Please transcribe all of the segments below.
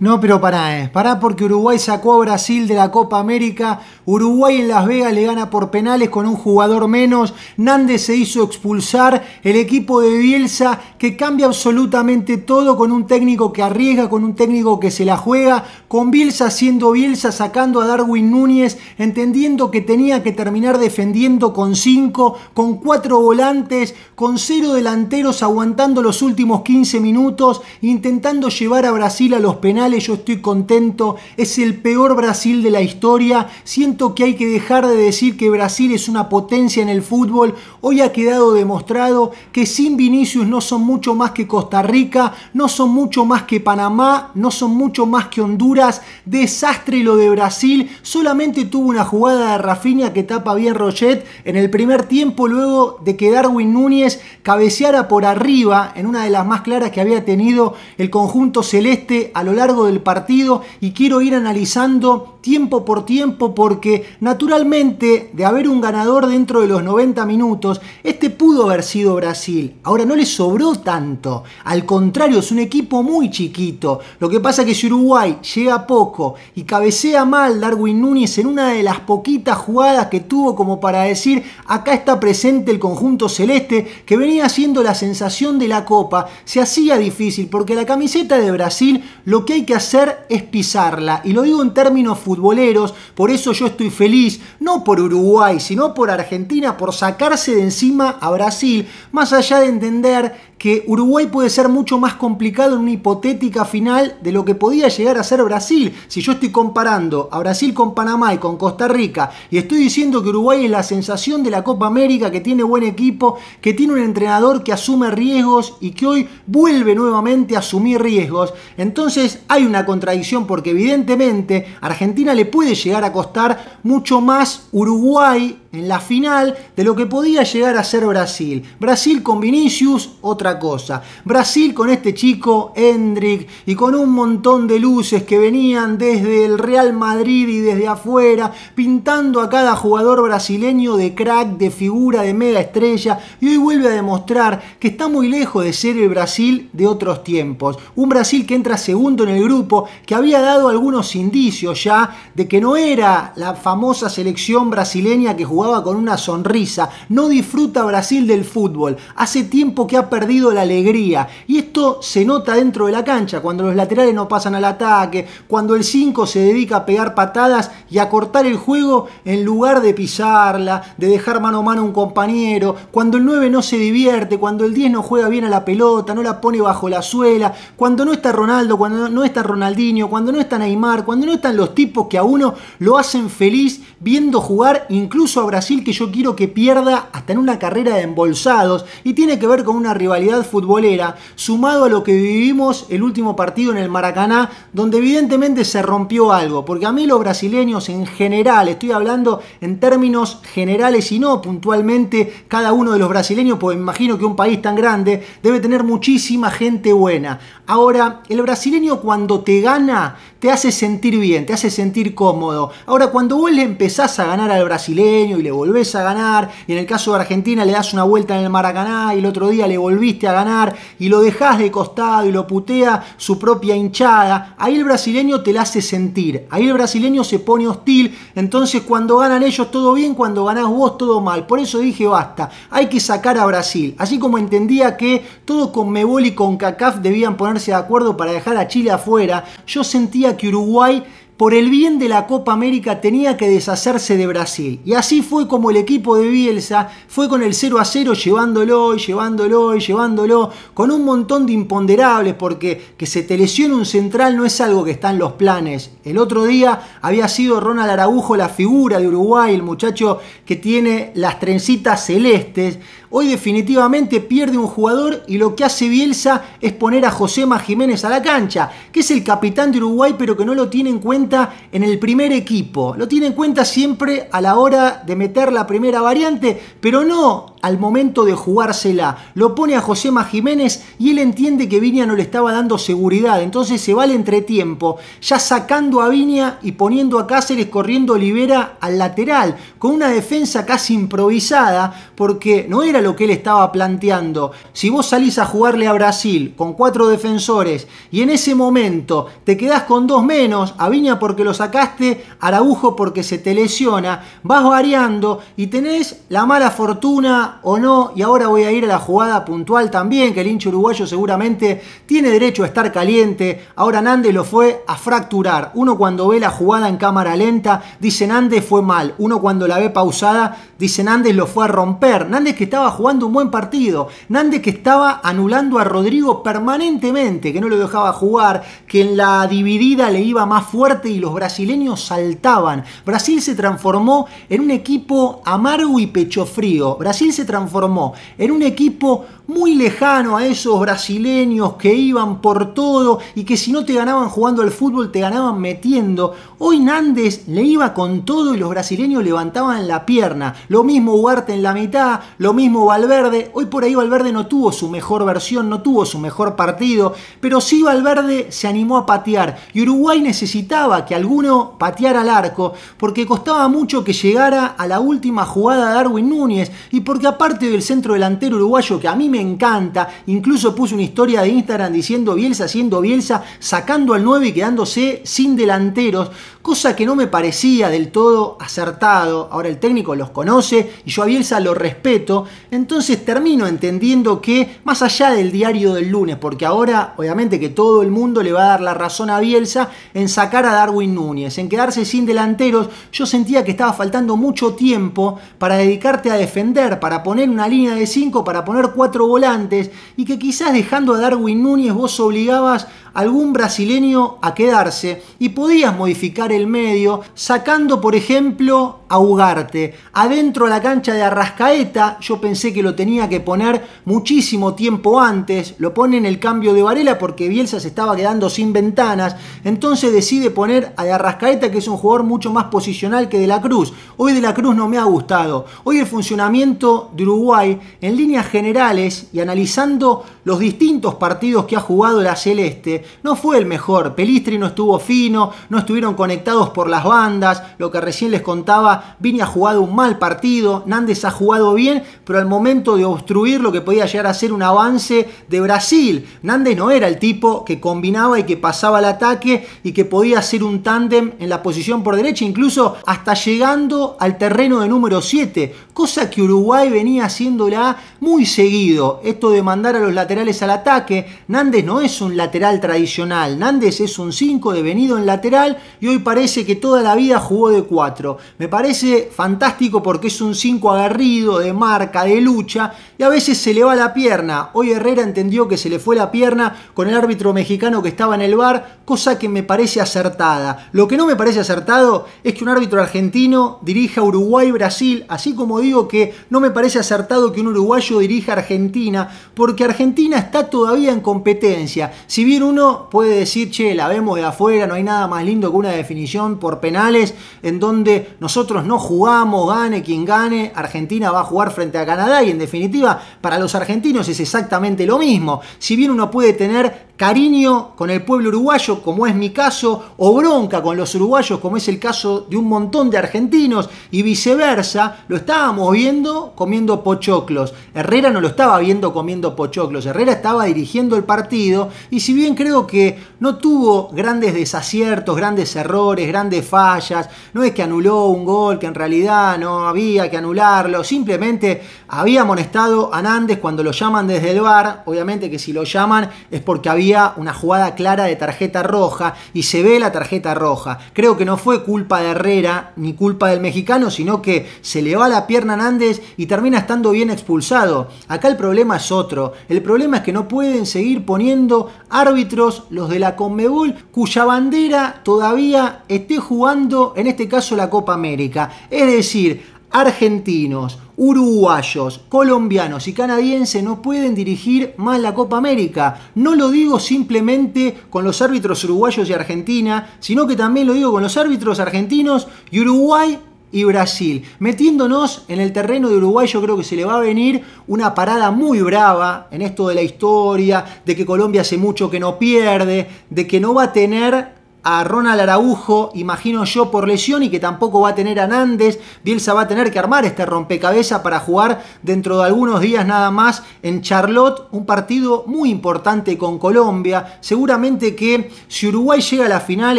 No, pero pará, eh. pará porque Uruguay sacó a Brasil de la Copa América, Uruguay en Las Vegas le gana por penales con un jugador menos, Nández se hizo expulsar, el equipo de Bielsa que cambia absolutamente todo con un técnico que arriesga, con un técnico que se la juega, con Bielsa siendo Bielsa, sacando a Darwin Núñez, entendiendo que tenía que terminar defendiendo con 5, con 4 volantes, con 0 delanteros aguantando los últimos 15 minutos, intentando llevar a Brasil a los penales yo estoy contento, es el peor Brasil de la historia, siento que hay que dejar de decir que Brasil es una potencia en el fútbol, hoy ha quedado demostrado que sin Vinicius no son mucho más que Costa Rica, no son mucho más que Panamá, no son mucho más que Honduras, desastre lo de Brasil, solamente tuvo una jugada de Rafinha que tapa bien Roget en el primer tiempo luego de que Darwin Núñez cabeceara por arriba en una de las más claras que había tenido el conjunto celeste a lo largo del partido y quiero ir analizando tiempo por tiempo porque naturalmente de haber un ganador dentro de los 90 minutos, este pudo haber sido Brasil. Ahora no le sobró tanto, al contrario, es un equipo muy chiquito. Lo que pasa es que si Uruguay llega poco y cabecea mal Darwin Núñez en una de las poquitas jugadas que tuvo como para decir, acá está presente el conjunto celeste que venía siendo la sensación de la copa, se hacía difícil porque la camiseta de Brasil lo que hay que hacer es pisarla. Y lo digo en términos futboleros, por eso yo estoy feliz, no por Uruguay, sino por Argentina, por sacarse de encima a Brasil, más allá de entender que Uruguay puede ser mucho más complicado en una hipotética final de lo que podía llegar a ser Brasil. Si yo estoy comparando a Brasil con Panamá y con Costa Rica y estoy diciendo que Uruguay es la sensación de la Copa América, que tiene buen equipo, que tiene un entrenador que asume riesgos y que hoy vuelve nuevamente a asumir riesgos, entonces hay una contradicción porque evidentemente a Argentina le puede llegar a costar mucho más Uruguay en la final de lo que podía llegar a ser Brasil. Brasil con Vinicius, otra cosa. Brasil con este chico Hendrik y con un montón de luces que venían desde el Real Madrid y desde afuera, pintando a cada jugador brasileño de crack, de figura, de mega estrella. Y hoy vuelve a demostrar que está muy lejos de ser el Brasil de otros tiempos. Un Brasil que entra segundo en el grupo, que había dado algunos indicios ya de que no era la famosa selección brasileña que jugaba con una sonrisa. No disfruta Brasil del fútbol. Hace tiempo que ha perdido la alegría. Y esto se nota dentro de la cancha, cuando los laterales no pasan al ataque, cuando el 5 se dedica a pegar patadas y a cortar el juego en lugar de pisarla, de dejar mano a mano a un compañero, cuando el 9 no se divierte, cuando el 10 no juega bien a la pelota, no la pone bajo la suela, cuando no está Ronaldo, cuando no está Ronaldinho, cuando no está Neymar, cuando no están los tipos que a uno lo hacen feliz viendo jugar incluso a Brasil que yo quiero que pierda hasta en una carrera de embolsados y tiene que ver con una rivalidad futbolera, sumado a lo que vivimos el último partido en el Maracaná, donde evidentemente se rompió algo, porque a mí los brasileños en general, estoy hablando en términos generales y no puntualmente cada uno de los brasileños, pues me imagino que un país tan grande debe tener muchísima gente buena. Ahora, el brasileño cuando te gana, te hace sentir bien, te hace sentir cómodo. Ahora, cuando vos le empezás a ganar al brasileño y le volvés a ganar, y en el caso de Argentina le das una vuelta en el Maracaná y el otro día le volviste a ganar y lo dejás de costado y lo putea su propia hinchada, ahí el brasileño te la hace sentir, ahí el brasileño se pone hostil, entonces cuando ganan ellos todo bien, cuando ganás vos todo mal. Por eso dije basta, hay que sacar a Brasil, así como entendía que todo con Mebol y con CACAF debían ponerse de acuerdo para dejar a Chile afuera, yo sentía que Uruguay, por el bien de la Copa América, tenía que deshacerse de Brasil. Y así fue como el equipo de Bielsa fue con el 0 a 0 llevándolo y llevándolo y llevándolo, con un montón de imponderables, porque que se te lesione un central no es algo que está en los planes. El otro día había sido Ronald Araujo la figura de Uruguay, el muchacho que tiene las trencitas celestes. Hoy definitivamente pierde un jugador y lo que hace Bielsa es poner a Josema Jiménez a la cancha, que es el capitán de Uruguay pero que no lo tiene en cuenta en el primer equipo. Lo tiene en cuenta siempre a la hora de meter la primera variante, pero no al momento de jugársela. Lo pone a José Jiménez y él entiende que Viña no le estaba dando seguridad. Entonces se va al entretiempo, ya sacando a Viña y poniendo a Cáceres corriendo Olivera al lateral, con una defensa casi improvisada, porque no era lo que él estaba planteando. Si vos salís a jugarle a Brasil con cuatro defensores y en ese momento te quedás con dos menos, a Viña porque lo sacaste, Araujo porque se te lesiona, vas variando y tenés la mala fortuna o no. Y ahora voy a ir a la jugada puntual también, que el hincho uruguayo seguramente tiene derecho a estar caliente. Ahora Nández lo fue a fracturar. Uno cuando ve la jugada en cámara lenta, dice Nández fue mal. Uno cuando la ve pausada, dice Nández lo fue a romper. Nández que estaba jugando un buen partido. Nández que estaba anulando a Rodrigo permanentemente, que no lo dejaba jugar, que en la dividida le iba más fuerte y los brasileños saltaban. Brasil se transformó en un equipo amargo y pecho frío. Brasil se transformó en un equipo muy lejano a esos brasileños que iban por todo y que si no te ganaban jugando al fútbol te ganaban metiendo. Hoy Nández le iba con todo y los brasileños levantaban la pierna. Lo mismo Huarte en la mitad, lo mismo Valverde. Hoy por ahí Valverde no tuvo su mejor versión, no tuvo su mejor partido, pero sí Valverde se animó a patear y Uruguay necesitaba que alguno pateara al arco porque costaba mucho que llegara a la última jugada de Darwin Núñez y porque aparte del centro delantero uruguayo que a mí me encanta. Incluso puso una historia de Instagram diciendo Bielsa, haciendo Bielsa, sacando al 9 y quedándose sin delanteros, cosa que no me parecía del todo acertado. Ahora el técnico los conoce y yo a Bielsa lo respeto. Entonces termino entendiendo que, más allá del diario del lunes, porque ahora obviamente que todo el mundo le va a dar la razón a Bielsa en sacar a Darwin Núñez, en quedarse sin delanteros, yo sentía que estaba faltando mucho tiempo para dedicarte a defender, para poner una línea de 5, para poner cuatro volantes y que quizás dejando a Darwin Núñez vos obligabas algún brasileño a quedarse y podías modificar el medio sacando, por ejemplo, a Ugarte. Adentro a la cancha de Arrascaeta, yo pensé que lo tenía que poner muchísimo tiempo antes, lo pone en el cambio de Varela porque Bielsa se estaba quedando sin ventanas, entonces decide poner a Arrascaeta, que es un jugador mucho más posicional que de la Cruz. Hoy de la Cruz no me ha gustado. Hoy el funcionamiento de Uruguay en líneas generales y analizando los distintos partidos que ha jugado la Celeste, no fue el mejor. Pelistri no estuvo fino, no estuvieron conectados por las bandas. Lo que recién les contaba, Vini ha jugado un mal partido, Nández ha jugado bien, pero al momento de obstruir lo que podía llegar a ser un avance de Brasil, Nández no era el tipo que combinaba y que pasaba al ataque y que podía hacer un tándem en la posición por derecha, incluso hasta llegando al terreno de número 7, cosa que Uruguay venía haciéndola muy seguido. Esto de mandar a los laterales al ataque, Nández no es un lateral tradicional. Nández es un 5 devenido en lateral y hoy parece que toda la vida jugó de 4. Me parece fantástico porque es un 5 agarrido, de marca, de lucha y a veces se le va la pierna. Hoy Herrera entendió que se le fue la pierna con el árbitro mexicano que estaba en el bar, cosa que me parece acertada. Lo que no me parece acertado es que un árbitro argentino dirija Uruguay-Brasil, así como digo que no me parece acertado que un uruguayo dirija Argentina, porque Argentina está todavía en competencia. Si bien un puede decir, che, la vemos de afuera, no hay nada más lindo que una definición por penales en donde nosotros no jugamos, gane quien gane, Argentina va a jugar frente a Canadá y en definitiva para los argentinos es exactamente lo mismo. Si bien uno puede tener cariño con el pueblo uruguayo, como es mi caso, o bronca con los uruguayos, como es el caso de un montón de argentinos, y viceversa, lo estábamos viendo comiendo pochoclos. Herrera no lo estaba viendo comiendo pochoclos, Herrera estaba dirigiendo el partido y si bien creo creo que no tuvo grandes desaciertos, grandes errores, grandes fallas. No es que anuló un gol que en realidad no había que anularlo. Simplemente había amonestado a Nández cuando lo llaman desde el bar. Obviamente que si lo llaman es porque había una jugada clara de tarjeta roja y se ve la tarjeta roja. Creo que no fue culpa de Herrera ni culpa del mexicano, sino que se le va la pierna a Nández y termina estando bien expulsado. Acá el problema es otro. El problema es que no pueden seguir poniendo árbitros los de la Conmebol, cuya bandera todavía esté jugando, en este caso, la Copa América. Es decir, argentinos, uruguayos, colombianos y canadienses no pueden dirigir más la Copa América. No lo digo simplemente con los árbitros uruguayos y Argentina, sino que también lo digo con los árbitros argentinos y Uruguay y Brasil. Metiéndonos en el terreno de Uruguay, yo creo que se le va a venir una parada muy brava en esto de la historia, de que Colombia hace mucho que no pierde, de que no va a tener a Ronald Araujo, imagino yo, por lesión y que tampoco va a tener a Nández. Bielsa va a tener que armar este rompecabezas para jugar dentro de algunos días nada más en Charlotte, un partido muy importante con Colombia. Seguramente que si Uruguay llega a la final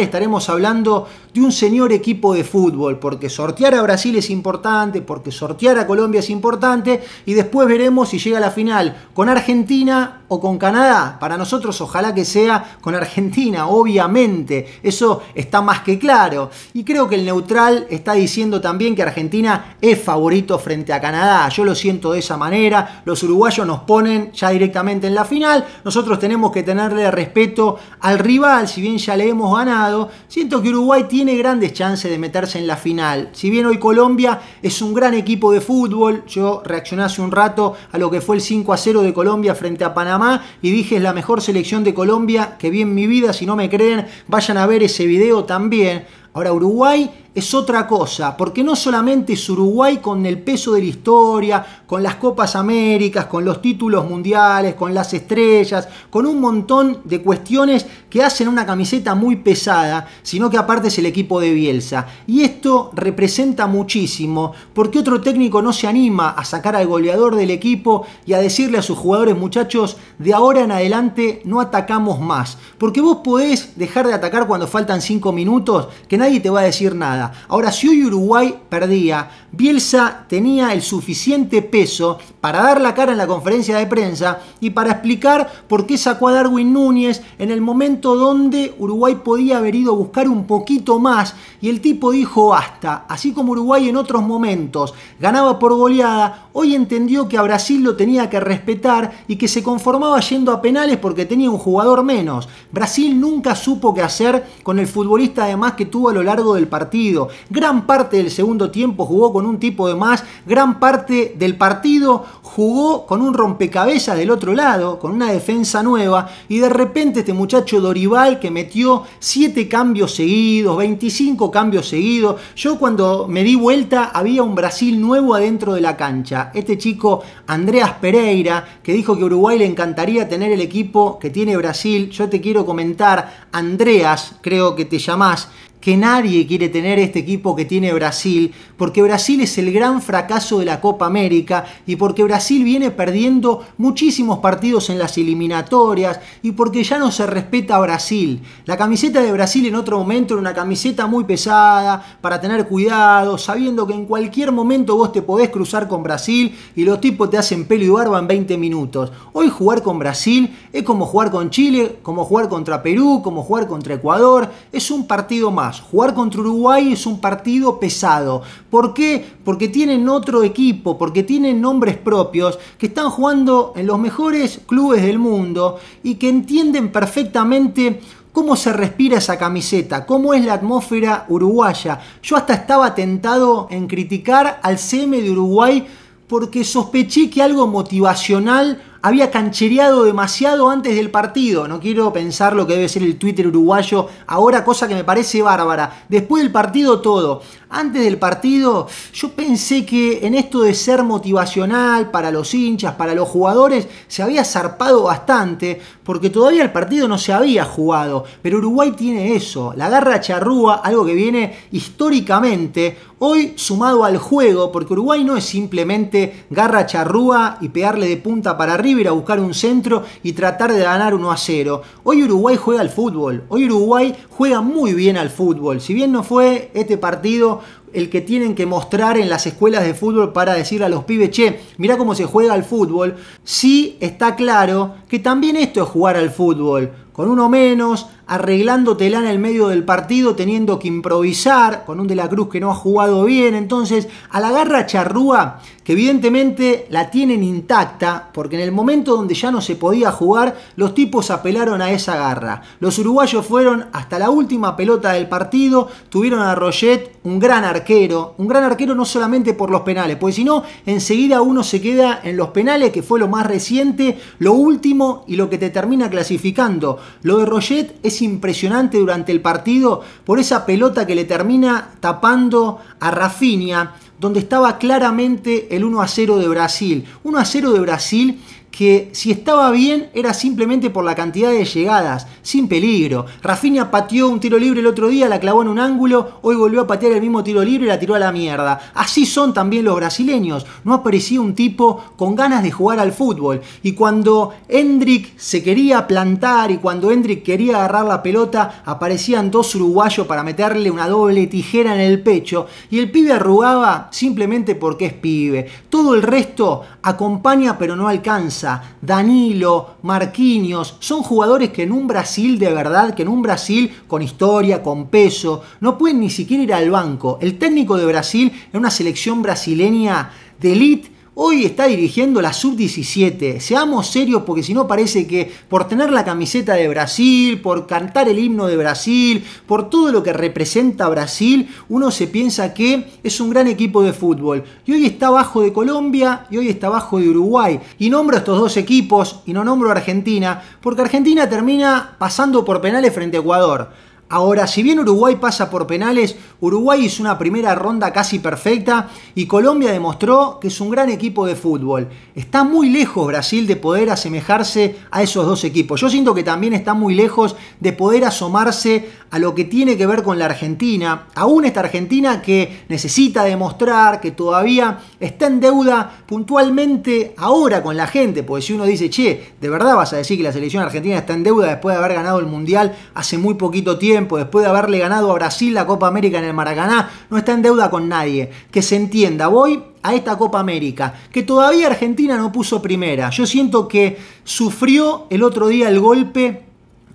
estaremos hablando de un señor equipo de fútbol, porque sortear a Brasil es importante, porque sortear a Colombia es importante, y después veremos si llega a la final con Argentina o con Canadá. Para nosotros ojalá que sea con Argentina, obviamente. Eso está más que claro. Y creo que el neutral está diciendo también que Argentina es favorito frente a Canadá. Yo lo siento de esa manera. Los uruguayos nos ponen ya directamente en la final. Nosotros tenemos que tenerle respeto al rival, si bien ya le hemos ganado. Siento que Uruguay tiene grandes chances de meterse en la final. Si bien hoy Colombia es un gran equipo de fútbol, yo reaccioné hace un rato a lo que fue el 5 a 0 de Colombia frente a Panamá y dije es la mejor selección de Colombia que vi en mi vida. Si no me creen, vayan a ver ver ese video también Ahora Uruguay es otra cosa, porque no solamente es Uruguay con el peso de la historia, con las Copas Américas, con los títulos mundiales, con las estrellas, con un montón de cuestiones que hacen una camiseta muy pesada, sino que aparte es el equipo de Bielsa. Y esto representa muchísimo, porque otro técnico no se anima a sacar al goleador del equipo y a decirle a sus jugadores, muchachos, de ahora en adelante no atacamos más, porque vos podés dejar de atacar cuando faltan 5 minutos, que nadie te va a decir nada. Ahora, si hoy Uruguay perdía, Bielsa tenía el suficiente peso para dar la cara en la conferencia de prensa y para explicar por qué sacó a Darwin Núñez en el momento donde Uruguay podía haber ido a buscar un poquito más y el tipo dijo hasta, Así como Uruguay en otros momentos ganaba por goleada, hoy entendió que a Brasil lo tenía que respetar y que se conformaba yendo a penales porque tenía un jugador menos. Brasil nunca supo qué hacer con el futbolista además que tuvo a lo largo del partido. Gran parte del segundo tiempo jugó con un tipo de más, gran parte del partido jugó con un rompecabezas del otro lado, con una defensa nueva, y de repente este muchacho Dorival que metió 7 cambios seguidos, 25 cambios seguidos. Yo cuando me di vuelta había un Brasil nuevo adentro de la cancha. Este chico Andreas Pereira, que dijo que Uruguay le encantaría tener el equipo que tiene Brasil. Yo te quiero comentar, Andreas, creo que te llamás, que nadie quiere tener este equipo que tiene Brasil, porque Brasil es el gran fracaso de la Copa América y porque Brasil viene perdiendo muchísimos partidos en las eliminatorias y porque ya no se respeta a Brasil. La camiseta de Brasil en otro momento era una camiseta muy pesada, para tener cuidado, sabiendo que en cualquier momento vos te podés cruzar con Brasil y los tipos te hacen pelo y barba en 20 minutos. Hoy jugar con Brasil es como jugar con Chile, como jugar contra Perú, como jugar contra Ecuador, es un partido más. Jugar contra Uruguay es un partido pesado. ¿Por qué? Porque tienen otro equipo, porque tienen nombres propios, que están jugando en los mejores clubes del mundo y que entienden perfectamente cómo se respira esa camiseta, cómo es la atmósfera uruguaya. Yo hasta estaba tentado en criticar al CM de Uruguay porque sospeché que algo motivacional había canchereado demasiado antes del partido. No quiero pensar lo que debe ser el Twitter uruguayo ahora, cosa que me parece bárbara. Después del partido todo. Antes del partido yo pensé que en esto de ser motivacional para los hinchas, para los jugadores, se había zarpado bastante porque todavía el partido no se había jugado. Pero Uruguay tiene eso, la garra charrúa, algo que viene históricamente, hoy sumado al juego, porque Uruguay no es simplemente garra charrúa y pegarle de punta para arriba, ir a buscar un centro y tratar de ganar 1 a 0. Hoy Uruguay juega al fútbol, hoy Uruguay juega muy bien al fútbol. Si bien no fue este partido el que tienen que mostrar en las escuelas de fútbol para decir a los pibes, che, mirá cómo se juega al fútbol. Sí está claro que también esto es jugar al fútbol, con uno menos, arreglándotela en el medio del partido, teniendo que improvisar con un de la Cruz que no ha jugado bien. Entonces, a la garra charrúa, que evidentemente la tienen intacta, porque en el momento donde ya no se podía jugar, los tipos apelaron a esa garra. Los uruguayos fueron hasta la última pelota del partido, tuvieron a Roget, un gran arquero, un gran arquero no solamente por los penales, porque si no, enseguida uno se queda en los penales, que fue lo más reciente, lo último y lo que te termina clasificando. Lo de Roget es impresionante durante el partido por esa pelota que le termina tapando a Rafinha, donde estaba claramente el 1 a 0 de Brasil. 1 a 0 de Brasil que si estaba bien era simplemente por la cantidad de llegadas, sin peligro. Rafinha pateó un tiro libre el otro día, la clavó en un ángulo, hoy volvió a patear el mismo tiro libre y la tiró a la mierda. Así son también los brasileños. No aparecía un tipo con ganas de jugar al fútbol. Y cuando Hendrik se quería plantar y cuando Hendrik quería agarrar la pelota, aparecían dos uruguayos para meterle una doble tijera en el pecho y el pibe arrugaba simplemente porque es pibe. Todo el resto acompaña pero no alcanza Danilo, Marquinhos, son jugadores que en un Brasil de verdad, que en un Brasil con historia, con peso, no pueden ni siquiera ir al banco. El técnico de Brasil en una selección brasileña de elite Hoy está dirigiendo la sub-17. Seamos serios porque si no parece que por tener la camiseta de Brasil, por cantar el himno de Brasil, por todo lo que representa Brasil, uno se piensa que es un gran equipo de fútbol. Y hoy está bajo de Colombia y hoy está bajo de Uruguay. Y nombro estos dos equipos y no nombro a Argentina porque Argentina termina pasando por penales frente a Ecuador. Ahora, si bien Uruguay pasa por penales, Uruguay hizo una primera ronda casi perfecta y Colombia demostró que es un gran equipo de fútbol. Está muy lejos Brasil de poder asemejarse a esos dos equipos. Yo siento que también está muy lejos de poder asomarse a lo que tiene que ver con la Argentina. Aún esta Argentina que necesita demostrar que todavía está en deuda puntualmente ahora con la gente. Porque si uno dice, che, ¿de verdad vas a decir que la selección argentina está en deuda después de haber ganado el Mundial hace muy poquito tiempo? después de haberle ganado a Brasil la Copa América en el Maracaná, no está en deuda con nadie. Que se entienda, voy a esta Copa América, que todavía Argentina no puso primera. Yo siento que sufrió el otro día el golpe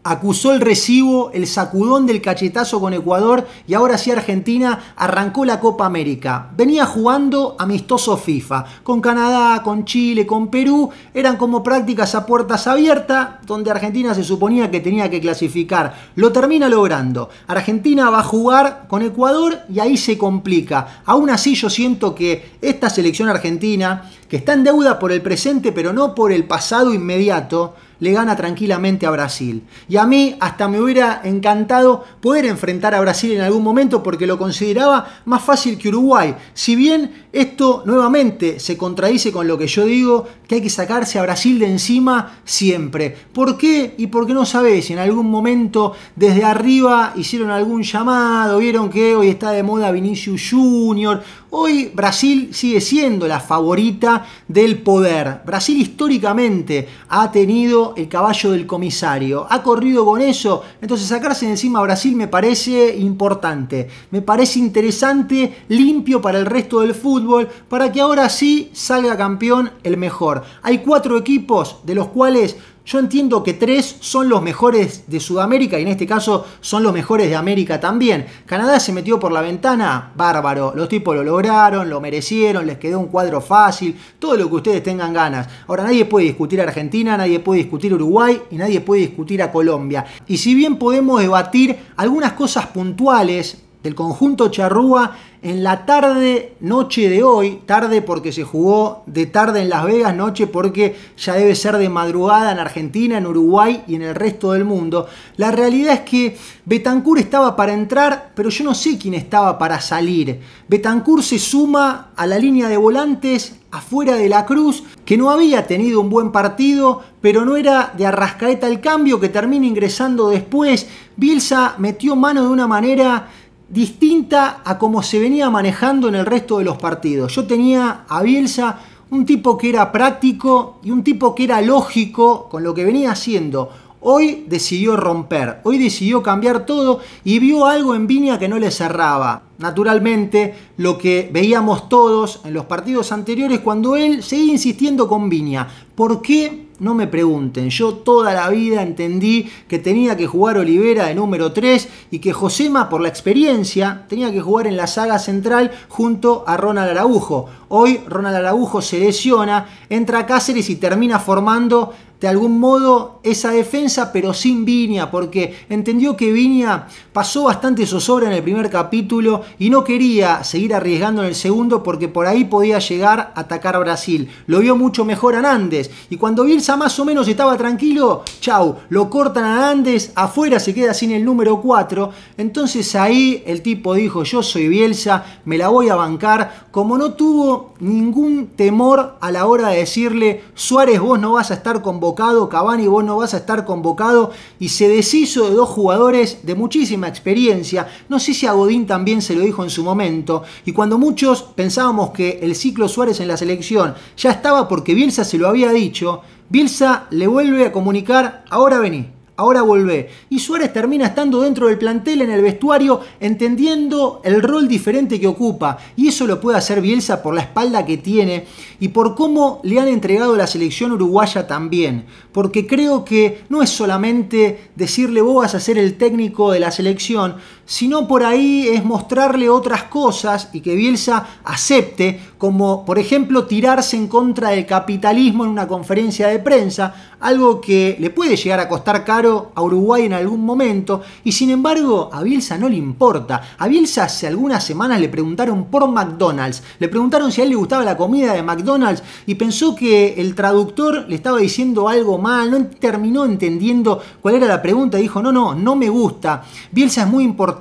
acusó el recibo, el sacudón del cachetazo con Ecuador y ahora sí Argentina arrancó la Copa América. Venía jugando amistoso FIFA, con Canadá, con Chile, con Perú, eran como prácticas a puertas abiertas, donde Argentina se suponía que tenía que clasificar. Lo termina logrando. Argentina va a jugar con Ecuador y ahí se complica. Aún así yo siento que esta selección argentina, que está en deuda por el presente pero no por el pasado inmediato, le gana tranquilamente a Brasil. Y a mí hasta me hubiera encantado poder enfrentar a Brasil en algún momento porque lo consideraba más fácil que Uruguay. Si bien esto nuevamente se contradice con lo que yo digo, que hay que sacarse a Brasil de encima siempre. ¿Por qué? Y por qué no sabéis, si en algún momento desde arriba hicieron algún llamado, vieron que hoy está de moda Vinicius Junior. Hoy Brasil sigue siendo la favorita del poder. Brasil históricamente ha tenido el caballo del comisario, ha corrido con eso, entonces sacarse de encima a Brasil me parece importante, me parece interesante, limpio para el resto del fútbol para que ahora sí salga campeón el mejor. Hay cuatro equipos de los cuales yo entiendo que tres son los mejores de Sudamérica y en este caso son los mejores de América también. Canadá se metió por la ventana, bárbaro. Los tipos lo lograron, lo merecieron, les quedó un cuadro fácil, todo lo que ustedes tengan ganas. Ahora nadie puede discutir a Argentina, nadie puede discutir a Uruguay y nadie puede discutir a Colombia. Y si bien podemos debatir algunas cosas puntuales el conjunto charrúa en la tarde, noche de hoy, tarde porque se jugó de tarde en Las Vegas, noche porque ya debe ser de madrugada en Argentina, en Uruguay y en el resto del mundo. La realidad es que Betancourt estaba para entrar, pero yo no sé quién estaba para salir. Betancourt se suma a la línea de volantes afuera de la cruz, que no había tenido un buen partido, pero no era de arrascaeta el cambio que termina ingresando después. Bielsa metió mano de una manera distinta a como se venía manejando en el resto de los partidos. Yo tenía a Bielsa un tipo que era práctico y un tipo que era lógico con lo que venía haciendo. Hoy decidió romper, hoy decidió cambiar todo y vio algo en Viña que no le cerraba. Naturalmente, lo que veíamos todos en los partidos anteriores cuando él seguía insistiendo con Viña. ¿Por qué? No me pregunten, yo toda la vida entendí que tenía que jugar Olivera de número 3 y que Josema, por la experiencia, tenía que jugar en la saga central junto a Ronald Araujo. Hoy Ronald Araujo se lesiona, entra a Cáceres y termina formando de algún modo esa defensa, pero sin Viña, porque entendió que Viña pasó bastante zozobra en el primer capítulo y no quería seguir arriesgando en el segundo porque por ahí podía llegar a atacar a Brasil. Lo vio mucho mejor a Nández y cuando Bielsa más o menos estaba tranquilo, chau, lo cortan a Nández, afuera se queda sin el número 4. Entonces ahí el tipo dijo, yo soy Bielsa, me la voy a bancar, como no tuvo ningún temor a la hora de decirle, Suárez vos no vas a estar convocado, Cavani vos no vas a estar convocado, y se deshizo de dos jugadores de muchísima experiencia. No sé si Agudín también se lo dijo en su momento, y cuando muchos pensábamos que el ciclo Suárez en la selección ya estaba porque Bielsa se lo había dicho, Bielsa le vuelve a comunicar, ahora vení ahora volvé. Y Suárez termina estando dentro del plantel, en el vestuario, entendiendo el rol diferente que ocupa. Y eso lo puede hacer Bielsa por la espalda que tiene y por cómo le han entregado la selección uruguaya también. Porque creo que no es solamente decirle vos vas a ser el técnico de la selección, sino por ahí es mostrarle otras cosas y que Bielsa acepte, como por ejemplo tirarse en contra del capitalismo en una conferencia de prensa, algo que le puede llegar a costar caro a Uruguay en algún momento, y sin embargo a Bielsa no le importa. A Bielsa hace algunas semanas le preguntaron por McDonald's, le preguntaron si a él le gustaba la comida de McDonald's y pensó que el traductor le estaba diciendo algo mal, no terminó entendiendo cuál era la pregunta, dijo, no, no, no me gusta. Bielsa es muy importante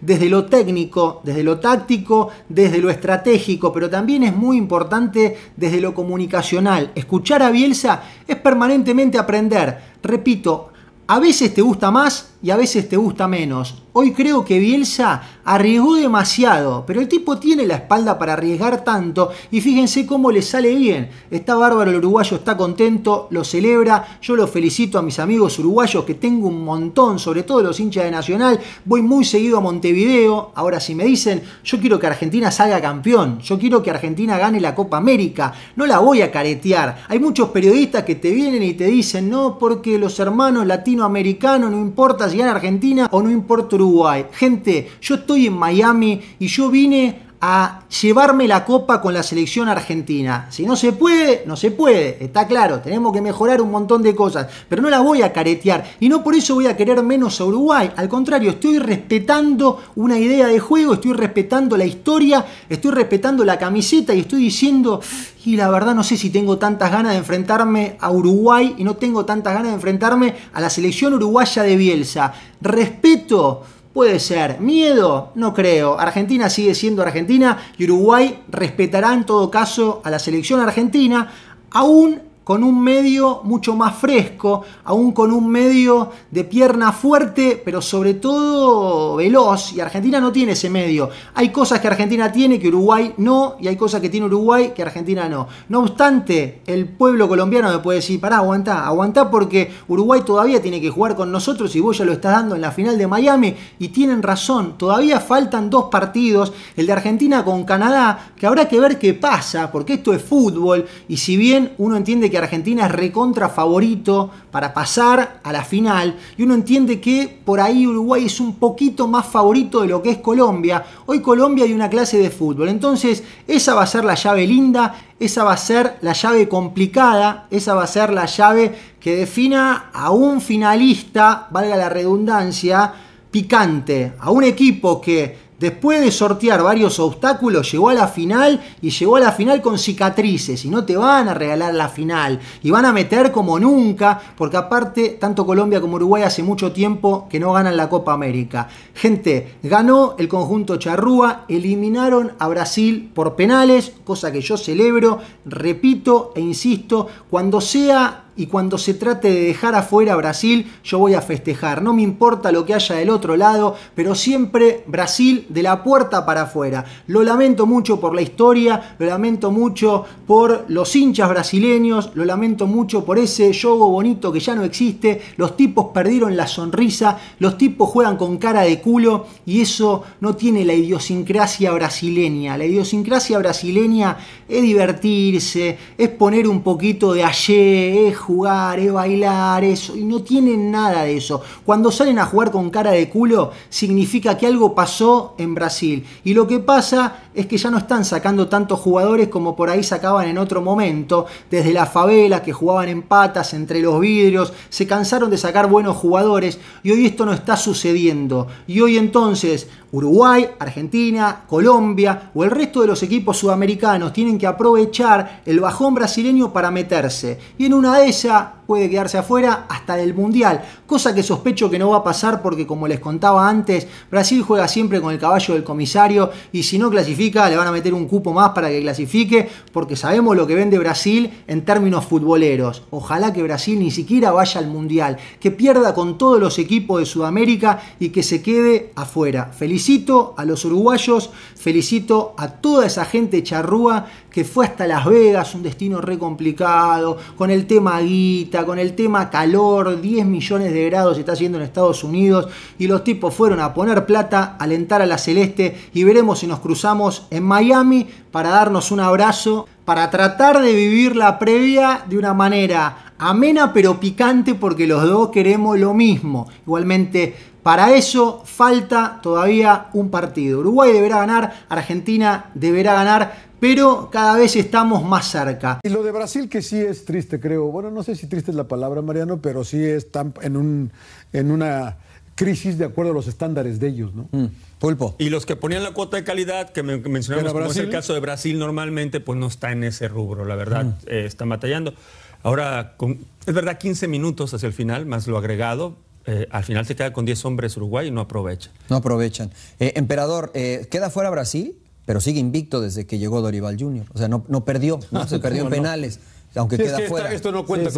desde lo técnico, desde lo táctico, desde lo estratégico, pero también es muy importante desde lo comunicacional. Escuchar a Bielsa es permanentemente aprender. Repito, a veces te gusta más y a veces te gusta menos. Hoy creo que Bielsa arriesgó demasiado, pero el tipo tiene la espalda para arriesgar tanto y fíjense cómo le sale bien. Está bárbaro el uruguayo, está contento, lo celebra. Yo lo felicito a mis amigos uruguayos que tengo un montón, sobre todo los hinchas de Nacional. Voy muy seguido a Montevideo. Ahora si me dicen, yo quiero que Argentina salga campeón, yo quiero que Argentina gane la Copa América, no la voy a caretear. Hay muchos periodistas que te vienen y te dicen, no, porque los hermanos latinoamericanos, no importa si gana Argentina o no importa Uruguay Uruguay. Gente, yo estoy en Miami y yo vine a llevarme la copa con la selección argentina. Si no se puede, no se puede, está claro, tenemos que mejorar un montón de cosas, pero no la voy a caretear y no por eso voy a querer menos a Uruguay, al contrario, estoy respetando una idea de juego, estoy respetando la historia, estoy respetando la camiseta y estoy diciendo, y la verdad no sé si tengo tantas ganas de enfrentarme a Uruguay y no tengo tantas ganas de enfrentarme a la selección uruguaya de Bielsa. Respeto Puede ser. Miedo, no creo. Argentina sigue siendo Argentina y Uruguay respetará en todo caso a la selección argentina, aún con un medio mucho más fresco, aún con un medio de pierna fuerte, pero sobre todo veloz. Y Argentina no tiene ese medio. Hay cosas que Argentina tiene que Uruguay no, y hay cosas que tiene Uruguay que Argentina no. No obstante, el pueblo colombiano me puede decir, pará, aguantá, aguantá porque Uruguay todavía tiene que jugar con nosotros y vos ya lo estás dando en la final de Miami. Y tienen razón, todavía faltan dos partidos, el de Argentina con Canadá, que habrá que ver qué pasa, porque esto es fútbol, y si bien uno entiende que que Argentina es recontra favorito para pasar a la final y uno entiende que por ahí Uruguay es un poquito más favorito de lo que es Colombia. Hoy Colombia hay una clase de fútbol, entonces esa va a ser la llave linda, esa va a ser la llave complicada, esa va a ser la llave que defina a un finalista, valga la redundancia, picante, a un equipo que Después de sortear varios obstáculos, llegó a la final y llegó a la final con cicatrices. Y no te van a regalar la final. Y van a meter como nunca, porque aparte, tanto Colombia como Uruguay hace mucho tiempo que no ganan la Copa América. Gente, ganó el conjunto Charrúa, eliminaron a Brasil por penales, cosa que yo celebro. Repito e insisto, cuando sea y cuando se trate de dejar afuera Brasil, yo voy a festejar. No me importa lo que haya del otro lado, pero siempre Brasil de la puerta para afuera. Lo lamento mucho por la historia, lo lamento mucho por los hinchas brasileños, lo lamento mucho por ese yogo bonito que ya no existe. Los tipos perdieron la sonrisa, los tipos juegan con cara de culo y eso no tiene la idiosincrasia brasileña. La idiosincrasia brasileña es divertirse, es poner un poquito de ayer, jugar, es bailar, eso. Y no tienen nada de eso. Cuando salen a jugar con cara de culo, significa que algo pasó en Brasil. Y lo que pasa es que ya no están sacando tantos jugadores como por ahí sacaban en otro momento. Desde la favela que jugaban en patas, entre los vidrios, se cansaron de sacar buenos jugadores. Y hoy esto no está sucediendo. Y hoy entonces Uruguay, Argentina, Colombia o el resto de los equipos sudamericanos tienen que aprovechar el bajón brasileño para meterse. Y en una de esas puede quedarse afuera hasta el Mundial, cosa que sospecho que no va a pasar porque como les contaba antes, Brasil juega siempre con el caballo del comisario y si no clasifica le van a meter un cupo más para que clasifique porque sabemos lo que vende Brasil en términos futboleros. Ojalá que Brasil ni siquiera vaya al Mundial, que pierda con todos los equipos de Sudamérica y que se quede afuera. Felicito a los uruguayos, felicito a toda esa gente charrúa que fue hasta Las Vegas, un destino re complicado, con el tema guita, con el tema calor, 10 millones de grados se está haciendo en Estados Unidos, y los tipos fueron a poner plata, alentar a la celeste, y veremos si nos cruzamos en Miami para darnos un abrazo, para tratar de vivir la previa de una manera amena pero picante porque los dos queremos lo mismo. Igualmente para eso falta todavía un partido. Uruguay deberá ganar, Argentina deberá ganar, pero cada vez estamos más cerca. Y lo de Brasil que sí es triste, creo. Bueno, no sé si triste es la palabra, Mariano, pero sí están en, un, en una crisis de acuerdo a los estándares de ellos, ¿no? Mm. Pulpo. Y los que ponían la cuota de calidad, que mencionamos como es el caso de Brasil normalmente, pues no está en ese rubro, la verdad, mm. Está eh, están batallando. Ahora, con, es verdad, 15 minutos hacia el final, más lo agregado, eh, al final se queda con 10 hombres Uruguay y no aprovechan. No aprovechan. Eh, emperador, eh, queda fuera Brasil, pero sigue invicto desde que llegó Dorival Jr. O sea, no, no perdió, no ah, se perdió en penales. Aunque queda fuera. esto no cuenta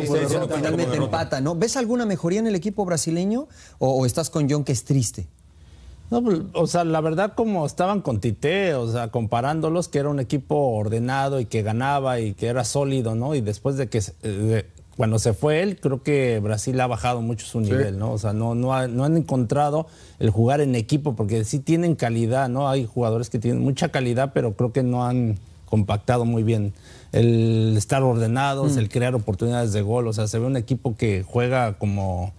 ¿Ves alguna mejoría en el equipo brasileño o, estás con John que es triste? No, pues, o sea, la verdad como estaban con Tite, o sea, comparándolos, que era un equipo ordenado y que ganaba y que era sólido, ¿no? Y después de que cuando se fue él, creo que Brasil ha bajado mucho su nivel, ¿no? O sea, no, no, han encontrado el jugar en equipo, porque sí tienen calidad, ¿no? Hay jugadores que tienen mucha calidad, pero creo que no han compactado muy bien el estar ordenados, mm. el crear oportunidades de gol, o sea, se ve un equipo que juega como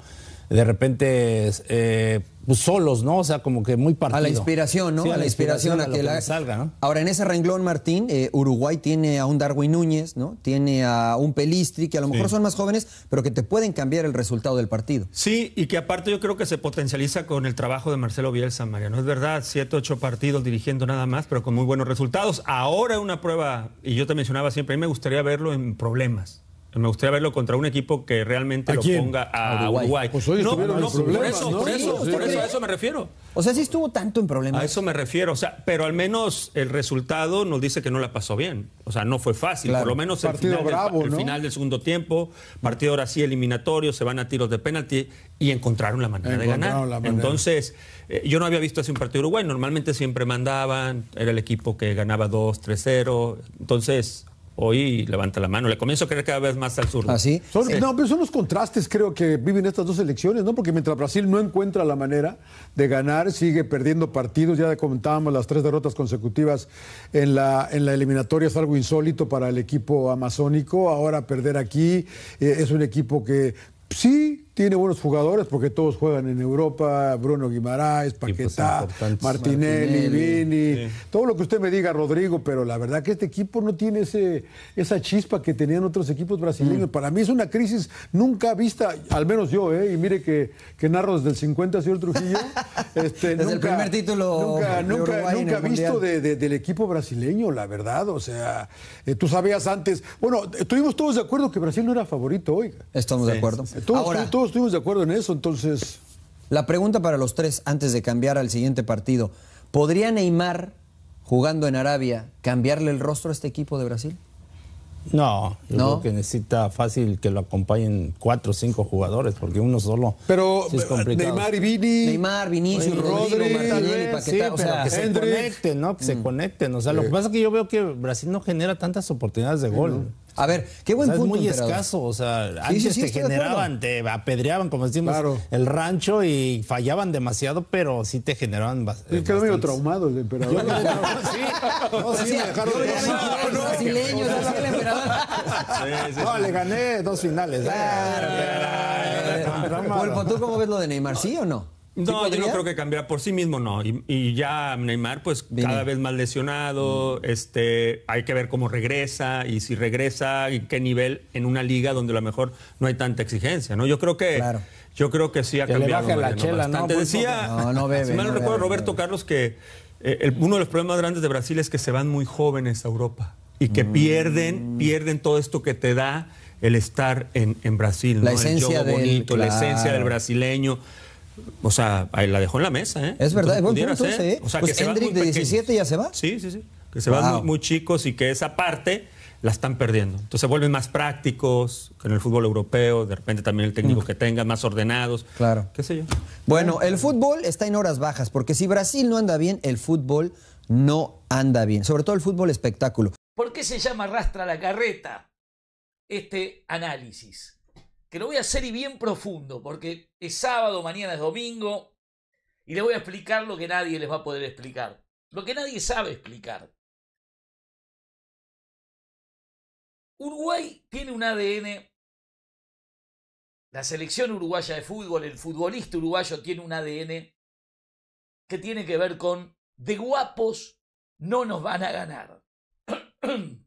de repente eh, pues solos, ¿no? O sea, como que muy partido. A la inspiración, ¿no? a, la inspiración, a, que, la... salga, ¿no? Ahora, en ese renglón, Martín, eh, Uruguay tiene a un Darwin Núñez, ¿no? Tiene a un Pelistri, que a lo mejor son más jóvenes, pero que te pueden cambiar el resultado del partido. Sí, y que aparte yo creo que se potencializa con el trabajo de Marcelo Bielsa, Mariano. Es verdad, siete, ocho partidos dirigiendo nada más, pero con muy buenos resultados. Ahora una prueba, y yo te mencionaba siempre, a mí me gustaría verlo en problemas me gustaría verlo contra un equipo que realmente lo ponga a Uruguay. Pues no, no, no por eso, por eso, por eso, a eso me refiero. O sea, sí estuvo tanto en problemas. A eso me refiero, o sea, pero al menos el resultado nos dice que no la pasó bien. O sea, no fue fácil, por lo menos el final, del, final, del, segundo tiempo, partido ahora sí eliminatorio, se van a tiros de penalti y encontraron la manera de ganar. Entonces, eh, yo no había visto así un partido Uruguay, normalmente siempre mandaban, era el equipo que ganaba 2, 3, 0. Entonces, hoy levanta la mano. Le comienzo a creer cada vez más al sur. ¿Así? ¿Ah, no, pero son los contrastes, creo, que viven estas dos elecciones, ¿no? Porque mientras Brasil no encuentra la manera de ganar, sigue perdiendo partidos. Ya comentábamos las tres derrotas consecutivas en la, en la eliminatoria, es algo insólito para el equipo amazónico. Ahora perder aquí eh, es un equipo que sí tiene buenos jugadores porque todos juegan en Europa, Bruno Guimaraes, pues, Paquetá, Martinelli, Vini, todo lo que usted me diga, Rodrigo, pero la verdad que este equipo no tiene ese, esa chispa que tenían otros equipos brasileños. Mm. Para mí es una crisis nunca vista, al menos yo, ¿eh? y mire que, que narro desde el 50, señor Trujillo. este, desde el primer título. Nunca, nunca, nunca visto del equipo brasileño, la verdad. O sea, eh, tú sabías antes, bueno, eh, estuvimos todos de acuerdo que Brasil no era favorito, oiga. Estamos de acuerdo. Ahora, todos estuvimos de acuerdo en eso, entonces. La pregunta para los tres, antes de cambiar al siguiente partido: ¿podría Neymar, jugando en Arabia, cambiarle el rostro a este equipo de Brasil? No, yo ¿No? creo que necesita fácil que lo acompañen cuatro o cinco jugadores, porque uno solo pero, es eh, complicado. Neymar y Vini. Neymar, Vinicius, Rodrigo, Martínez, o sea, que se conecten, ¿no? Que se mm. conecten. O sea, lo que pasa es que yo veo que Brasil no genera tantas oportunidades de gol. A ver, qué buen punto. Es muy escaso, o sea, antes te generaban, te apedreaban, como decimos, el rancho y fallaban demasiado, pero sí te generaban bastante. quedó medio traumado el emperador. Yo, no, sí, no, sí, me dejaron no, no, no, el emperador. No, le gané dos finales. ¿eh? ¿tú cómo ves lo de Neymar? ¿Sí o no? No, yo no creo que cambiará por sí mismo, no. Y, ya Neymar, pues cada vez más lesionado, mm. este, hay que ver cómo regresa y si regresa y qué nivel en una liga donde a lo mejor no hay tanta exigencia, ¿no? Yo creo que yo creo que sí ha cambiado. Le la pues no, decía, no, no bebe, si mal no recuerdo Roberto Carlos que eh, uno de los problemas grandes de Brasil es que se van muy jóvenes a Europa y que mm. pierden pierden todo esto que te da el estar en, Brasil, ¿no? el del, bonito, la esencia del brasileño. O sea, ahí la dejó en la mesa, ¿eh? Es verdad, es buen punto ¿eh? O sea, que pues se de 17 ya se va. Sí, sí, sí. Que se van muy, chicos y que esa parte la están perdiendo. Entonces se vuelven más prácticos que en el fútbol europeo, de repente también el técnico mm. que tenga, más ordenados. Claro. ¿Qué sé yo? Bueno, el fútbol está en horas bajas, porque si Brasil no anda bien, el fútbol no anda bien. Sobre todo el fútbol espectáculo. ¿Por qué se llama arrastra la carreta este análisis? Que lo voy a hacer y bien profundo, porque es sábado, mañana es domingo, y les voy a explicar lo que nadie les va a poder explicar, lo que nadie sabe explicar. Uruguay tiene un ADN, la selección uruguaya de fútbol, el futbolista uruguayo tiene un ADN que tiene que ver con de guapos no nos van a ganar.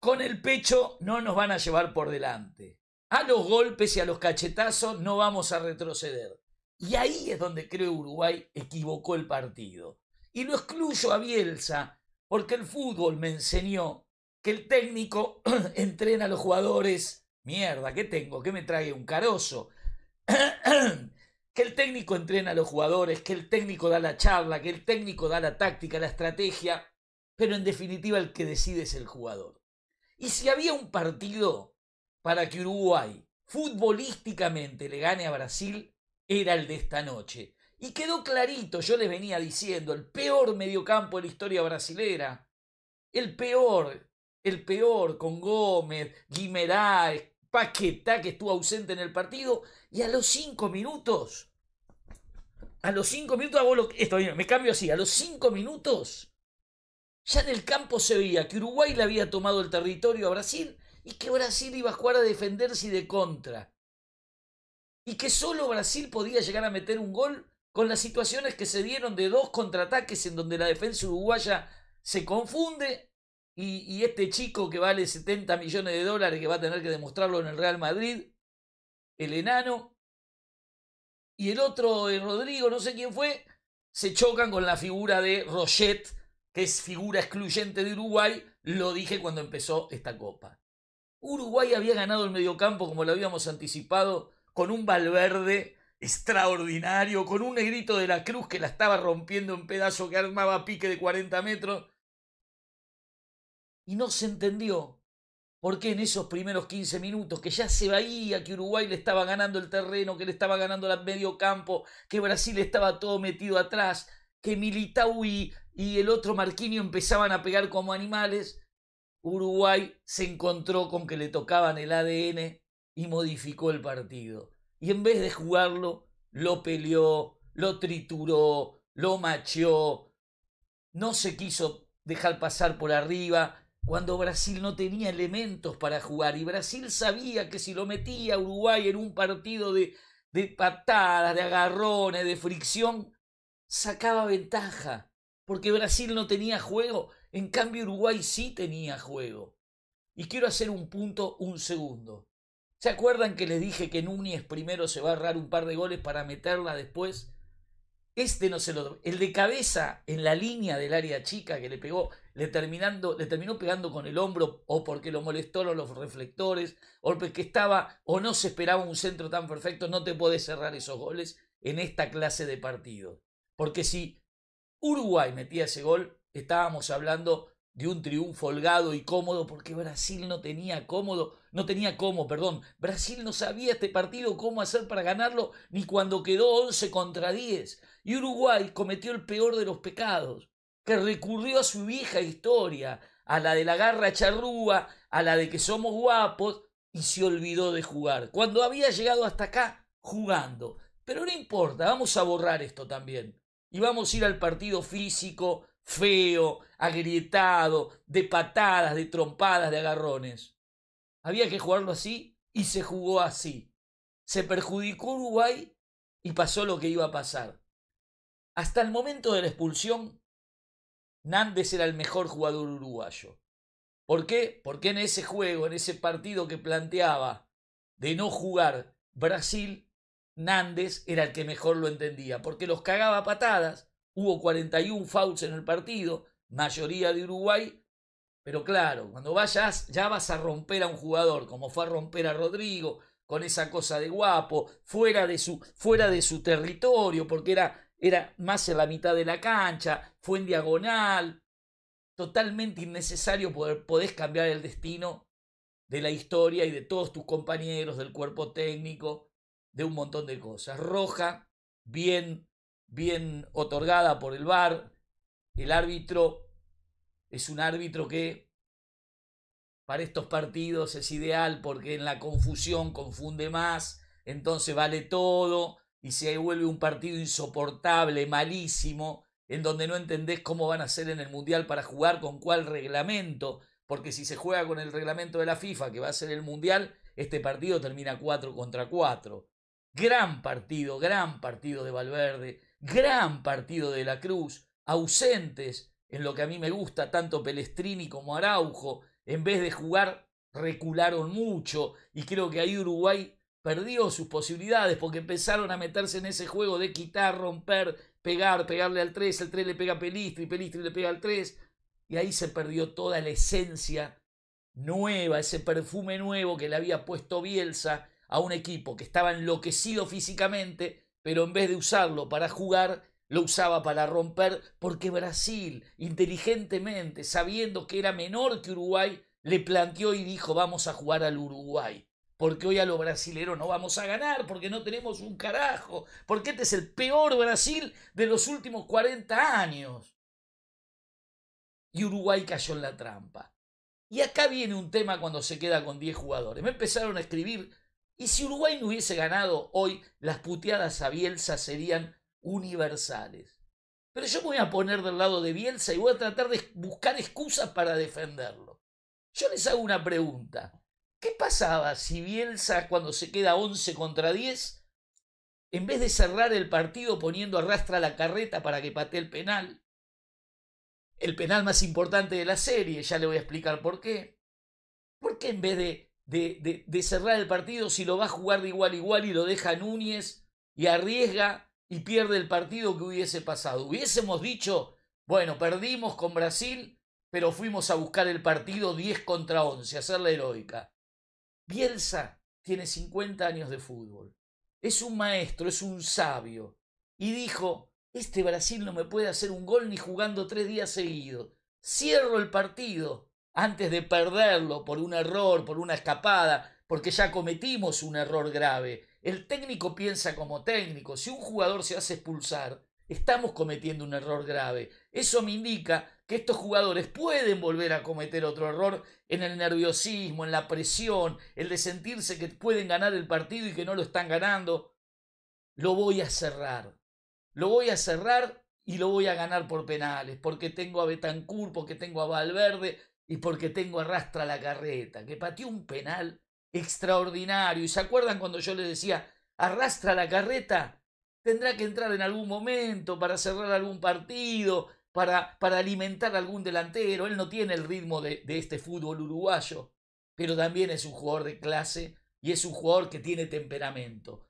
con el pecho no nos van a llevar por delante a los golpes y a los cachetazos no vamos a retroceder. Y ahí es donde creo Uruguay equivocó el partido. Y lo excluyo a Bielsa porque el fútbol me enseñó que el técnico entrena a los jugadores. Mierda, ¿qué tengo? ¿Qué me trae un carozo? que el técnico entrena a los jugadores, que el técnico da la charla, que el técnico da la táctica, la estrategia, pero en definitiva el que decide es el jugador. Y si había un partido para que Uruguay futbolísticamente le gane a Brasil era el de esta noche. Y quedó clarito, yo les venía diciendo, el peor mediocampo de la historia brasilera. El peor, el peor con Gómez, Guimerá, Paquetá que estuvo ausente en el partido. Y a los cinco minutos, a los cinco minutos esto, me cambio así, a los cinco minutos, ya en el campo se veía que Uruguay le había tomado el territorio a Brasil y que Brasil iba a jugar a defenderse y de contra. Y que solo Brasil podía llegar a meter un gol con las situaciones que se dieron de dos contraataques en donde la defensa uruguaya se confunde y, este chico que vale 70 millones de dólares que va a tener que demostrarlo en el Real Madrid, el enano, y el otro, el eh, Rodrigo, no sé quién fue, se chocan con la figura de Rochette, que es figura excluyente de Uruguay, lo dije cuando empezó esta copa. Uruguay había ganado el mediocampo como lo habíamos anticipado, con un Valverde extraordinario, con un negrito de la cruz que la estaba rompiendo en pedazo, que armaba pique de 40 metros. Y no se entendió por qué en esos primeros 15 minutos, que ya se veía que Uruguay le estaba ganando el terreno, que le estaba ganando el medio campo, que Brasil estaba todo metido atrás, que Militao y, el otro marquinio empezaban a pegar como animales, Uruguay se encontró con que le tocaban el ADN y modificó el partido. Y en vez de jugarlo, lo peleó, lo trituró, lo macheó, no se quiso dejar pasar por arriba cuando Brasil no tenía elementos para jugar y Brasil sabía que si lo metía Uruguay en un partido de, de patadas, de agarrones, de fricción, sacaba ventaja porque Brasil no tenía juego, en cambio Uruguay sí tenía juego. Y quiero hacer un punto un segundo. ¿Se acuerdan que les dije que Núñez primero se va a errar un par de goles para meterla después? Este no se lo. El de cabeza en la línea del área chica que le pegó, le, terminando, le terminó pegando con el hombro o porque lo molestó los reflectores, o porque estaba o no se esperaba un centro tan perfecto, no te puedes cerrar esos goles en esta clase de partido. Porque si Uruguay metía ese gol, estábamos hablando de un triunfo holgado y cómodo porque Brasil no tenía cómodo, no tenía cómo, perdón, Brasil no sabía este partido cómo hacer para ganarlo ni cuando quedó 11 contra 10 y Uruguay cometió el peor de los pecados, que recurrió a su vieja historia, a la de la garra charrúa, a la de que somos guapos y se olvidó de jugar. Cuando había llegado hasta acá jugando, pero no importa, vamos a borrar esto también íbamos a ir al partido físico, feo, agrietado, de patadas, de trompadas, de agarrones. Había que jugarlo así y se jugó así. Se perjudicó Uruguay y pasó lo que iba a pasar. Hasta el momento de la expulsión, Nández era el mejor jugador uruguayo. ¿Por qué? Porque en ese juego, en ese partido que planteaba de no jugar Brasil, Nández era el que mejor lo entendía, porque los cagaba patadas, hubo 41 fouls en el partido, mayoría de Uruguay, pero claro, cuando vayas ya vas a romper a un jugador, como fue a romper a Rodrigo, con esa cosa de guapo, fuera de su, fuera de su territorio, porque era, era más en la mitad de la cancha, fue en diagonal, totalmente innecesario, poder, podés cambiar el destino de la historia y de todos tus compañeros, del cuerpo técnico, de un montón de cosas. Roja, bien, bien otorgada por el VAR. El árbitro es un árbitro que para estos partidos es ideal porque en la confusión confunde más, entonces vale todo y se vuelve un partido insoportable, malísimo, en donde no entendés cómo van a ser en el Mundial para jugar, con cuál reglamento, porque si se juega con el reglamento de la FIFA, que va a ser el Mundial, este partido termina 4 contra 4. Gran partido, gran partido de Valverde, gran partido de la Cruz, ausentes en lo que a mí me gusta, tanto Pelestrini como Araujo, en vez de jugar recularon mucho y creo que ahí Uruguay perdió sus posibilidades porque empezaron a meterse en ese juego de quitar, romper, pegar, pegarle al 3, el 3 le pega a Pelistri, Pelistri le pega al 3 y ahí se perdió toda la esencia nueva, ese perfume nuevo que le había puesto Bielsa a un equipo que estaba enloquecido físicamente, pero en vez de usarlo para jugar, lo usaba para romper, porque Brasil, inteligentemente, sabiendo que era menor que Uruguay, le planteó y dijo vamos a jugar al Uruguay. Porque hoy a los brasileros no vamos a ganar, porque no tenemos un carajo, porque este es el peor Brasil de los últimos 40 años. Y Uruguay cayó en la trampa. Y acá viene un tema cuando se queda con 10 jugadores. Me empezaron a escribir y si Uruguay no hubiese ganado hoy, las puteadas a Bielsa serían universales. Pero yo me voy a poner del lado de Bielsa y voy a tratar de buscar excusas para defenderlo. Yo les hago una pregunta. ¿Qué pasaba si Bielsa, cuando se queda 11 contra 10, en vez de cerrar el partido poniendo arrastra la carreta para que patee el penal, el penal más importante de la serie, ya le voy a explicar por qué, ¿por qué en vez de de, cerrar el partido si lo va a jugar de igual a igual y lo deja Núñez y arriesga y pierde el partido que hubiese pasado. Hubiésemos dicho, bueno, perdimos con Brasil, pero fuimos a buscar el partido 10 contra 11, hacer la heroica. Bielsa tiene 50 años de fútbol. Es un maestro, es un sabio. Y dijo, este Brasil no me puede hacer un gol ni jugando tres días seguidos. Cierro el partido antes de perderlo por un error, por una escapada, porque ya cometimos un error grave. El técnico piensa como técnico. Si un jugador se hace expulsar, estamos cometiendo un error grave. Eso me indica que estos jugadores pueden volver a cometer otro error en el nerviosismo, en la presión, el de sentirse que pueden ganar el partido y que no lo están ganando. Lo voy a cerrar. Lo voy a cerrar y lo voy a ganar por penales, porque tengo a Betancourt, porque tengo a Valverde, y porque tengo arrastra la carreta, que pateó un penal extraordinario. ¿Y se acuerdan cuando yo le decía, arrastra la carreta? Tendrá que entrar en algún momento para cerrar algún partido, para, para alimentar algún delantero. Él no tiene el ritmo de, este fútbol uruguayo, pero también es un jugador de clase y es un jugador que tiene temperamento.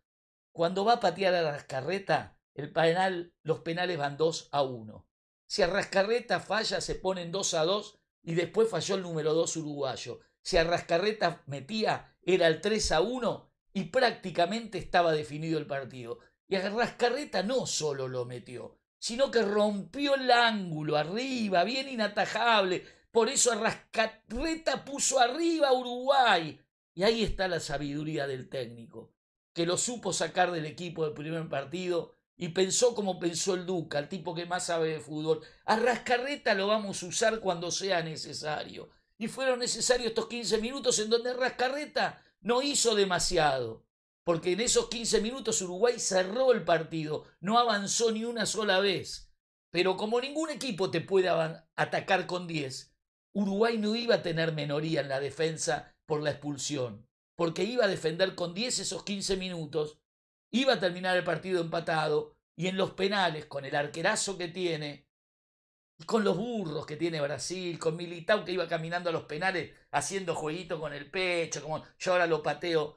Cuando va a patear a la carreta, el penal, los penales van 2 a 1. Si a Rascarreta falla, se ponen 2 a 2 y después falló el número 2 uruguayo. Si Arrascarreta metía, era el 3 a 1 y prácticamente estaba definido el partido. Y Arrascarreta no solo lo metió, sino que rompió el ángulo arriba, bien inatajable. Por eso Arrascarreta puso arriba a Uruguay. Y ahí está la sabiduría del técnico, que lo supo sacar del equipo del primer partido y pensó como pensó el Duca, el tipo que más sabe de fútbol. A Rascarreta lo vamos a usar cuando sea necesario. Y fueron necesarios estos 15 minutos en donde Rascarreta no hizo demasiado. Porque en esos 15 minutos Uruguay cerró el partido, no avanzó ni una sola vez. Pero como ningún equipo te puede atacar con 10, Uruguay no iba a tener menoría en la defensa por la expulsión, porque iba a defender con 10 esos 15 minutos iba a terminar el partido empatado y en los penales, con el arquerazo que tiene, y con los burros que tiene Brasil, con Militao que iba caminando a los penales haciendo jueguito con el pecho, como yo ahora lo pateo,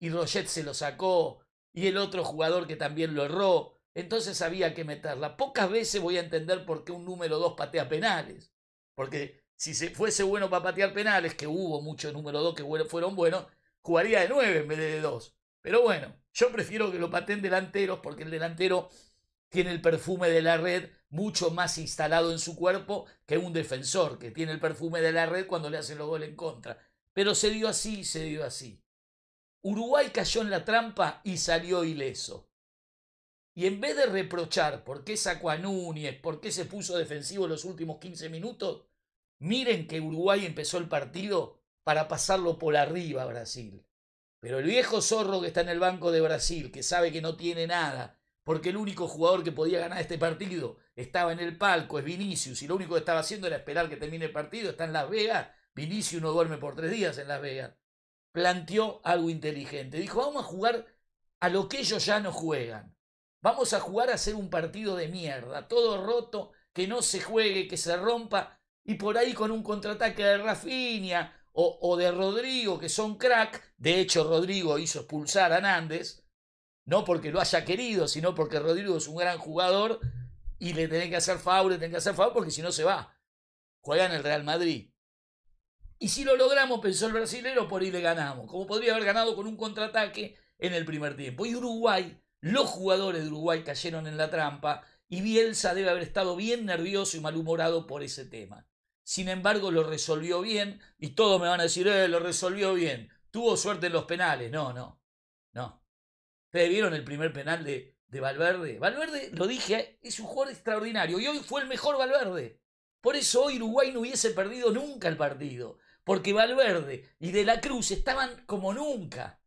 y Roget se lo sacó, y el otro jugador que también lo erró, entonces había que meterla. Pocas veces voy a entender por qué un número 2 patea penales, porque si se fuese bueno para patear penales, que hubo muchos número 2 que fueron buenos, jugaría de 9 en vez de 2. Pero bueno, yo prefiero que lo pateen delanteros porque el delantero tiene el perfume de la red mucho más instalado en su cuerpo que un defensor que tiene el perfume de la red cuando le hacen los goles en contra. Pero se dio así, se dio así. Uruguay cayó en la trampa y salió ileso. Y en vez de reprochar por qué sacó a Núñez, por qué se puso defensivo en los últimos 15 minutos, miren que Uruguay empezó el partido para pasarlo por arriba a Brasil. Pero el viejo zorro que está en el Banco de Brasil, que sabe que no tiene nada, porque el único jugador que podía ganar este partido estaba en el palco, es Vinicius, y lo único que estaba haciendo era esperar que termine el partido, está en Las Vegas, Vinicius no duerme por tres días en Las Vegas, planteó algo inteligente. Dijo, vamos a jugar a lo que ellos ya no juegan. Vamos a jugar a hacer un partido de mierda, todo roto, que no se juegue, que se rompa, y por ahí con un contraataque de Rafinha, o, de Rodrigo, que son crack. De hecho, Rodrigo hizo expulsar a Nández, no porque lo haya querido, sino porque Rodrigo es un gran jugador y le tenés que hacer favor, le tenés que hacer favor porque si no se va. Juega en el Real Madrid. Y si lo logramos, pensó el brasilero, por ahí le ganamos, como podría haber ganado con un contraataque en el primer tiempo. Y Uruguay, los jugadores de Uruguay cayeron en la trampa y Bielsa debe haber estado bien nervioso y malhumorado por ese tema. Sin embargo, lo resolvió bien y todos me van a decir, eh, lo resolvió bien. Tuvo suerte en los penales. No, no, no. ¿Ustedes vieron el primer penal de, de Valverde? Valverde, lo dije, es un jugador extraordinario y hoy fue el mejor Valverde. Por eso hoy Uruguay no hubiese perdido nunca el partido, porque Valverde y De la Cruz estaban como nunca.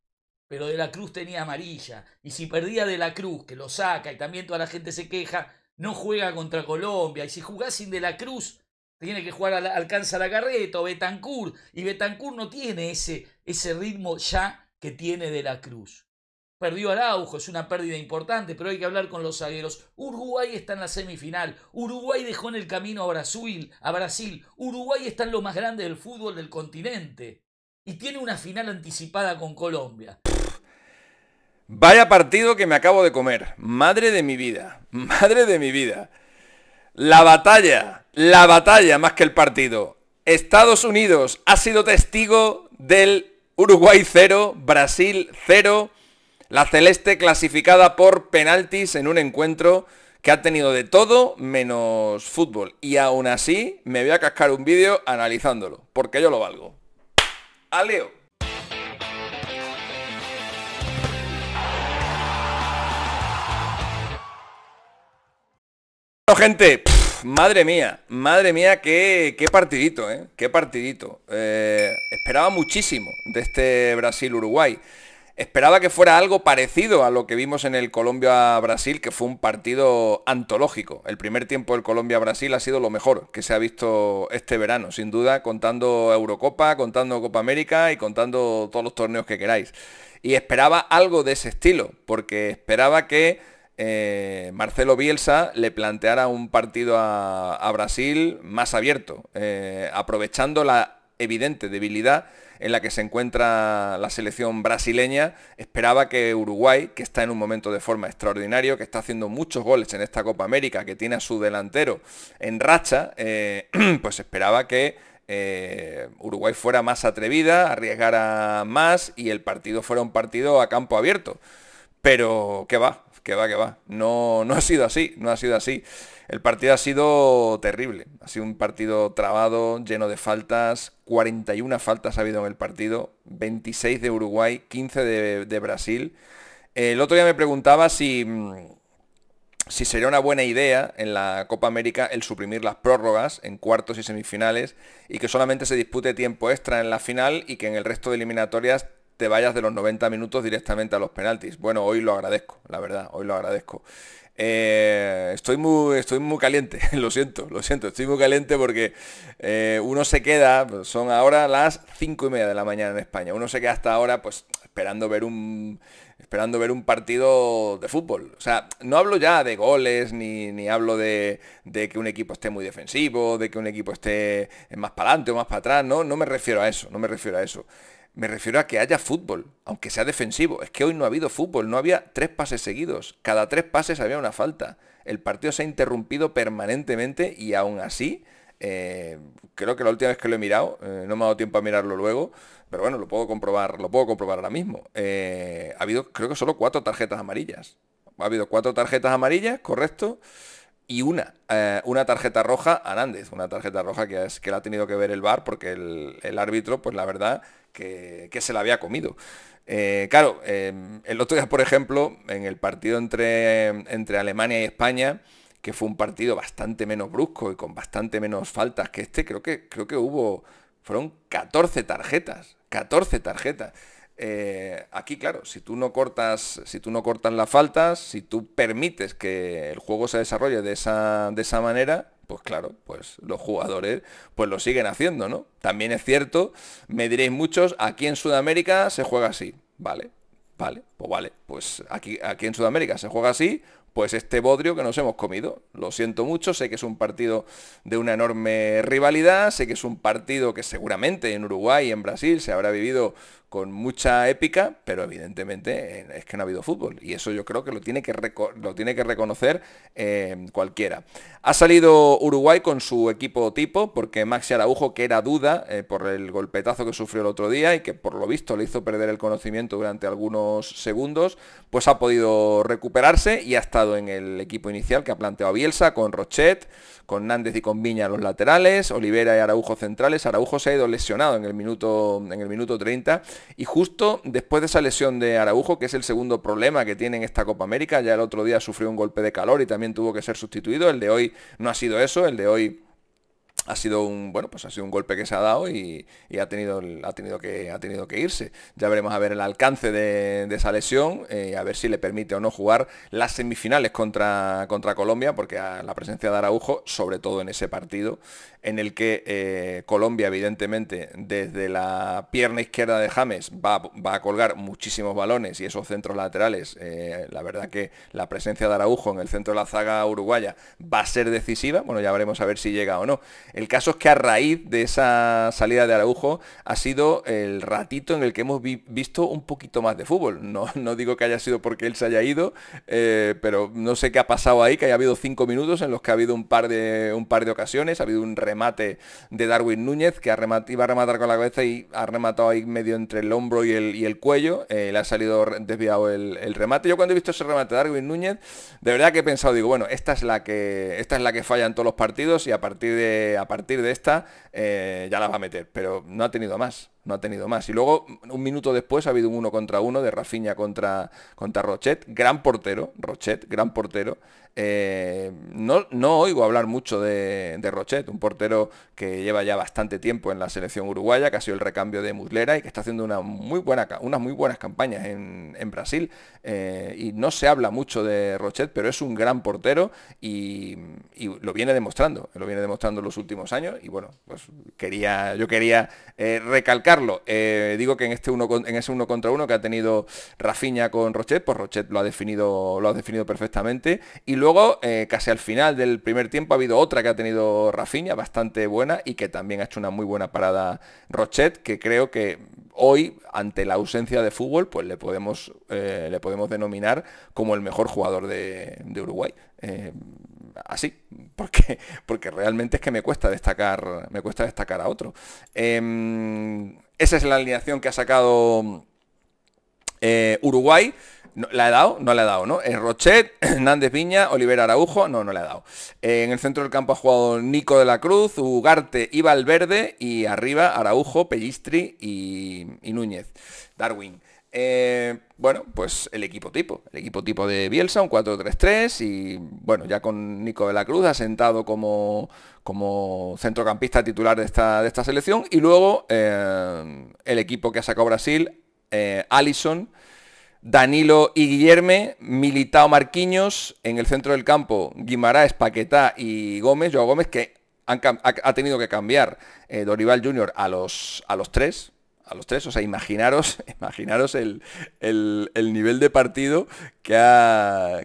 Pero De la Cruz tenía amarilla, y si perdía De la Cruz, que lo saca y también toda la gente se queja, no juega contra Colombia, y si jugás sin De la Cruz, tiene que jugar, a alcanza la carreta o Betancourt, y Betancourt no tiene ese, ese ritmo ya que tiene de la Cruz. Perdió aujo, es una pérdida importante, pero hay que hablar con los zagueros. Uruguay está en la semifinal. Uruguay dejó en el camino a Brasil. A Brasil. Uruguay está en lo más grande del fútbol del continente. Y tiene una final anticipada con Colombia. Vaya partido que me acabo de comer. Madre de mi vida. Madre de mi vida. La batalla, la batalla más que el partido. Estados Unidos ha sido testigo del Uruguay 0, Brasil 0. La celeste clasificada por penaltis en un encuentro que ha tenido de todo menos fútbol. Y aún así me voy a cascar un vídeo analizándolo, porque yo lo valgo. Aleo. Bueno, gente, madre mía, madre mía, qué, qué partidito, ¿eh? Qué partidito. Eh, esperaba muchísimo de este Brasil-Uruguay. Esperaba que fuera algo parecido a lo que vimos en el Colombia-Brasil, que fue un partido antológico. El primer tiempo del Colombia-Brasil ha sido lo mejor que se ha visto este verano, sin duda, contando Eurocopa, contando Copa América y contando todos los torneos que queráis. Y esperaba algo de ese estilo, porque esperaba que eh, Marcelo Bielsa le planteara un partido a, Brasil más abierto, eh, aprovechando la evidente debilidad en la que se encuentra la selección brasileña. Esperaba que Uruguay, que está en un momento de forma extraordinario, que está haciendo muchos goles en esta Copa América, que tiene a su delantero en racha, eh, pues esperaba que Uruguay fuera más atrevida, arriesgara más y el partido fuera un partido a campo abierto. Pero, ¿qué va? que va, que va. No, no ha sido así, no ha sido así. El partido ha sido terrible. Ha sido un partido trabado, lleno de faltas. 41 faltas ha habido en el partido. 26 de Uruguay, 15 de, Brasil. El otro día me preguntaba si, si sería una buena idea en la Copa América el suprimir las prórrogas en cuartos y semifinales y que solamente se dispute tiempo extra en la final y que en el resto de eliminatorias te vayas de los 90 minutos directamente a los penaltis. Bueno, hoy lo agradezco, la verdad, hoy lo agradezco. Eh, estoy, muy, estoy muy caliente, lo siento, lo siento, estoy muy caliente porque eh, uno se queda, son ahora las 5 y media de la mañana en España, uno se queda hasta ahora pues esperando ver un esperando ver un partido de fútbol. O sea, no hablo ya de goles, ni, hablo de, de, que un equipo esté muy defensivo, de que un equipo esté más para adelante o más para atrás, no, no me refiero a eso, no me refiero a eso. Me refiero a que haya fútbol, aunque sea defensivo. Es que hoy no ha habido fútbol, no había tres pases seguidos. Cada tres pases había una falta. El partido se ha interrumpido permanentemente y aún así, eh, creo que la última vez que lo he mirado, eh, no me ha dado tiempo a mirarlo luego, pero bueno, lo puedo comprobar, lo puedo comprobar ahora mismo. Eh, ha habido, creo que solo cuatro tarjetas amarillas. Ha habido cuatro tarjetas amarillas, correcto y una, eh, una tarjeta roja a una tarjeta roja que, es, que la ha tenido que ver el VAR porque el, árbitro, pues la verdad, que, se la había comido. Eh, claro, em, el otro día, por ejemplo, en el partido entre, entre Alemania y España, que fue un partido bastante menos brusco y con bastante menos faltas que este, creo que, creo que hubo, fueron 14 tarjetas, 14 tarjetas. Eh, aquí, claro, si tú no cortas, si tú no cortas las faltas, si tú permites que el juego se desarrolle de esa, de esa manera, pues claro, pues los jugadores pues lo siguen haciendo, ¿no? También es cierto, me diréis muchos, aquí en Sudamérica se juega así, ¿vale? Vale, pues vale, pues aquí, aquí en Sudamérica se juega así, pues este bodrio que nos hemos comido. Lo siento mucho, sé que es un partido de una enorme rivalidad, sé que es un partido que seguramente en Uruguay y en Brasil se habrá vivido con mucha épica, pero evidentemente eh, es que no ha habido fútbol. Y eso yo creo que lo tiene que, lo tiene que reconocer eh, cualquiera. Ha salido Uruguay con su equipo tipo, porque Maxi Araujo, que era duda eh, por el golpetazo que sufrió el otro día y que por lo visto le hizo perder el conocimiento durante algunos segundos, pues ha podido recuperarse y ha estado en el equipo inicial que ha planteado Bielsa, con Rochet, con Nández y con Viña los laterales, Olivera y Araujo centrales. Araujo se ha ido lesionado en el minuto, en el minuto 30 y justo después de esa lesión de Araujo, que es el segundo problema que tiene en esta Copa América, ya el otro día sufrió un golpe de calor y también tuvo que ser sustituido, el de hoy no ha sido eso, el de hoy ha sido un bueno pues ha sido un golpe que se ha dado y, ha tenido ha tenido que ha tenido que irse ya veremos a ver el alcance de, esa lesión y eh, a ver si le permite o no jugar las semifinales contra contra Colombia porque la presencia de Araujo sobre todo en ese partido en el que eh, Colombia, evidentemente, desde la pierna izquierda de James va, a colgar muchísimos balones y esos centros laterales, eh, la verdad que la presencia de Araujo en el centro de la zaga uruguaya va a ser decisiva, bueno, ya veremos a ver si llega o no. El caso es que a raíz de esa salida de Araujo ha sido el ratito en el que hemos visto un poquito más de fútbol. No, no digo que haya sido porque él se haya ido, eh, pero no sé qué ha pasado ahí, que haya habido cinco minutos en los que ha habido un par de, un par de ocasiones, ha habido un remate de Darwin Núñez, que ha iba a rematar con la cabeza y ha rematado ahí medio entre el hombro y el, el cuello. Eh, le ha salido desviado el, remate. Yo cuando he visto ese remate de Darwin Núñez, de verdad que he pensado, digo, bueno, esta es la que, esta es la que falla en todos los partidos y a partir de, a partir de esta eh, ya la va a meter, pero no ha tenido más no ha tenido más. Y luego, un minuto después, ha habido un uno contra uno de Rafinha contra, contra Rochet, gran portero, Rochet, gran portero. Eh, no, no oigo hablar mucho de, Rochet, un portero que lleva ya bastante tiempo en la selección uruguaya, que ha sido el recambio de Muslera y que está haciendo una muy buena, unas muy buenas campañas en, Brasil. Eh, y no se habla mucho de Rochet, pero es un gran portero y, lo viene demostrando, lo viene demostrando en los últimos años. Y bueno, pues quería, yo quería eh, recalcar eh, digo que en, este uno, en ese uno contra uno que ha tenido Rafiña con Rochet, pues Rochet lo ha definido, lo ha definido perfectamente. Y luego, eh, casi al final del primer tiempo, ha habido otra que ha tenido Rafiña, bastante buena, y que también ha hecho una muy buena parada Rochet, que creo que hoy, ante la ausencia de fútbol, pues le podemos, eh, le podemos denominar como el mejor jugador de, Uruguay. Eh, así, porque, porque realmente es que me cuesta destacar, me cuesta destacar a otro. Em, esa es la alineación que ha sacado eh, Uruguay. No, ¿La he dado? No la he dado, ¿no? En eh, Rochet, Hernández Viña, Oliver Araujo, no, no la he dado. Eh, en el centro del campo ha jugado Nico de la Cruz, Ugarte y Valverde, y arriba Araujo, Pellistri y, Núñez, Darwin. Eh, bueno, pues el equipo tipo. El equipo tipo de Bielsa, un 4-3-3 y bueno, ya con Nico de la Cruz asentado como, como centrocampista titular de esta, de esta selección. Y luego el equipo que ha sacado Brasil, eh, Allison, Danilo y Guillerme, Militao Marquiños, en el centro del campo Guimarães, Paquetá y Gómez, Joao Gómez, que ha, tenido que cambiar eh, Dorival Junior a los, a los tres, a los tres. O sea, imaginaros, imaginaros el, nivel de partido que,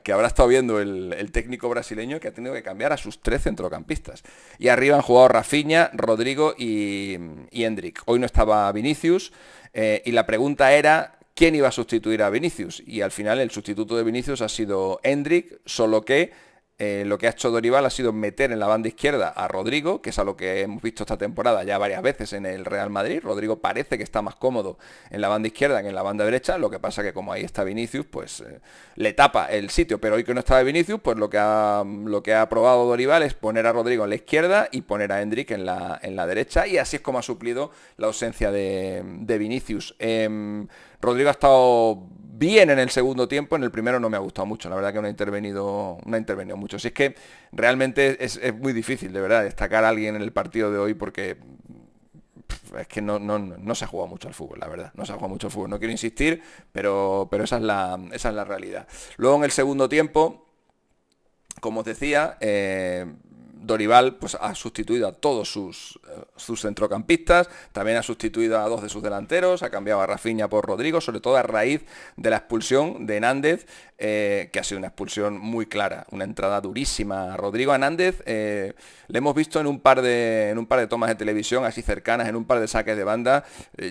que habrá estado viendo el, técnico brasileño que ha tenido que cambiar a sus tres centrocampistas. Y arriba han jugado Rafinha, Rodrigo y, y Hendrik. Hoy no estaba Vinicius. Eh, y la pregunta era quién iba a sustituir a Vinicius. Y al final el sustituto de Vinicius ha sido Hendrik, solo que eh, lo que ha hecho Dorival ha sido meter en la banda izquierda a Rodrigo, que es a lo que hemos visto esta temporada ya varias veces en el Real Madrid. Rodrigo parece que está más cómodo en la banda izquierda que en la banda derecha, lo que pasa que como ahí está Vinicius, pues eh, le tapa el sitio, pero hoy que no está Vinicius, pues lo que ha, lo que ha probado Dorival es poner a Rodrigo en la izquierda y poner a Hendrik en la, en la derecha, y así es como ha suplido la ausencia de, Vinicius. Em, Rodrigo ha estado bien en el segundo tiempo, en el primero no me ha gustado mucho, la verdad que no ha intervenido, ha intervenido mucho. Si es que realmente es, muy difícil, de verdad, destacar a alguien en el partido de hoy porque es que no, se ha jugado mucho al fútbol, la verdad. No se ha jugado mucho al fútbol. No quiero insistir, pero, pero esa, es la, esa es la realidad. Luego en el segundo tiempo, como os decía, eh, Dorival pues, ha sustituido a todos eh, sus, centrocampistas, también ha sustituido a dos de sus delanteros, ha cambiado a Rafinha por Rodrigo, sobre todo a raíz de la expulsión de Hernández, eh, que ha sido una expulsión muy clara, una entrada durísima. a Rodrigo Hernández eh, le hemos visto en un, par de, en un par de tomas de televisión así cercanas, en un par de saques de banda,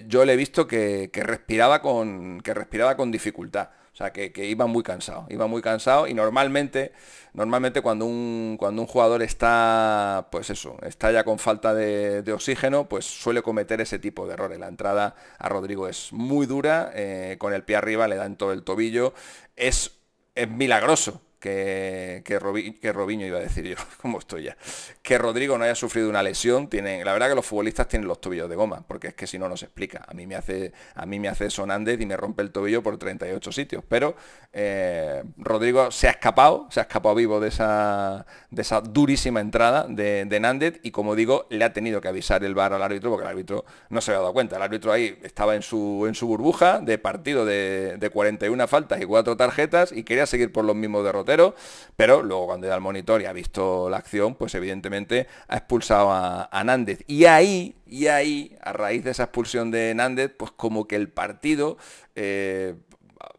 yo le he visto que, respiraba con, que respiraba con dificultad. O sea, que, iba muy cansado, iba muy cansado y normalmente, normalmente cuando un, cuando un jugador está, pues eso, está ya con falta de, oxígeno, pues suele cometer ese tipo de errores. La entrada a Rodrigo es muy dura, eh, con el pie arriba le dan todo el tobillo, es, es milagroso que, que, que iba a decir yo, como estoy ya, que Rodrigo no haya sufrido una lesión, tienen, la verdad que los futbolistas tienen los tobillos de goma, porque es que si no, no se explica. A mí me hace, a mí me hace y me rompe el tobillo por 38 sitios, pero eh, Rodrigo se ha escapado, se ha escapado vivo de esa, de esa durísima entrada de, Nández y como digo, le ha tenido que avisar el bar al árbitro porque el árbitro no se había dado cuenta, el árbitro ahí estaba en su, en su burbuja de partido de, de 41 faltas y cuatro tarjetas y quería seguir por los mismos derroteros pero luego cuando ya al monitor y ha visto la acción, pues evidentemente ha expulsado a, Nández. Y ahí, y ahí, a raíz de esa expulsión de Nández, pues como que el partido... Eh,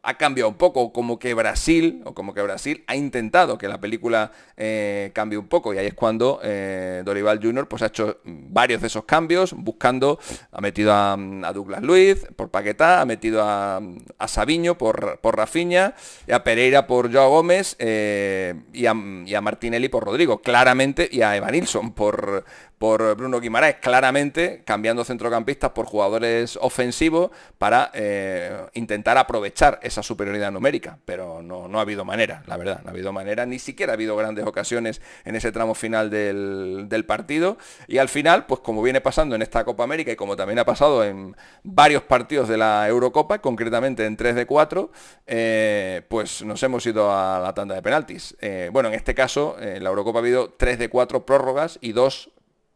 ha cambiado un poco, como que Brasil, o como que Brasil ha intentado que la película eh, cambie un poco, y ahí es cuando eh, Dorival Jr. pues ha hecho varios de esos cambios, buscando, ha metido a, Douglas Luiz por Paquetá, ha metido a, Sabiño por, por Rafiña, a Pereira por Joao Gómez, eh, y, a, y, a, Martinelli por Rodrigo, claramente, y a Evanilson por, por Bruno Guimaraes, claramente cambiando centrocampistas por jugadores ofensivos para eh, intentar aprovechar esa superioridad numérica, pero no, ha habido manera, la verdad, no ha habido manera, ni siquiera ha habido grandes ocasiones en ese tramo final del, partido, y al final, pues como viene pasando en esta Copa América y como también ha pasado en varios partidos de la Eurocopa, concretamente en 3 de 4, eh, pues nos hemos ido a la tanda de penaltis. Eh, bueno, en este caso, en la Eurocopa ha habido 3 de 4 prórrogas y 2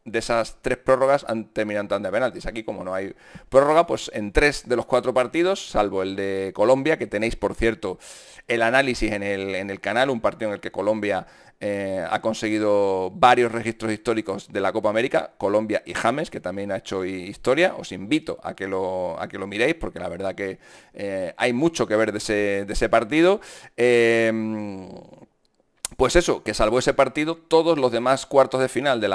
de esas tres prórrogas han terminado tan de penaltis. Aquí como no hay prórroga, pues en tres de los cuatro partidos, salvo el de Colombia, que tenéis por cierto el análisis en el, en el canal, un partido en el que Colombia eh, ha conseguido varios registros históricos de la Copa América, Colombia y James, que también ha hecho historia. Os invito a que lo, a que lo miréis, porque la verdad que eh, hay mucho que ver de ese, de ese partido. Eh, pues eso, que salvo ese partido, todos los demás cuartos de final de,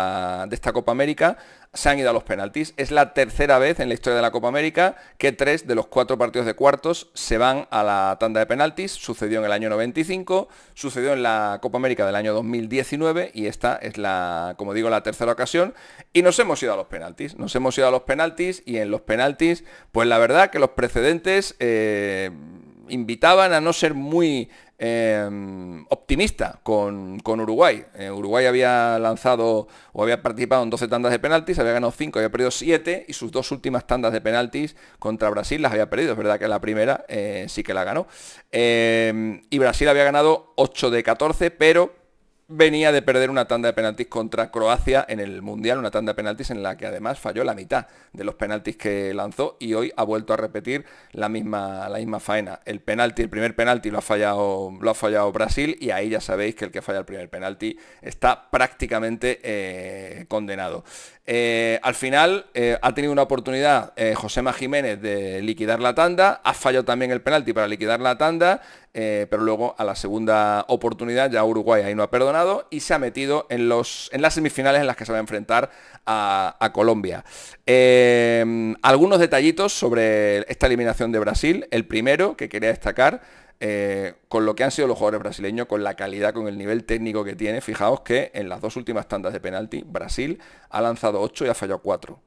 esta Copa América se han ido a los penaltis. Es la tercera vez en la historia de la Copa América que tres de los cuatro partidos de cuartos se van a la tanda de penaltis. Sucedió en el año 95, sucedió en la Copa América del año 2019 y esta es la, como digo, la tercera ocasión. Y nos hemos ido a los penaltis, nos hemos ido a los penaltis y en los penaltis, pues la verdad que los precedentes... Eh, invitaban a no ser muy Em, optimista con, Uruguay. Eh, Uruguay había lanzado o había participado en 12 tandas de penaltis, había ganado 5, había perdido 7 y sus dos últimas tandas de penaltis contra Brasil las había perdido. Es verdad que la primera eh, sí que la ganó. Em, y Brasil había ganado 8 de 14, pero venía de perder una tanda de penaltis contra Croacia en el Mundial, una tanda de penaltis en la que además falló la mitad de los penaltis que lanzó y hoy ha vuelto a repetir la misma, la misma faena. El penalti, el primer penalti lo ha, fallado, lo ha fallado Brasil y ahí ya sabéis que el que falla el primer penalti está prácticamente eh, condenado. Eh, al final eh, ha tenido una oportunidad José Jiménez de liquidar la tanda, ha fallado también el penalti para liquidar la tanda eh, pero luego a la segunda oportunidad ya Uruguay ahí no ha perdonado y se ha metido en, los, en las semifinales en las que se va a enfrentar a, Colombia. Eh, algunos detallitos sobre esta eliminación de Brasil. El primero que quería destacar eh, con lo que han sido los jugadores brasileños, con la calidad, con el nivel técnico que tiene, fijaos que en las dos últimas tandas de penalti, Brasil ha lanzado 8 y ha fallado 4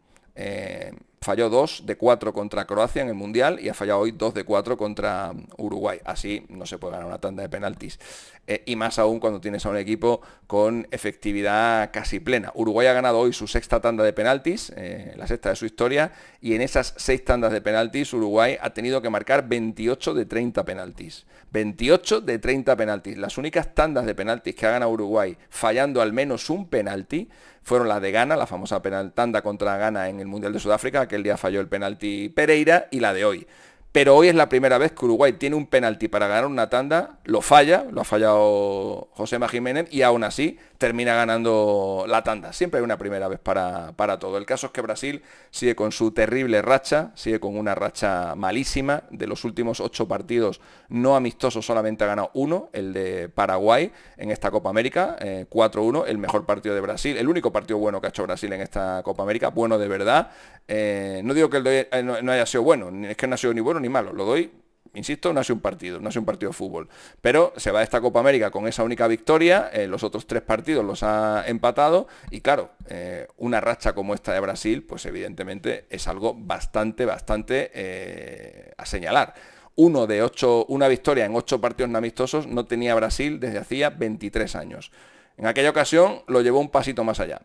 falló 2 de 4 contra Croacia en el Mundial y ha fallado hoy 2 de 4 contra um, Uruguay. Así no se puede ganar una tanda de penaltis. Eh, y más aún cuando tienes a un equipo con efectividad casi plena. Uruguay ha ganado hoy su sexta tanda de penaltis, eh, la sexta de su historia, y en esas seis tandas de penaltis Uruguay ha tenido que marcar 28 de 30 penaltis. 28 de 30 penaltis. Las únicas tandas de penaltis que ha ganado Uruguay fallando al menos un penalti fueron las de Ghana, la famosa tanda contra Ghana en el Mundial de Sudáfrica, aquel día falló el penalti Pereira y la de hoy. Pero hoy es la primera vez que Uruguay tiene un penalti para ganar una tanda, lo falla, lo ha fallado José Jiménez y aún así termina ganando la tanda. Siempre hay una primera vez para, todo. El caso es que Brasil sigue con su terrible racha, sigue con una racha malísima. De los últimos ocho partidos no amistosos solamente ha ganado uno, el de Paraguay en esta Copa América, 4-1, eh, el mejor partido de Brasil, el único partido bueno que ha hecho Brasil en esta Copa América, bueno de verdad. Eh, no digo que eh, no, no, haya sido bueno, es que no ha sido ni bueno ni malo, lo doy Insisto, no ha sido un partido, no ha sido un partido de fútbol. Pero se va a esta Copa América con esa única victoria, eh, los otros tres partidos los ha empatado y claro, eh, una racha como esta de Brasil, pues evidentemente es algo bastante, bastante eh, a señalar. Uno de ocho, una victoria en ocho partidos no amistosos no tenía Brasil desde hacía 23 años. En aquella ocasión lo llevó un pasito más allá.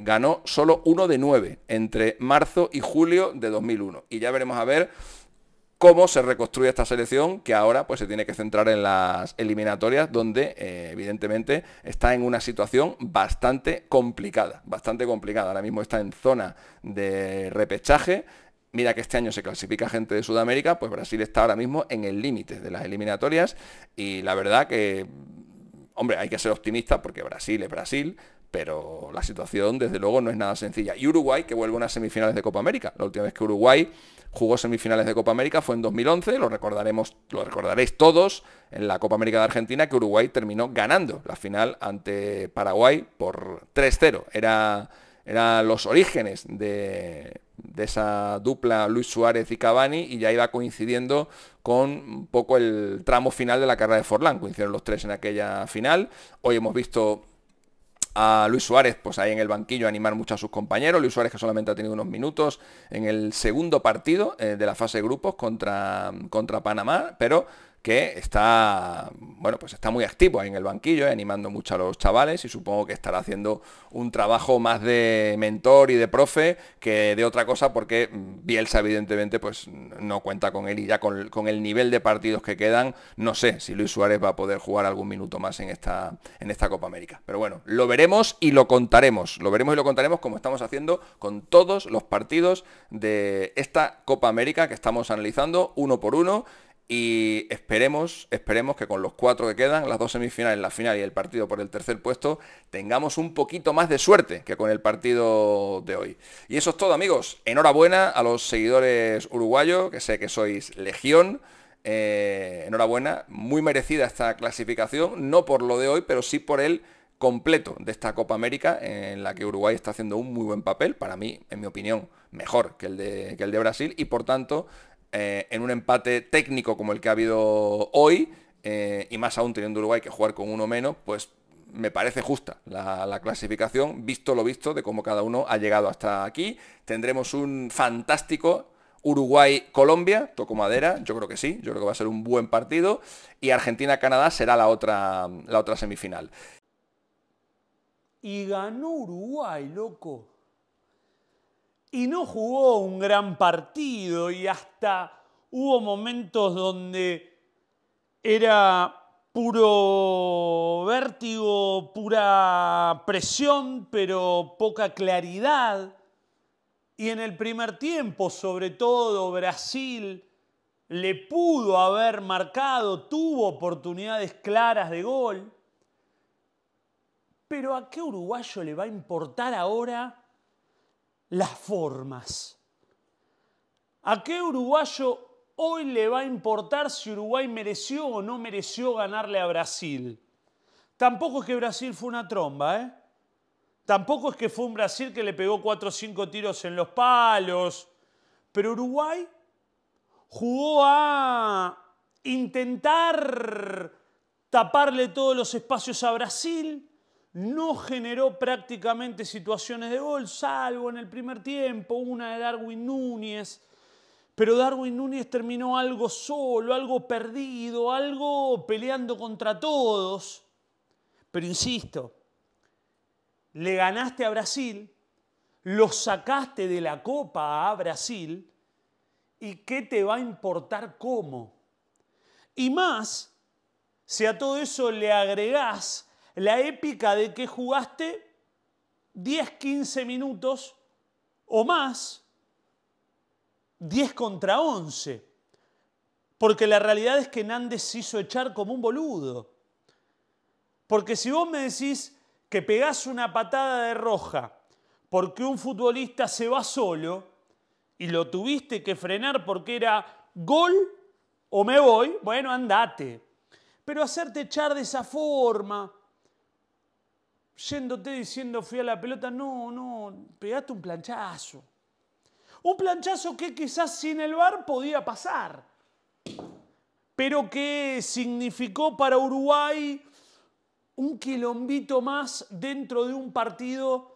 ganó solo uno de nueve entre marzo y julio de 2001. Y ya veremos a ver cómo se reconstruye esta selección que ahora pues se tiene que centrar en las eliminatorias donde eh, evidentemente está en una situación bastante complicada, bastante complicada. Ahora mismo está en zona de repechaje, mira que este año se clasifica gente de Sudamérica, pues Brasil está ahora mismo en el límite de las eliminatorias y la verdad que, hombre, hay que ser optimista porque Brasil es Brasil, pero la situación desde luego no es nada sencilla. Y Uruguay que vuelve unas semifinales de Copa América. La última vez que Uruguay jugó semifinales de Copa América, fue en 2011, lo recordaremos, lo recordaréis todos, en la Copa América de Argentina que Uruguay terminó ganando la final ante Paraguay por 3-0. Era eran los orígenes de, de, esa dupla Luis Suárez y Cavani y ya iba coincidiendo con un poco el tramo final de la carrera de Forlán. Coincidieron los tres en aquella final. Hoy hemos visto a Luis Suárez, pues ahí en el banquillo, a animar mucho a sus compañeros. Luis Suárez que solamente ha tenido unos minutos en el segundo partido eh, de la fase de grupos contra, contra Panamá, pero que está, bueno, pues está muy activo ahí en el banquillo, eh, animando mucho a los chavales y supongo que estará haciendo un trabajo más de mentor y de profe que de otra cosa porque Bielsa evidentemente pues no cuenta con él y ya con, con el nivel de partidos que quedan, no sé si Luis Suárez va a poder jugar algún minuto más en esta, en esta Copa América. Pero bueno, lo veremos y lo contaremos, lo veremos y lo contaremos como estamos haciendo con todos los partidos de esta Copa América que estamos analizando uno por uno y esperemos, esperemos que con los cuatro que quedan, las dos semifinales, la final y el partido por el tercer puesto, tengamos un poquito más de suerte que con el partido de hoy. Y eso es todo amigos. Enhorabuena a los seguidores uruguayos, que sé que sois legión. Eh, enhorabuena, muy merecida esta clasificación, no por lo de hoy, pero sí por el completo de esta Copa América en la que Uruguay está haciendo un muy buen papel, para mí, en mi opinión, mejor que el que el de Brasil y por tanto eh, en un empate técnico como el que ha habido hoy, eh, y más aún teniendo Uruguay que jugar con uno menos, pues me parece justa la, la, clasificación, visto lo visto de cómo cada uno ha llegado hasta aquí. Tendremos un fantástico Uruguay-Colombia, toco madera, yo creo que sí, yo creo que va a ser un buen partido, y Argentina-Canadá será la otra, la otra semifinal. Y ganó Uruguay, loco y no jugó un gran partido y hasta hubo momentos donde era puro vértigo, pura presión, pero poca claridad. Y en el primer tiempo, sobre todo, Brasil le pudo haber marcado, tuvo oportunidades claras de gol. Pero ¿a qué uruguayo le va a importar ahora las formas. ¿A qué uruguayo hoy le va a importar si Uruguay mereció o no mereció ganarle a Brasil? Tampoco es que Brasil fue una tromba, ¿eh? Tampoco es que fue un Brasil que le pegó cuatro o cinco tiros en los palos. Pero Uruguay jugó a intentar taparle todos los espacios a Brasil, no generó prácticamente situaciones de gol, salvo en el primer tiempo, una de Darwin Núñez. Pero Darwin Núñez terminó algo solo, algo perdido, algo peleando contra todos. Pero insisto, le ganaste a Brasil, lo sacaste de la Copa a Brasil, ¿y qué te va a importar cómo? Y más, si a todo eso le agregás la épica de que jugaste 10, 15 minutos o más, 10 contra 11. Porque la realidad es que Nández se hizo echar como un boludo. Porque si vos me decís que pegás una patada de roja porque un futbolista se va solo y lo tuviste que frenar porque era gol o me voy, bueno, andate. Pero hacerte echar de esa forma, yéndote diciendo fui a la pelota, no, no, pegaste un planchazo. Un planchazo que quizás sin el bar podía pasar, pero que significó para Uruguay un quilombito más dentro de un partido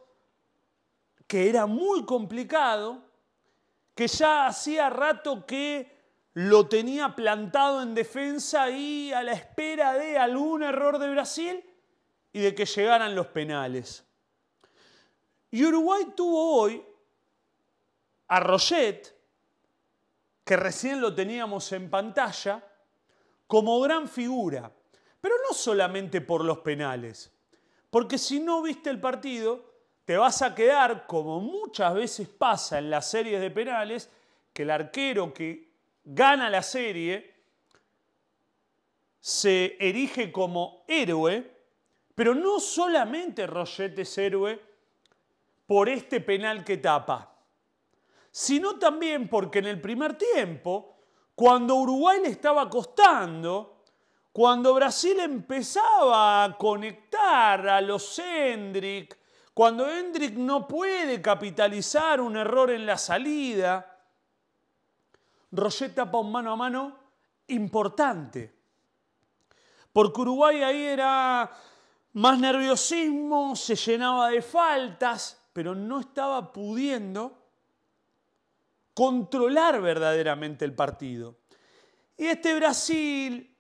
que era muy complicado, que ya hacía rato que lo tenía plantado en defensa y a la espera de algún error de Brasil, y de que llegaran los penales. Y Uruguay tuvo hoy a Roget, que recién lo teníamos en pantalla, como gran figura. Pero no solamente por los penales, porque si no viste el partido, te vas a quedar, como muchas veces pasa en las series de penales, que el arquero que gana la serie se erige como héroe pero no solamente Roget es héroe por este penal que tapa, sino también porque en el primer tiempo, cuando Uruguay le estaba costando, cuando Brasil empezaba a conectar a los Hendrick, cuando Hendrick no puede capitalizar un error en la salida, Roget tapa un mano a mano importante. Porque Uruguay ahí era más nerviosismo, se llenaba de faltas, pero no estaba pudiendo controlar verdaderamente el partido. Y este Brasil,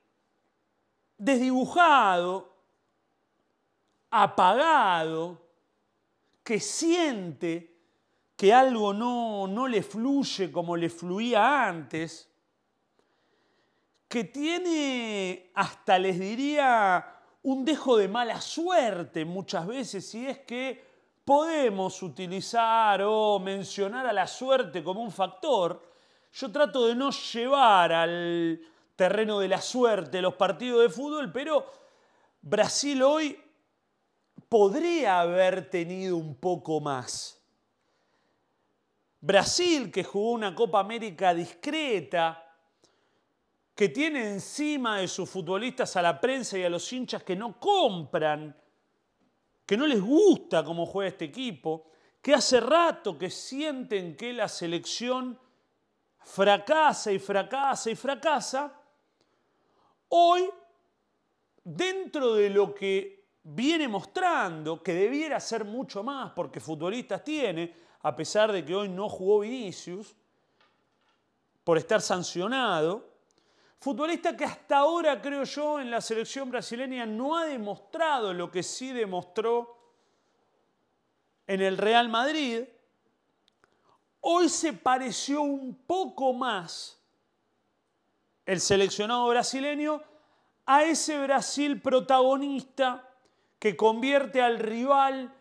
desdibujado, apagado, que siente que algo no, no le fluye como le fluía antes, que tiene, hasta les diría, un dejo de mala suerte muchas veces y es que podemos utilizar o mencionar a la suerte como un factor. Yo trato de no llevar al terreno de la suerte los partidos de fútbol, pero Brasil hoy podría haber tenido un poco más. Brasil, que jugó una Copa América discreta, que tiene encima de sus futbolistas a la prensa y a los hinchas que no compran, que no les gusta cómo juega este equipo, que hace rato que sienten que la selección fracasa y fracasa y fracasa, hoy, dentro de lo que viene mostrando, que debiera ser mucho más, porque futbolistas tiene, a pesar de que hoy no jugó Vinicius, por estar sancionado, Futbolista que hasta ahora, creo yo, en la selección brasileña no ha demostrado lo que sí demostró en el Real Madrid. Hoy se pareció un poco más el seleccionado brasileño a ese Brasil protagonista que convierte al rival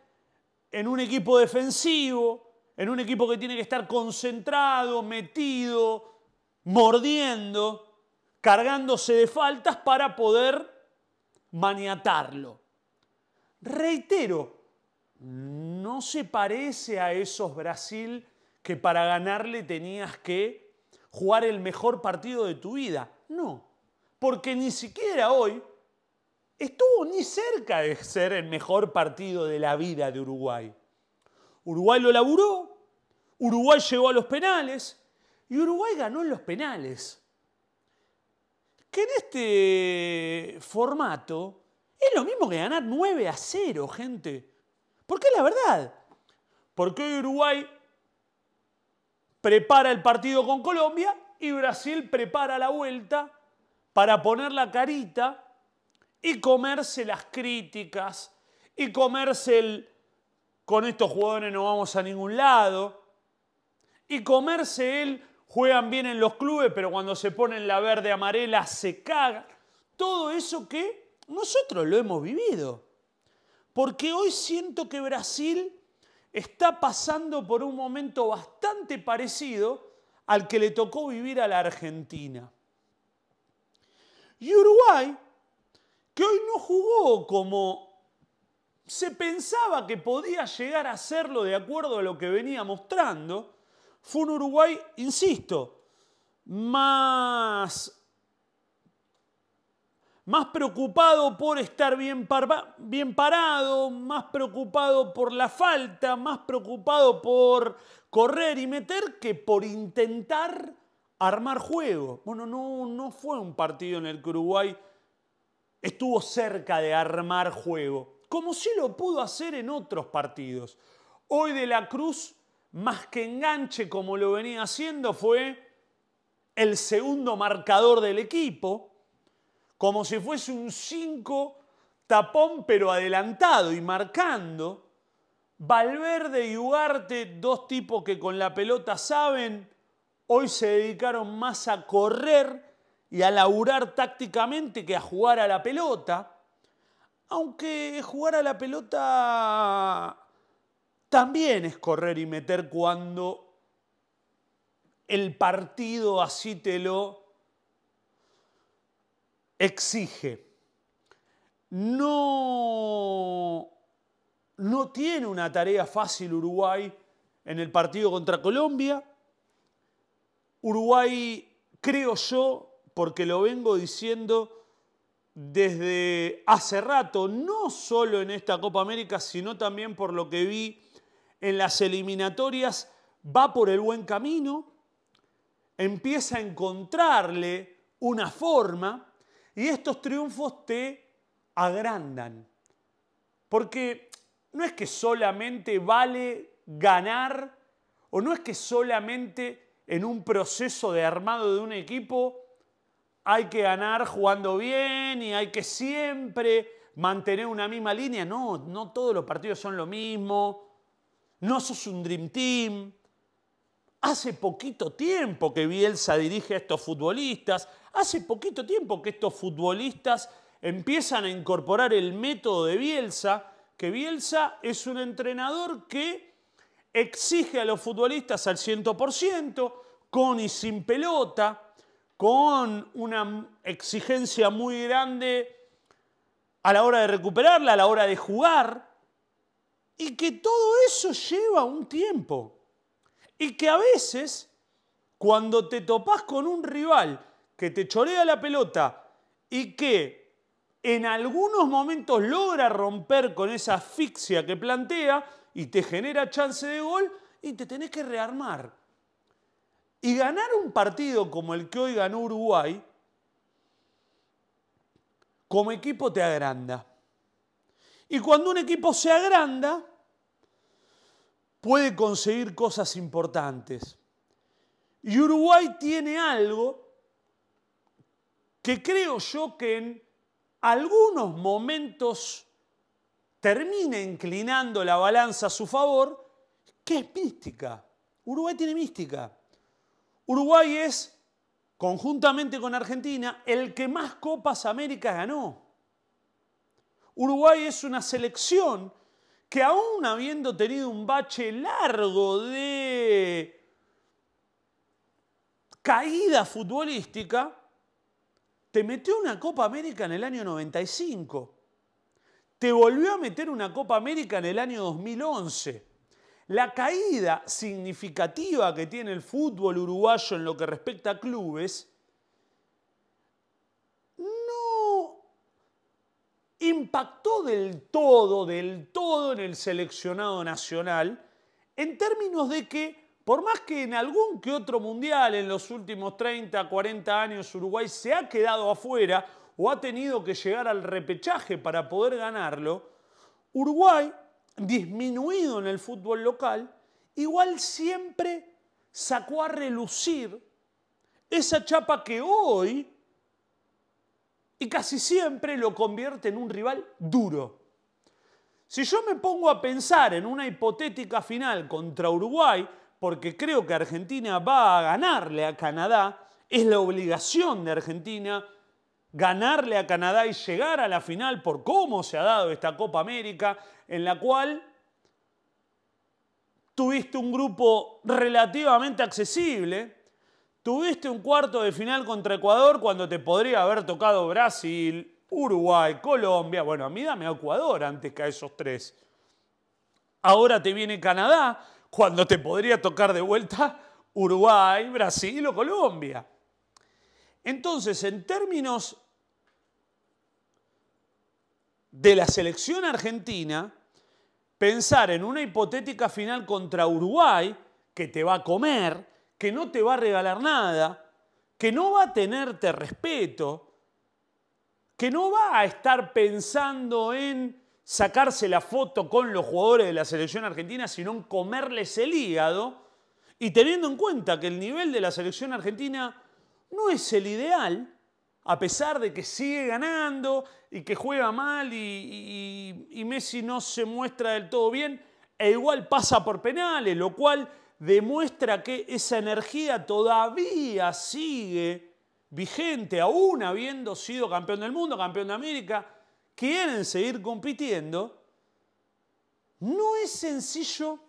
en un equipo defensivo, en un equipo que tiene que estar concentrado, metido, mordiendo cargándose de faltas para poder maniatarlo. Reitero, no se parece a esos Brasil que para ganarle tenías que jugar el mejor partido de tu vida. No, porque ni siquiera hoy estuvo ni cerca de ser el mejor partido de la vida de Uruguay. Uruguay lo laburó, Uruguay llegó a los penales y Uruguay ganó en los penales que en este formato es lo mismo que ganar 9 a 0, gente. Porque es la verdad. Porque Uruguay prepara el partido con Colombia y Brasil prepara la vuelta para poner la carita y comerse las críticas y comerse el con estos jugadores no vamos a ningún lado y comerse el juegan bien en los clubes, pero cuando se ponen la verde amarela se caga. Todo eso que nosotros lo hemos vivido. Porque hoy siento que Brasil está pasando por un momento bastante parecido al que le tocó vivir a la Argentina. Y Uruguay, que hoy no jugó como se pensaba que podía llegar a hacerlo de acuerdo a lo que venía mostrando, fue un Uruguay, insisto, más, más preocupado por estar bien, parado, más preocupado por la falta, más preocupado por correr y meter que por intentar armar juego. Bueno, no, no fue un partido en el que Uruguay estuvo cerca de armar juego, como sí lo pudo hacer en otros partidos. Hoy de la Cruz más que enganche como lo venía haciendo, fue el segundo marcador del equipo, como si fuese un 5 tapón pero adelantado y marcando. Valverde y Ugarte, dos tipos que con la pelota saben, hoy se dedicaron más a correr y a laburar tácticamente que a jugar a la pelota. Aunque jugar a la pelota también es correr y meter cuando el partido así te lo exige. No, no tiene una tarea fácil Uruguay en el partido contra Colombia. Uruguay, creo yo, porque lo vengo diciendo desde hace rato, no solo en esta Copa América, sino también por lo que vi en las eliminatorias va por el buen camino, empieza a encontrarle una forma y estos triunfos te agrandan. Porque no es que solamente vale ganar o no es que solamente en un proceso de armado de un equipo hay que ganar jugando bien y hay que siempre mantener una misma línea. No, no todos los partidos son lo mismo no sos un Dream Team. Hace poquito tiempo que Bielsa dirige a estos futbolistas, hace poquito tiempo que estos futbolistas empiezan a incorporar el método de Bielsa, que Bielsa es un entrenador que exige a los futbolistas al 100%, con y sin pelota, con una exigencia muy grande a la hora de recuperarla, a la hora de jugar. Y que todo eso lleva un tiempo. Y que a veces, cuando te topás con un rival que te chorea la pelota y que en algunos momentos logra romper con esa asfixia que plantea y te genera chance de gol y te tenés que rearmar. Y ganar un partido como el que hoy ganó Uruguay, como equipo te agranda. Y cuando un equipo se agranda, puede conseguir cosas importantes. Y Uruguay tiene algo que creo yo que en algunos momentos termina inclinando la balanza a su favor, que es mística. Uruguay tiene mística. Uruguay es, conjuntamente con Argentina, el que más Copas América ganó. Uruguay es una selección que aún habiendo tenido un bache largo de caída futbolística, te metió una Copa América en el año 95. Te volvió a meter una Copa América en el año 2011. La caída significativa que tiene el fútbol uruguayo en lo que respecta a clubes impactó del todo, del todo en el seleccionado nacional, en términos de que, por más que en algún que otro mundial en los últimos 30, 40 años Uruguay se ha quedado afuera o ha tenido que llegar al repechaje para poder ganarlo, Uruguay, disminuido en el fútbol local, igual siempre sacó a relucir esa chapa que hoy y casi siempre lo convierte en un rival duro. Si yo me pongo a pensar en una hipotética final contra Uruguay, porque creo que Argentina va a ganarle a Canadá, es la obligación de Argentina ganarle a Canadá y llegar a la final por cómo se ha dado esta Copa América, en la cual tuviste un grupo relativamente accesible, Tuviste un cuarto de final contra Ecuador cuando te podría haber tocado Brasil, Uruguay, Colombia. Bueno, a mí dame a Ecuador antes que a esos tres. Ahora te viene Canadá cuando te podría tocar de vuelta Uruguay, Brasil o Colombia. Entonces, en términos de la selección argentina, pensar en una hipotética final contra Uruguay, que te va a comer, que no te va a regalar nada, que no va a tenerte respeto, que no va a estar pensando en sacarse la foto con los jugadores de la selección argentina, sino en comerles el hígado, y teniendo en cuenta que el nivel de la selección argentina no es el ideal, a pesar de que sigue ganando y que juega mal y, Messi no se muestra del todo bien, e igual pasa por penales, lo cual demuestra que esa energía todavía sigue vigente, aún habiendo sido campeón del mundo, campeón de América, quieren seguir compitiendo, no es sencillo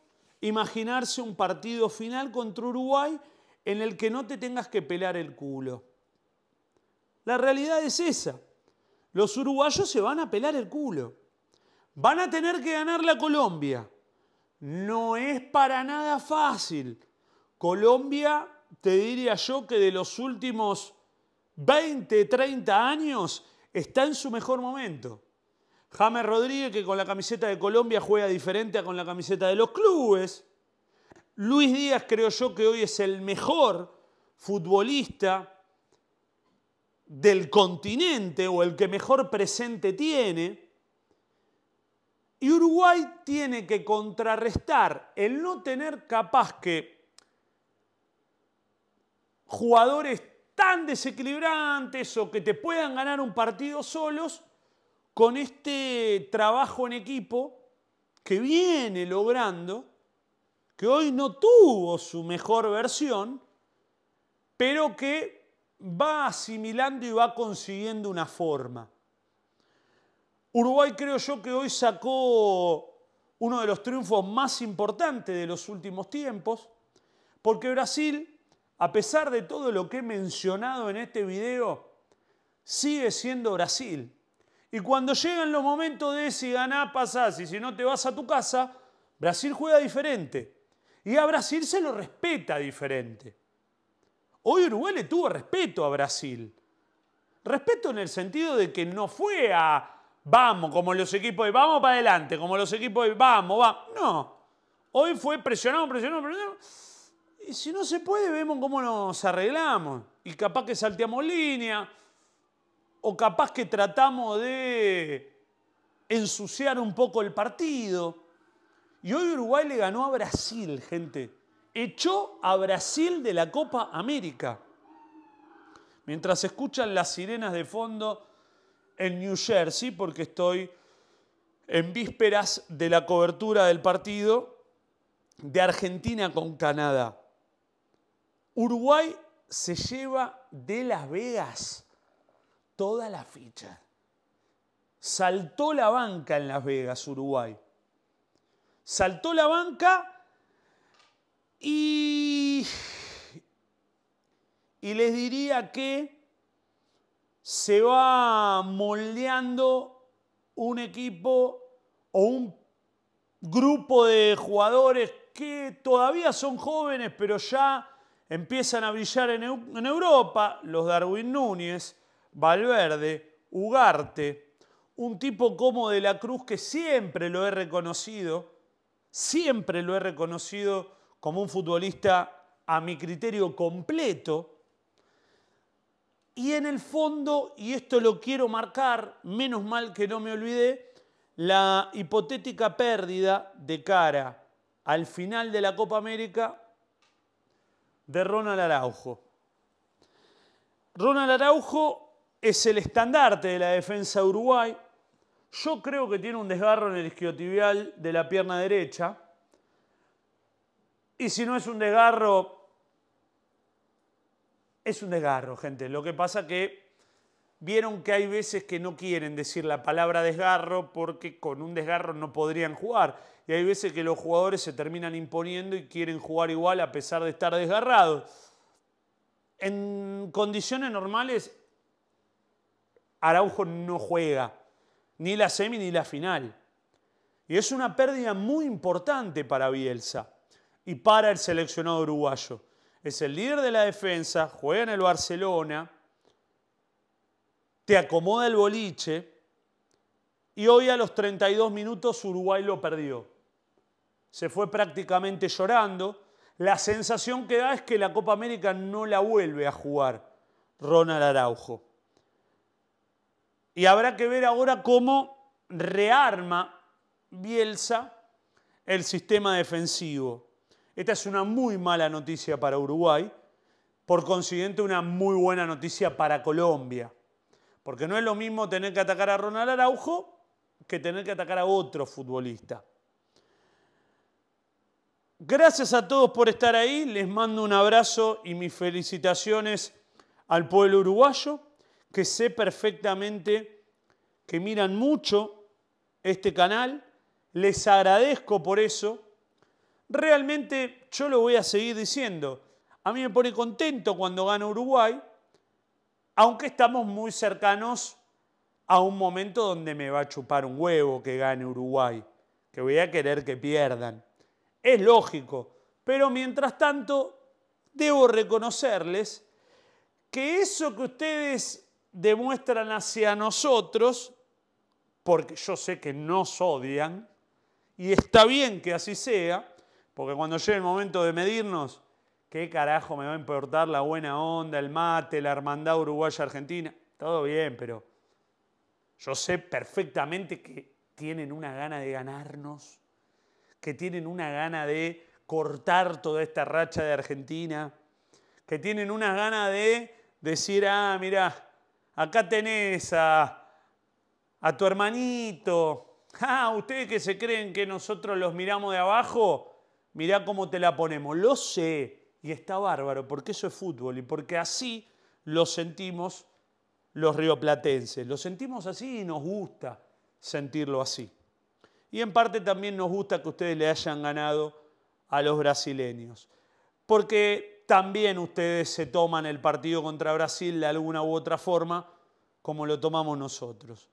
imaginarse un partido final contra Uruguay en el que no te tengas que pelar el culo. La realidad es esa. Los uruguayos se van a pelar el culo. Van a tener que ganar la Colombia no es para nada fácil. Colombia, te diría yo que de los últimos 20, 30 años, está en su mejor momento. James Rodríguez, que con la camiseta de Colombia juega diferente a con la camiseta de los clubes. Luis Díaz creo yo que hoy es el mejor futbolista del continente o el que mejor presente tiene. Y Uruguay tiene que contrarrestar el no tener capaz que jugadores tan desequilibrantes o que te puedan ganar un partido solos con este trabajo en equipo que viene logrando, que hoy no tuvo su mejor versión, pero que va asimilando y va consiguiendo una forma. Uruguay creo yo que hoy sacó uno de los triunfos más importantes de los últimos tiempos, porque Brasil, a pesar de todo lo que he mencionado en este video, sigue siendo Brasil. Y cuando llegan los momentos de si ganás, pasás, y si no te vas a tu casa, Brasil juega diferente. Y a Brasil se lo respeta diferente. Hoy Uruguay le tuvo respeto a Brasil. Respeto en el sentido de que no fue a vamos, como los equipos de vamos para adelante, como los equipos de vamos, vamos. No. Hoy fue presionado, presionado, presionado. Y si no se puede, vemos cómo nos arreglamos. Y capaz que salteamos línea, o capaz que tratamos de ensuciar un poco el partido. Y hoy Uruguay le ganó a Brasil, gente. Echó a Brasil de la Copa América. Mientras escuchan las sirenas de fondo en New Jersey porque estoy en vísperas de la cobertura del partido de Argentina con Canadá. Uruguay se lleva de Las Vegas toda la ficha. Saltó la banca en Las Vegas, Uruguay. Saltó la banca y, y les diría que se va moldeando un equipo o un grupo de jugadores que todavía son jóvenes, pero ya empiezan a brillar en, Europa, los Darwin Núñez, Valverde, Ugarte, un tipo como de la Cruz que siempre lo he reconocido, siempre lo he reconocido como un futbolista a mi criterio completo, y en el fondo, y esto lo quiero marcar, menos mal que no me olvidé, la hipotética pérdida de cara al final de la Copa América de Ronald Araujo. Ronald Araujo es el estandarte de la defensa de Uruguay. Yo creo que tiene un desgarro en el isquiotibial de la pierna derecha. Y si no es un desgarro, es un desgarro, gente. Lo que pasa que vieron que hay veces que no quieren decir la palabra desgarro porque con un desgarro no podrían jugar. Y hay veces que los jugadores se terminan imponiendo y quieren jugar igual a pesar de estar desgarrados. En condiciones normales, Araujo no juega ni la semi ni la final. Y es una pérdida muy importante para Bielsa y para el seleccionado uruguayo es el líder de la defensa, juega en el Barcelona, te acomoda el boliche y hoy a los 32 minutos Uruguay lo perdió. Se fue prácticamente llorando. La sensación que da es que la Copa América no la vuelve a jugar Ronald Araujo. Y habrá que ver ahora cómo rearma Bielsa el sistema defensivo. Esta es una muy mala noticia para Uruguay, por consiguiente una muy buena noticia para Colombia. Porque no es lo mismo tener que atacar a Ronald Araujo que tener que atacar a otro futbolista. Gracias a todos por estar ahí, les mando un abrazo y mis felicitaciones al pueblo uruguayo, que sé perfectamente que miran mucho este canal, les agradezco por eso realmente yo lo voy a seguir diciendo. A mí me pone contento cuando gana Uruguay, aunque estamos muy cercanos a un momento donde me va a chupar un huevo que gane Uruguay, que voy a querer que pierdan. Es lógico, pero mientras tanto debo reconocerles que eso que ustedes demuestran hacia nosotros, porque yo sé que nos odian, y está bien que así sea, porque cuando llegue el momento de medirnos, ¿qué carajo me va a importar la buena onda, el mate, la hermandad uruguaya-argentina? Todo bien, pero yo sé perfectamente que tienen una gana de ganarnos, que tienen una gana de cortar toda esta racha de Argentina, que tienen una gana de decir, ah, mira, acá tenés a, a tu hermanito, ah, ustedes que se creen que nosotros los miramos de abajo, mirá cómo te la ponemos. Lo sé y está bárbaro porque eso es fútbol y porque así lo sentimos los rioplatenses. Lo sentimos así y nos gusta sentirlo así. Y en parte también nos gusta que ustedes le hayan ganado a los brasileños. Porque también ustedes se toman el partido contra Brasil de alguna u otra forma como lo tomamos nosotros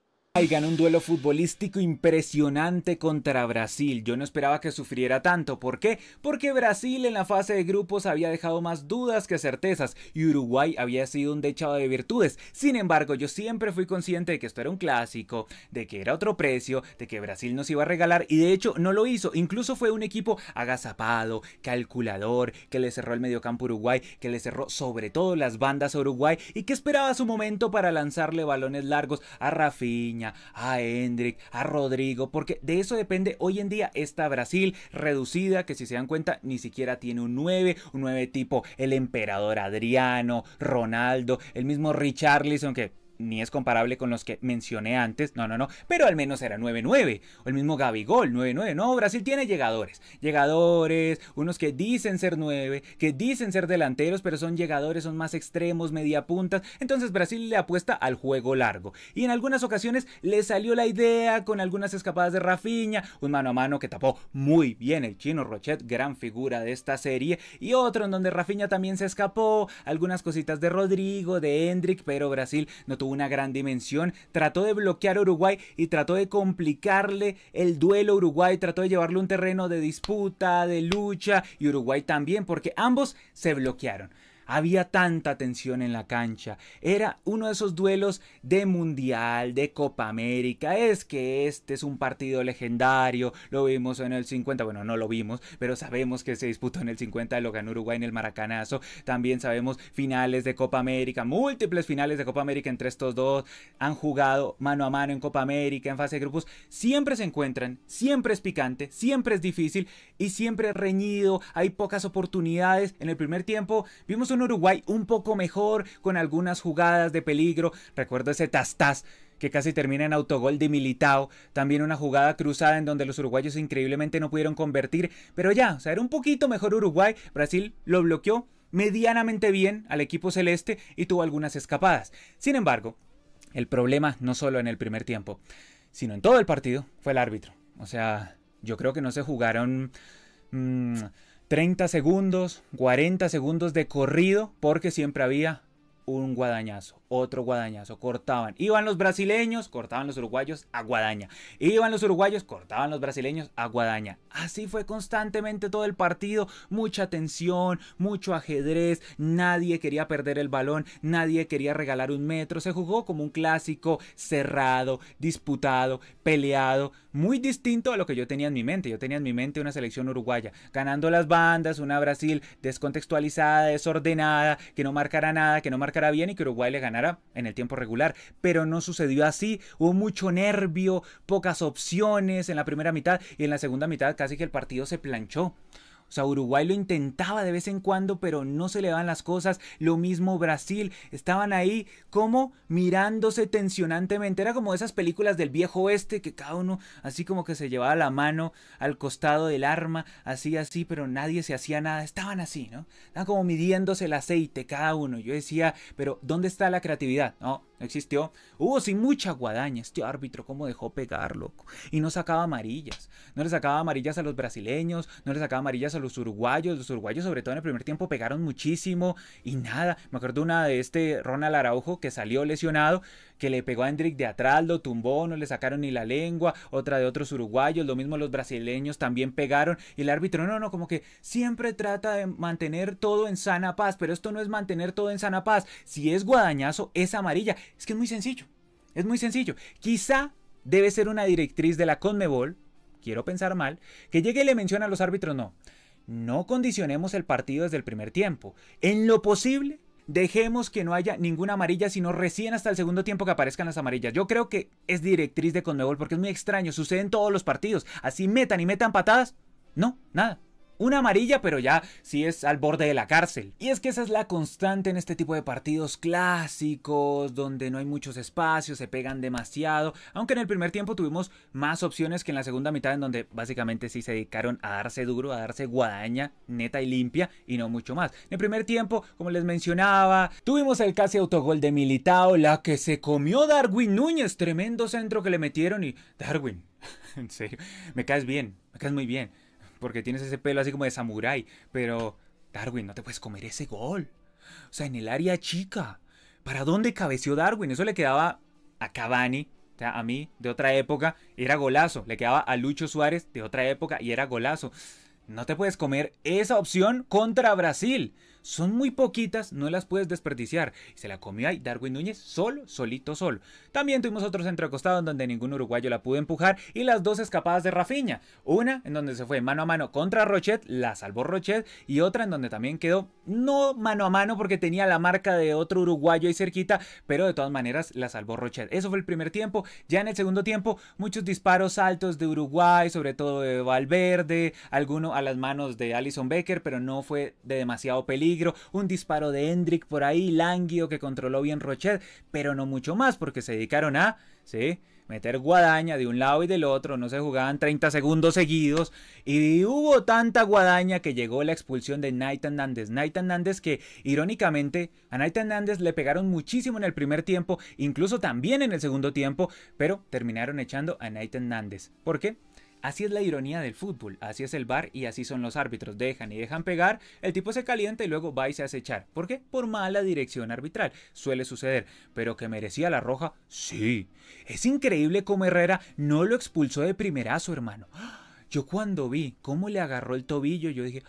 ganó un duelo futbolístico impresionante contra Brasil. Yo no esperaba que sufriera tanto. ¿Por qué? Porque Brasil en la fase de grupos había dejado más dudas que certezas y Uruguay había sido un dechado de virtudes. Sin embargo, yo siempre fui consciente de que esto era un clásico, de que era otro precio, de que Brasil nos iba a regalar y de hecho no lo hizo. Incluso fue un equipo agazapado, calculador, que le cerró el mediocampo Uruguay, que le cerró sobre todo las bandas a Uruguay y que esperaba su momento para lanzarle balones largos a Rafinha a Hendrik, a Rodrigo, porque de eso depende hoy en día esta Brasil reducida, que si se dan cuenta ni siquiera tiene un 9, un 9 tipo el emperador Adriano, Ronaldo, el mismo Richarlison que ni es comparable con los que mencioné antes, no, no, no, pero al menos era 9-9, o el mismo Gabigol 9-9, no, Brasil tiene llegadores, llegadores, unos que dicen ser 9, que dicen ser delanteros, pero son llegadores, son más extremos, media puntas, entonces Brasil le apuesta al juego largo, y en algunas ocasiones le salió la idea con algunas escapadas de Rafinha, un mano a mano que tapó muy bien el chino Rochet, gran figura de esta serie, y otro en donde Rafinha también se escapó, algunas cositas de Rodrigo, de Hendrik, pero Brasil no tuvo una gran dimensión, trató de bloquear a Uruguay y trató de complicarle el duelo a Uruguay, trató de llevarle un terreno de disputa, de lucha y Uruguay también, porque ambos se bloquearon. Había tanta tensión en la cancha. Era uno de esos duelos de Mundial, de Copa América. Es que este es un partido legendario. Lo vimos en el 50. Bueno, no lo vimos, pero sabemos que se disputó en el 50. Lo ganó Uruguay en el Maracanazo. También sabemos finales de Copa América. Múltiples finales de Copa América entre estos dos. Han jugado mano a mano en Copa América, en fase de grupos. Siempre se encuentran. Siempre es picante. Siempre es difícil. Y siempre reñido. Hay pocas oportunidades. En el primer tiempo vimos un Uruguay un poco mejor, con algunas jugadas de peligro. Recuerdo ese Tastaz que casi termina en autogol de Militao. También una jugada cruzada en donde los uruguayos increíblemente no pudieron convertir. Pero ya, o sea, era un poquito mejor Uruguay. Brasil lo bloqueó medianamente bien al equipo celeste y tuvo algunas escapadas. Sin embargo, el problema no solo en el primer tiempo, sino en todo el partido fue el árbitro. O sea, yo creo que no se jugaron... Mm, 30 segundos, 40 segundos de corrido, porque siempre había un guadañazo, otro guadañazo, cortaban. Iban los brasileños, cortaban los uruguayos a guadaña. Iban los uruguayos, cortaban los brasileños a guadaña. Así fue constantemente todo el partido, mucha tensión, mucho ajedrez, nadie quería perder el balón, nadie quería regalar un metro, se jugó como un clásico cerrado, disputado, peleado, muy distinto a lo que yo tenía en mi mente. Yo tenía en mi mente una selección uruguaya, ganando las bandas, una Brasil descontextualizada, desordenada, que no marcará nada, que no marcará bien y que Uruguay le ganara en el tiempo regular. Pero no sucedió así. Hubo mucho nervio, pocas opciones en la primera mitad y en la segunda mitad casi que el partido se planchó. O sea, Uruguay lo intentaba de vez en cuando, pero no se le van las cosas. Lo mismo Brasil. Estaban ahí como mirándose tensionantemente. Era como esas películas del viejo oeste que cada uno así como que se llevaba la mano al costado del arma, así, así, pero nadie se hacía nada. Estaban así, ¿no? Estaban como midiéndose el aceite cada uno. Yo decía, pero ¿dónde está la creatividad? No, no existió. Hubo sin mucha guadaña. Este árbitro, ¿cómo dejó pegar, loco? Y no sacaba amarillas. No le sacaba amarillas a los brasileños, no le sacaba amarillas a los uruguayos. Los uruguayos, sobre todo en el primer tiempo, pegaron muchísimo y nada. Me acuerdo una de este Ronald Araujo que salió lesionado que le pegó a Hendrik de Atraldo, lo tumbó, no le sacaron ni la lengua, otra de otros uruguayos, lo mismo los brasileños también pegaron y el árbitro no, no, como que siempre trata de mantener todo en sana paz, pero esto no es mantener todo en sana paz, si es guadañazo es amarilla, es que es muy sencillo, es muy sencillo, quizá debe ser una directriz de la Conmebol, quiero pensar mal, que llegue y le menciona a los árbitros no. No condicionemos el partido desde el primer tiempo. En lo posible, Dejemos que no haya ninguna amarilla, sino recién hasta el segundo tiempo que aparezcan las amarillas. Yo creo que es directriz de Conmebol porque es muy extraño. Sucede en todos los partidos. Así metan y metan patadas. No, nada. Una amarilla, pero ya sí es al borde de la cárcel. Y es que esa es la constante en este tipo de partidos clásicos, donde no hay muchos espacios, se pegan demasiado. Aunque en el primer tiempo tuvimos más opciones que en la segunda mitad, en donde básicamente sí se dedicaron a darse duro, a darse guadaña neta y limpia, y no mucho más. En el primer tiempo, como les mencionaba, tuvimos el casi autogol de Militao, la que se comió Darwin Núñez, tremendo centro que le metieron y Darwin, en serio, me caes bien, me caes muy bien porque tienes ese pelo así como de samurái. Pero, Darwin, no te puedes comer ese gol. O sea, en el área chica. ¿Para dónde cabeció Darwin? Eso le quedaba a Cavani, o sea, a mí, de otra época, era golazo. Le quedaba a Lucho Suárez, de otra época, y era golazo. No te puedes comer esa opción contra Brasil son muy poquitas, no las puedes desperdiciar. Se la comió ahí Darwin Núñez solo, solito, solo. También tuvimos otro centro acostado en donde ningún uruguayo la pudo empujar y las dos escapadas de Rafiña. Una en donde se fue mano a mano contra Rochet, la salvó Rochet y otra en donde también quedó no mano a mano porque tenía la marca de otro uruguayo ahí cerquita, pero de todas maneras la salvó Rochet. Eso fue el primer tiempo. Ya en el segundo tiempo, muchos disparos altos de Uruguay, sobre todo de Valverde, alguno a las manos de Alison Becker, pero no fue de demasiado peligro un disparo de Hendrick por ahí, Languio que controló bien Rochet, pero no mucho más porque se dedicaron a, ¿sí? meter guadaña de un lado y del otro, no se jugaban 30 segundos seguidos y hubo tanta guadaña que llegó la expulsión de Nathan Nández, Nathan Nández que irónicamente a Nathan Nández le pegaron muchísimo en el primer tiempo, incluso también en el segundo tiempo, pero terminaron echando a Nathan Nández, ¿Por qué? Así es la ironía del fútbol, así es el bar y así son los árbitros. Dejan y dejan pegar, el tipo se calienta y luego va y se hace echar. ¿Por qué? Por mala dirección arbitral. Suele suceder, pero que merecía la roja, sí. Es increíble cómo Herrera no lo expulsó de primerazo, hermano. Yo cuando vi cómo le agarró el tobillo, yo dije,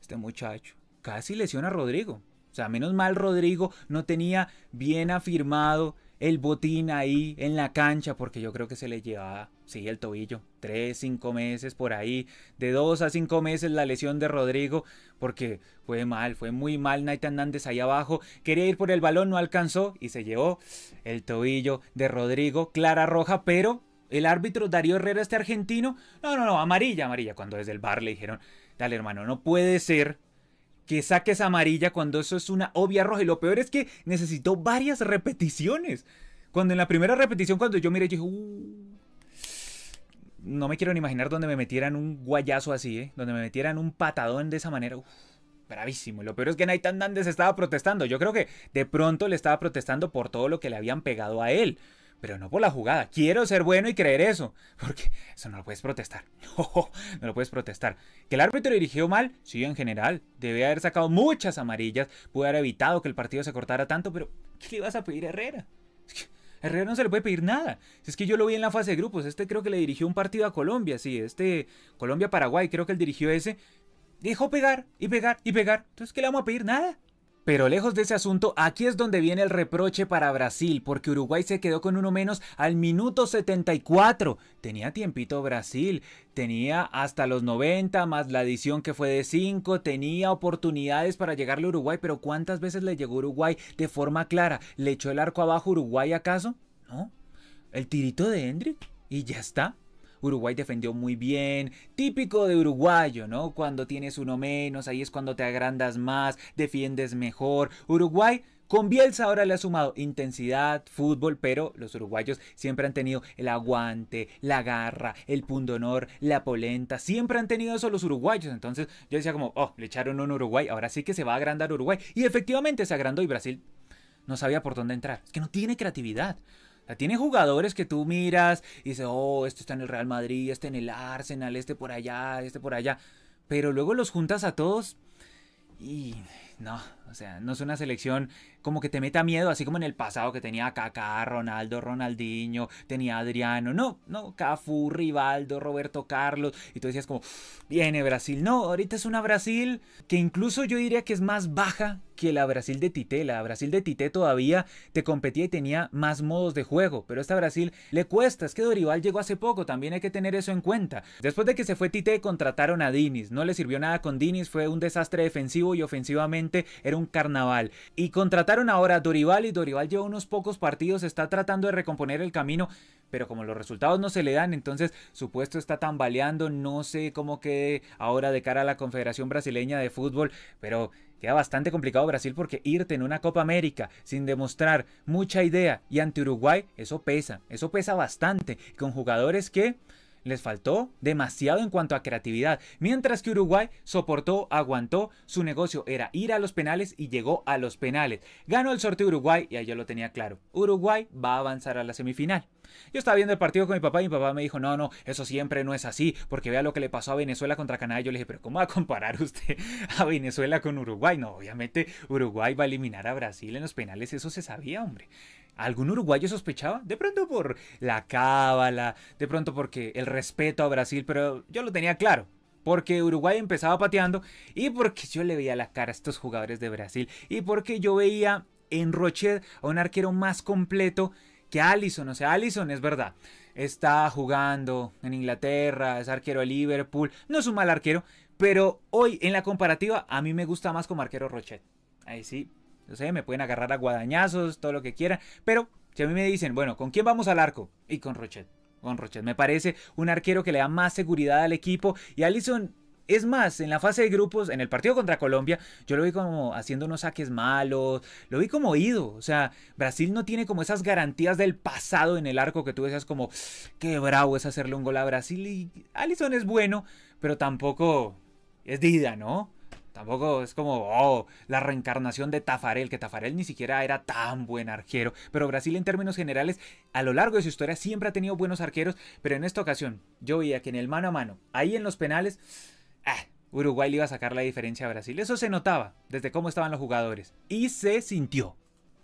este muchacho casi lesiona a Rodrigo. O sea, menos mal Rodrigo no tenía bien afirmado el botín ahí en la cancha, porque yo creo que se le llevaba, sí, el tobillo, tres, cinco meses por ahí, de dos a cinco meses la lesión de Rodrigo, porque fue mal, fue muy mal Naita Hernández ahí abajo, quería ir por el balón, no alcanzó y se llevó el tobillo de Rodrigo, Clara Roja, pero el árbitro Darío Herrera, este argentino, no, no, no, amarilla, amarilla, cuando desde el bar le dijeron, dale hermano, no puede ser que saques amarilla cuando eso es una obvia roja. Y lo peor es que necesitó varias repeticiones. Cuando en la primera repetición, cuando yo miré, yo dije, uh, no me quiero ni imaginar donde me metieran un guayazo así, ¿eh? Donde me metieran un patadón de esa manera. bravísimo. lo peor es que Naitan Nández estaba protestando. Yo creo que de pronto le estaba protestando por todo lo que le habían pegado a él pero no por la jugada. Quiero ser bueno y creer eso, porque eso no lo puedes protestar. No, no lo puedes protestar. Que el árbitro dirigió mal, sí, en general. Debe haber sacado muchas amarillas, pudo haber evitado que el partido se cortara tanto, pero ¿qué le vas a pedir a Herrera? que Herrera no se le puede pedir nada. Es que yo lo vi en la fase de grupos. Este creo que le dirigió un partido a Colombia, sí, este Colombia-Paraguay, creo que él dirigió ese. Dejó pegar y pegar y pegar. Entonces, ¿qué le vamos a pedir? Nada. Pero lejos de ese asunto, aquí es donde viene el reproche para Brasil, porque Uruguay se quedó con uno menos al minuto 74. Tenía tiempito Brasil, tenía hasta los 90, más la adición que fue de 5, tenía oportunidades para llegarle a Uruguay, pero ¿cuántas veces le llegó Uruguay de forma clara? ¿Le echó el arco abajo Uruguay acaso? ¿No? ¿El tirito de Hendrik? Y ya está. Uruguay defendió muy bien, típico de uruguayo, ¿no? Cuando tienes uno menos, ahí es cuando te agrandas más, defiendes mejor. Uruguay con Bielsa ahora le ha sumado intensidad, fútbol, pero los uruguayos siempre han tenido el aguante, la garra, el pundonor, la polenta. Siempre han tenido eso los uruguayos. Entonces yo decía como, oh, le echaron un Uruguay, ahora sí que se va a agrandar Uruguay. Y efectivamente se agrandó y Brasil no sabía por dónde entrar. Es que no tiene creatividad tiene jugadores que tú miras y dices, oh, este está en el Real Madrid, este en el Arsenal, este por allá, este por allá. Pero luego los juntas a todos y no, o sea, no es una selección como que te meta miedo, así como en el pasado que tenía Kaká, Ronaldo, Ronaldinho, tenía Adriano. No, no, Cafu, Rivaldo, Roberto Carlos. Y tú decías como, viene Brasil. No, ahorita es una Brasil que incluso yo diría que es más baja que la Brasil de Tite. La Brasil de Tite todavía te competía y tenía más modos de juego, pero esta Brasil le cuesta. Es que Dorival llegó hace poco, también hay que tener eso en cuenta. Después de que se fue Tite, contrataron a Dinis. No le sirvió nada con Dinis, fue un desastre defensivo y ofensivamente era un carnaval. Y contrataron ahora a Dorival y Dorival lleva unos pocos partidos, está tratando de recomponer el camino, pero como los resultados no se le dan, entonces su puesto está tambaleando, no sé cómo quede ahora de cara a la Confederación Brasileña de Fútbol, pero queda bastante complicado Brasil porque irte en una Copa América sin demostrar mucha idea y ante Uruguay, eso pesa, eso pesa bastante, con jugadores que les faltó demasiado en cuanto a creatividad, mientras que Uruguay soportó, aguantó, su negocio era ir a los penales y llegó a los penales. Ganó el sorteo Uruguay y ahí yo lo tenía claro. Uruguay va a avanzar a la semifinal. Yo estaba viendo el partido con mi papá y mi papá me dijo, no, no, eso siempre no es así, porque vea lo que le pasó a Venezuela contra Canadá. Yo le dije, pero ¿cómo va a comparar usted a Venezuela con Uruguay? No, obviamente Uruguay va a eliminar a Brasil en los penales, eso se sabía, hombre. ¿Algún uruguayo sospechaba? De pronto por la cábala, de pronto porque el respeto a Brasil, pero yo lo tenía claro. Porque Uruguay empezaba pateando y porque yo le veía la cara a estos jugadores de Brasil y porque yo veía en Rochet a un arquero más completo que Allison. O sea, Allison es verdad. Está jugando en Inglaterra, es arquero de Liverpool. No es un mal arquero, pero hoy en la comparativa a mí me gusta más como arquero Rochet. Ahí sí, no sé, me pueden agarrar a guadañazos, todo lo que quieran. Pero si a mí me dicen, bueno, ¿con quién vamos al arco? Y con Rochet. Con Rochet. Me parece un arquero que le da más seguridad al equipo. Y Allison es más, en la fase de grupos, en el partido contra Colombia, yo lo vi como haciendo unos saques malos, lo vi como ido. O sea, Brasil no tiene como esas garantías del pasado en el arco que tú decías como, qué bravo es hacerle un gol a Brasil. Y Alisson es bueno, pero tampoco es Dida, ¿no? Tampoco es como, oh, la reencarnación de Tafarel, que Tafarel ni siquiera era tan buen arquero. Pero Brasil en términos generales, a lo largo de su historia siempre ha tenido buenos arqueros. Pero en esta ocasión, yo veía que en el mano a mano, ahí en los penales, ah, Uruguay le iba a sacar la diferencia a Brasil. Eso se notaba desde cómo estaban los jugadores. Y se sintió.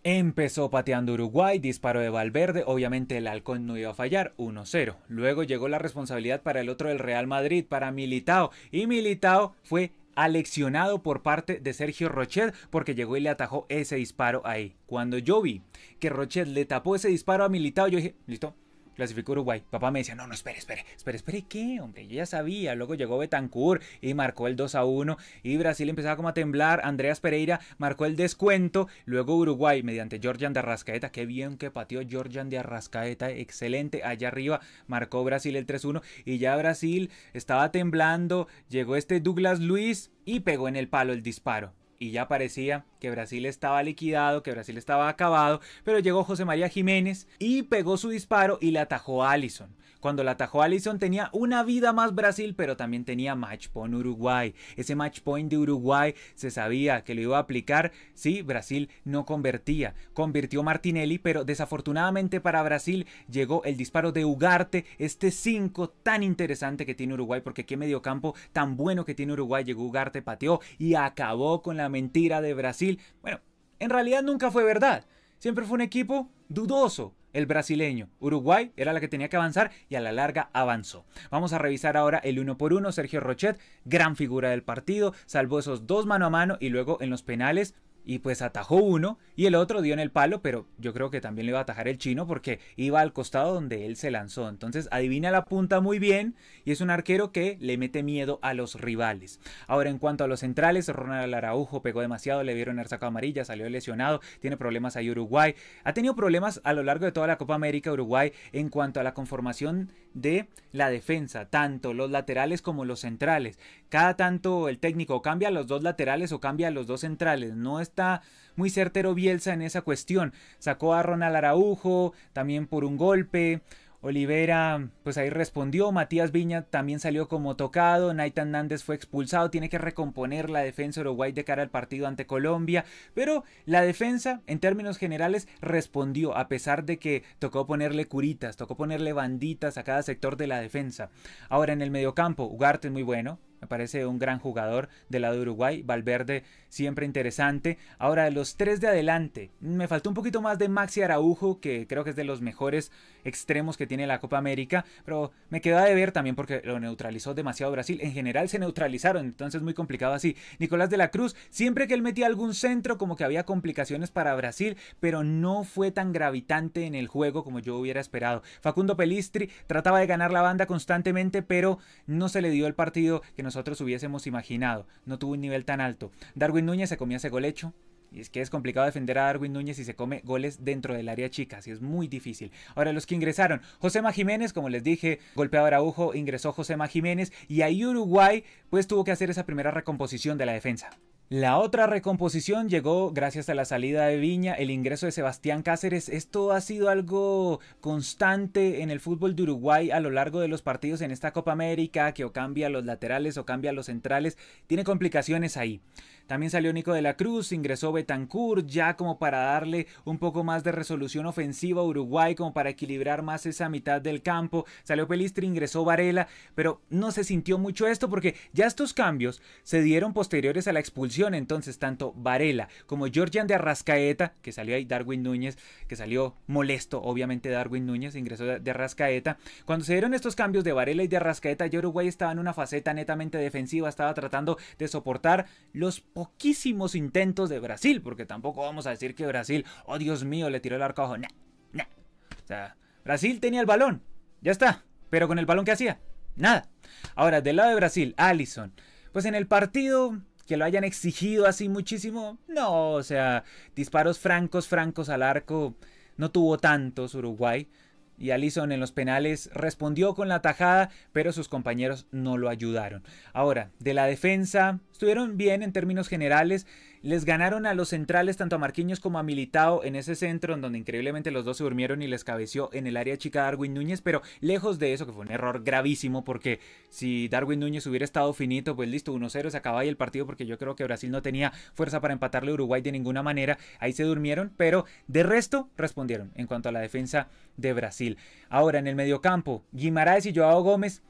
Empezó pateando Uruguay, disparo de Valverde, obviamente el halcón no iba a fallar, 1-0. Luego llegó la responsabilidad para el otro del Real Madrid, para Militao, y Militao fue aleccionado por parte de Sergio Rochet porque llegó y le atajó ese disparo ahí. Cuando yo vi que Rochet le tapó ese disparo a Militao, yo dije, listo, clasificó Uruguay. Papá me decía, no, no, espere, espere, espere, espere, ¿qué, hombre? Yo ya sabía. Luego llegó Betancourt y marcó el 2 a 1. Y Brasil empezaba como a temblar. Andreas Pereira marcó el descuento. Luego Uruguay, mediante Georgian de Arrascaeta. Qué bien que pateó Georgian de Arrascaeta. Excelente. Allá arriba marcó Brasil el 3 1. Y ya Brasil estaba temblando. Llegó este Douglas Luis y pegó en el palo el disparo y ya parecía que Brasil estaba liquidado, que Brasil estaba acabado, pero llegó José María Jiménez y pegó su disparo y le atajó a Allison. Cuando la atajó Alison tenía una vida más Brasil, pero también tenía match point Uruguay. Ese match point de Uruguay se sabía que lo iba a aplicar. Sí, Brasil no convertía. Convirtió Martinelli, pero desafortunadamente para Brasil llegó el disparo de Ugarte, este 5 tan interesante que tiene Uruguay, porque qué mediocampo tan bueno que tiene Uruguay. Llegó Ugarte, pateó y acabó con la mentira de Brasil. Bueno, en realidad nunca fue verdad. Siempre fue un equipo dudoso, el brasileño. Uruguay era la que tenía que avanzar y a la larga avanzó. Vamos a revisar ahora el uno por uno. Sergio Rochet, gran figura del partido, salvó esos dos mano a mano y luego en los penales y pues atajó uno y el otro dio en el palo, pero yo creo que también le iba a atajar el chino porque iba al costado donde él se lanzó. Entonces adivina la punta muy bien y es un arquero que le mete miedo a los rivales. Ahora en cuanto a los centrales, Ronald Araujo pegó demasiado, le vieron el saco amarilla, salió lesionado, tiene problemas ahí Uruguay. Ha tenido problemas a lo largo de toda la Copa América Uruguay en cuanto a la conformación de la defensa, tanto los laterales como los centrales. Cada tanto el técnico cambia los dos laterales o cambia los dos centrales. No es está muy certero Bielsa en esa cuestión. Sacó a Ronald Araujo también por un golpe. Olivera, pues ahí respondió. Matías Viña también salió como tocado. Naitan Nández fue expulsado. Tiene que recomponer la defensa Uruguay de cara al partido ante Colombia. Pero la defensa, en términos generales, respondió. A pesar de que tocó ponerle curitas, tocó ponerle banditas a cada sector de la defensa. Ahora en el mediocampo, Ugarte es muy bueno. Me parece un gran jugador del lado de Uruguay. Valverde siempre interesante. Ahora, de los tres de adelante, me faltó un poquito más de Maxi Araujo, que creo que es de los mejores extremos que tiene la Copa América. Pero me queda de ver también porque lo neutralizó demasiado Brasil. En general se neutralizaron, entonces muy complicado así. Nicolás de la Cruz, siempre que él metía algún centro, como que había complicaciones para Brasil, pero no fue tan gravitante en el juego como yo hubiera esperado. Facundo Pelistri trataba de ganar la banda constantemente, pero no se le dio el partido que nos nosotros hubiésemos imaginado. No tuvo un nivel tan alto. Darwin Núñez se comió ese golecho Y es que es complicado defender a Darwin Núñez si se come goles dentro del área chica, así es muy difícil. Ahora los que ingresaron, Josema Jiménez, como les dije, a Araujo, ingresó Josema Jiménez y ahí Uruguay pues tuvo que hacer esa primera recomposición de la defensa. La otra recomposición llegó gracias a la salida de Viña, el ingreso de Sebastián Cáceres. Esto ha sido algo constante en el fútbol de Uruguay a lo largo de los partidos en esta Copa América, que o cambia los laterales o cambia los centrales. Tiene complicaciones ahí. También salió Nico de la Cruz, ingresó Betancourt, ya como para darle un poco más de resolución ofensiva a Uruguay, como para equilibrar más esa mitad del campo. Salió Pelistri, ingresó Varela, pero no se sintió mucho esto porque ya estos cambios se dieron posteriores a la expulsión entonces tanto Varela como Georgian de Arrascaeta, que salió ahí Darwin Núñez, que salió molesto, obviamente Darwin Núñez, ingresó de Arrascaeta. Cuando se dieron estos cambios de Varela y de Arrascaeta, ya Uruguay estaba en una faceta netamente defensiva, estaba tratando de soportar los poquísimos intentos de Brasil, porque tampoco vamos a decir que Brasil, oh Dios mío, le tiró el arco abajo. O sea, Brasil tenía el balón, ya está, pero con el balón que hacía, nada. Ahora, del lado de Brasil, Allison. Pues en el partido que lo hayan exigido así muchísimo, no, o sea, disparos francos, francos al arco, no tuvo tantos Uruguay. Y Alison en los penales respondió con la tajada, pero sus compañeros no lo ayudaron. Ahora, de la defensa, estuvieron bien en términos generales. Les ganaron a los centrales, tanto a Marquinhos como a Militao, en ese centro, en donde increíblemente los dos se durmieron y les cabeció en el área chica Darwin Núñez. Pero lejos de eso, que fue un error gravísimo, porque si Darwin Núñez hubiera estado finito, pues listo, 1-0, se acaba ahí el partido, porque yo creo que Brasil no tenía fuerza para empatarle a Uruguay de ninguna manera. Ahí se durmieron, pero de resto respondieron en cuanto a la defensa de Brasil. Ahora, en el mediocampo, Guimaraes y Joao Gómez.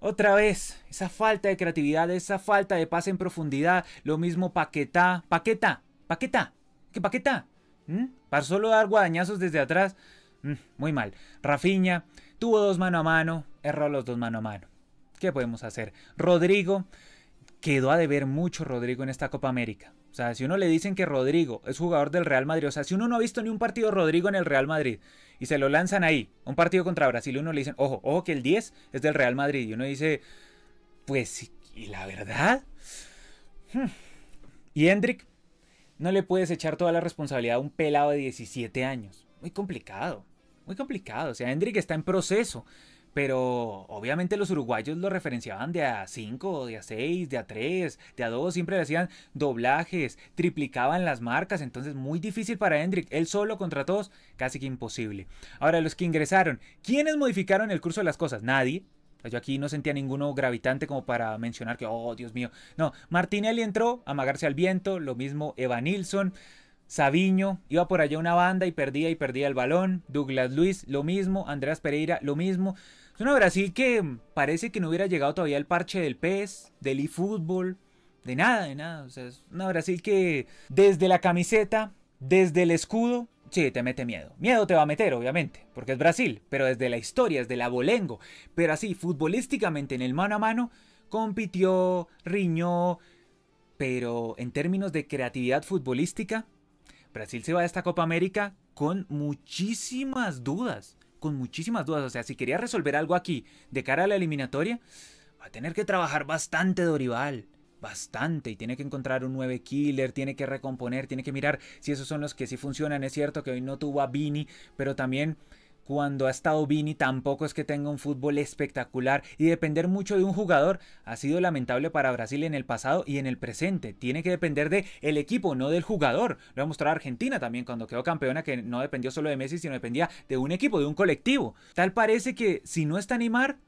Otra vez, esa falta de creatividad, esa falta de paz en profundidad. Lo mismo Paquetá. Paqueta, Paqueta, ¿qué Paqueta? ¿Mm? Para solo dar guadañazos desde atrás. Mm, muy mal. Rafiña tuvo dos mano a mano, erró los dos mano a mano. ¿Qué podemos hacer? Rodrigo quedó a deber mucho Rodrigo en esta Copa América. O sea, si uno le dicen que Rodrigo es jugador del Real Madrid, o sea, si uno no ha visto ni un partido Rodrigo en el Real Madrid y se lo lanzan ahí, un partido contra Brasil, uno le dicen, ojo, ojo que el 10 es del Real Madrid. Y uno dice, pues, y la verdad. Hmm". Y Hendrik, no le puedes echar toda la responsabilidad a un pelado de 17 años. Muy complicado, muy complicado. O sea, Hendrik está en proceso. Pero obviamente los uruguayos lo referenciaban de a 5, de a 6, de a 3, de a 2, siempre le hacían doblajes, triplicaban las marcas, entonces muy difícil para Hendrick, él solo contra todos, casi que imposible. Ahora, los que ingresaron, ¿quiénes modificaron el curso de las cosas? Nadie. Pues yo aquí no sentía ninguno gravitante como para mencionar que, oh, Dios mío. No, Martinelli entró, a amagarse al viento, lo mismo Eva Nilsson. Sabiño, iba por allá una banda y perdía y perdía el balón. Douglas Luis, lo mismo. Andrés Pereira, lo mismo. Es una Brasil que parece que no hubiera llegado todavía el parche del PES, del eFootball, de nada, de nada. O sea, es una Brasil que desde la camiseta, desde el escudo, sí, te mete miedo. Miedo te va a meter, obviamente, porque es Brasil, pero desde la historia, desde la bolengo. Pero así, futbolísticamente, en el mano a mano, compitió, riñó, pero en términos de creatividad futbolística, Brasil se va a esta Copa América con muchísimas dudas con muchísimas dudas. O sea, si quería resolver algo aquí de cara a la eliminatoria, va a tener que trabajar bastante Dorival. Bastante. Y tiene que encontrar un 9 killer, tiene que recomponer, tiene que mirar si esos son los que sí funcionan. Es cierto que hoy no tuvo a Bini, pero también cuando ha estado Vini tampoco es que tenga un fútbol espectacular y depender mucho de un jugador ha sido lamentable para Brasil en el pasado y en el presente. Tiene que depender de el equipo, no del jugador. Lo ha mostrado Argentina también cuando quedó campeona que no dependió solo de Messi, sino dependía de un equipo, de un colectivo. Tal parece que si no está Neymar,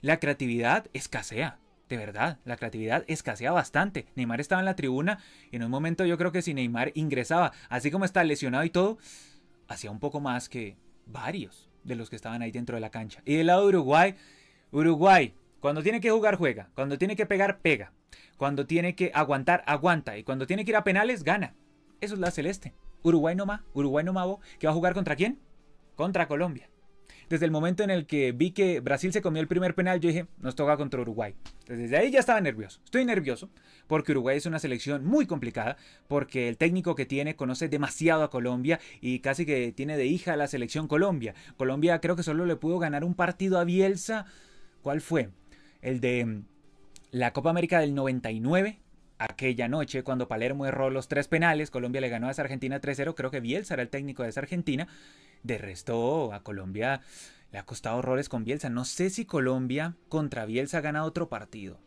la creatividad escasea. De verdad, la creatividad escasea bastante. Neymar estaba en la tribuna y en un momento yo creo que si Neymar ingresaba, así como está lesionado y todo, hacía un poco más que varios de los que estaban ahí dentro de la cancha. Y del lado de Uruguay, Uruguay, cuando tiene que jugar, juega. Cuando tiene que pegar, pega. Cuando tiene que aguantar, aguanta. Y cuando tiene que ir a penales, gana. Eso es la celeste. Uruguay no más, Uruguay no más, que va a jugar contra quién? Contra Colombia desde el momento en el que vi que Brasil se comió el primer penal, yo dije, nos toca contra Uruguay. desde ahí ya estaba nervioso. Estoy nervioso porque Uruguay es una selección muy complicada, porque el técnico que tiene conoce demasiado a Colombia y casi que tiene de hija a la selección Colombia. Colombia creo que solo le pudo ganar un partido a Bielsa. ¿Cuál fue? El de mm, la Copa América del 99, aquella noche cuando Palermo erró los tres penales, Colombia le ganó a esa Argentina 3-0, creo que Bielsa era el técnico de esa Argentina, de resto, a Colombia le ha costado horrores con Bielsa. No sé si Colombia contra Bielsa gana otro partido.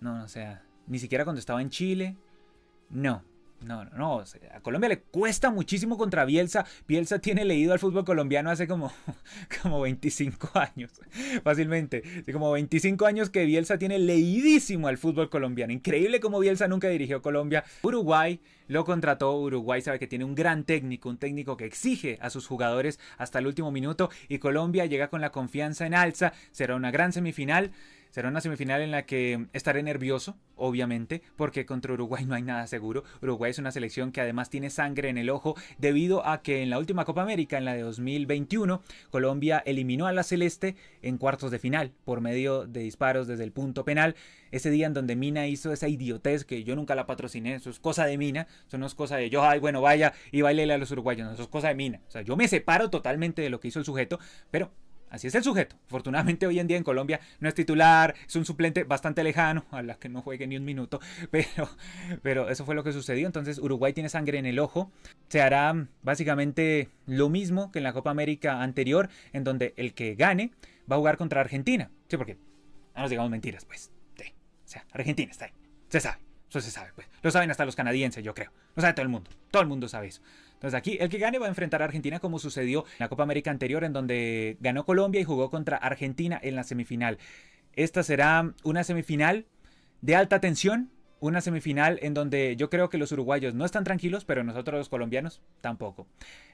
No, o sea, ni siquiera cuando estaba en Chile. No, no, no, no. A Colombia le cuesta muchísimo contra Bielsa. Bielsa tiene leído al fútbol colombiano hace como, como 25 años, fácilmente. Hace como 25 años que Bielsa tiene leídísimo al fútbol colombiano. Increíble como Bielsa nunca dirigió Colombia. Uruguay lo contrató. Uruguay sabe que tiene un gran técnico, un técnico que exige a sus jugadores hasta el último minuto. Y Colombia llega con la confianza en alza. Será una gran semifinal. Será una semifinal en la que estaré nervioso, obviamente, porque contra Uruguay no hay nada seguro. Uruguay es una selección que además tiene sangre en el ojo debido a que en la última Copa América, en la de 2021, Colombia eliminó a la Celeste en cuartos de final por medio de disparos desde el punto penal. Ese día en donde Mina hizo esa idiotez que yo nunca la patrociné, eso es cosa de Mina, eso no es cosa de yo, ay, bueno, vaya y bailele a los uruguayos, no, eso es cosa de Mina. O sea, yo me separo totalmente de lo que hizo el sujeto, pero Así es el sujeto. Afortunadamente hoy en día en Colombia no es titular, es un suplente bastante lejano, a la que no juegue ni un minuto, pero, pero eso fue lo que sucedió. Entonces Uruguay tiene sangre en el ojo. Se hará básicamente lo mismo que en la Copa América anterior, en donde el que gane va a jugar contra Argentina. Sí, porque no ah, nos digamos mentiras, pues. O sea, Argentina está ahí. Se sabe. Eso se sabe, pues. Lo saben hasta los canadienses, yo creo. Lo sabe todo el mundo. Todo el mundo sabe eso. Entonces aquí el que gane va a enfrentar a Argentina como sucedió en la Copa América anterior en donde ganó Colombia y jugó contra Argentina en la semifinal. Esta será una semifinal de alta tensión, una semifinal en donde yo creo que los uruguayos no están tranquilos, pero nosotros los colombianos tampoco.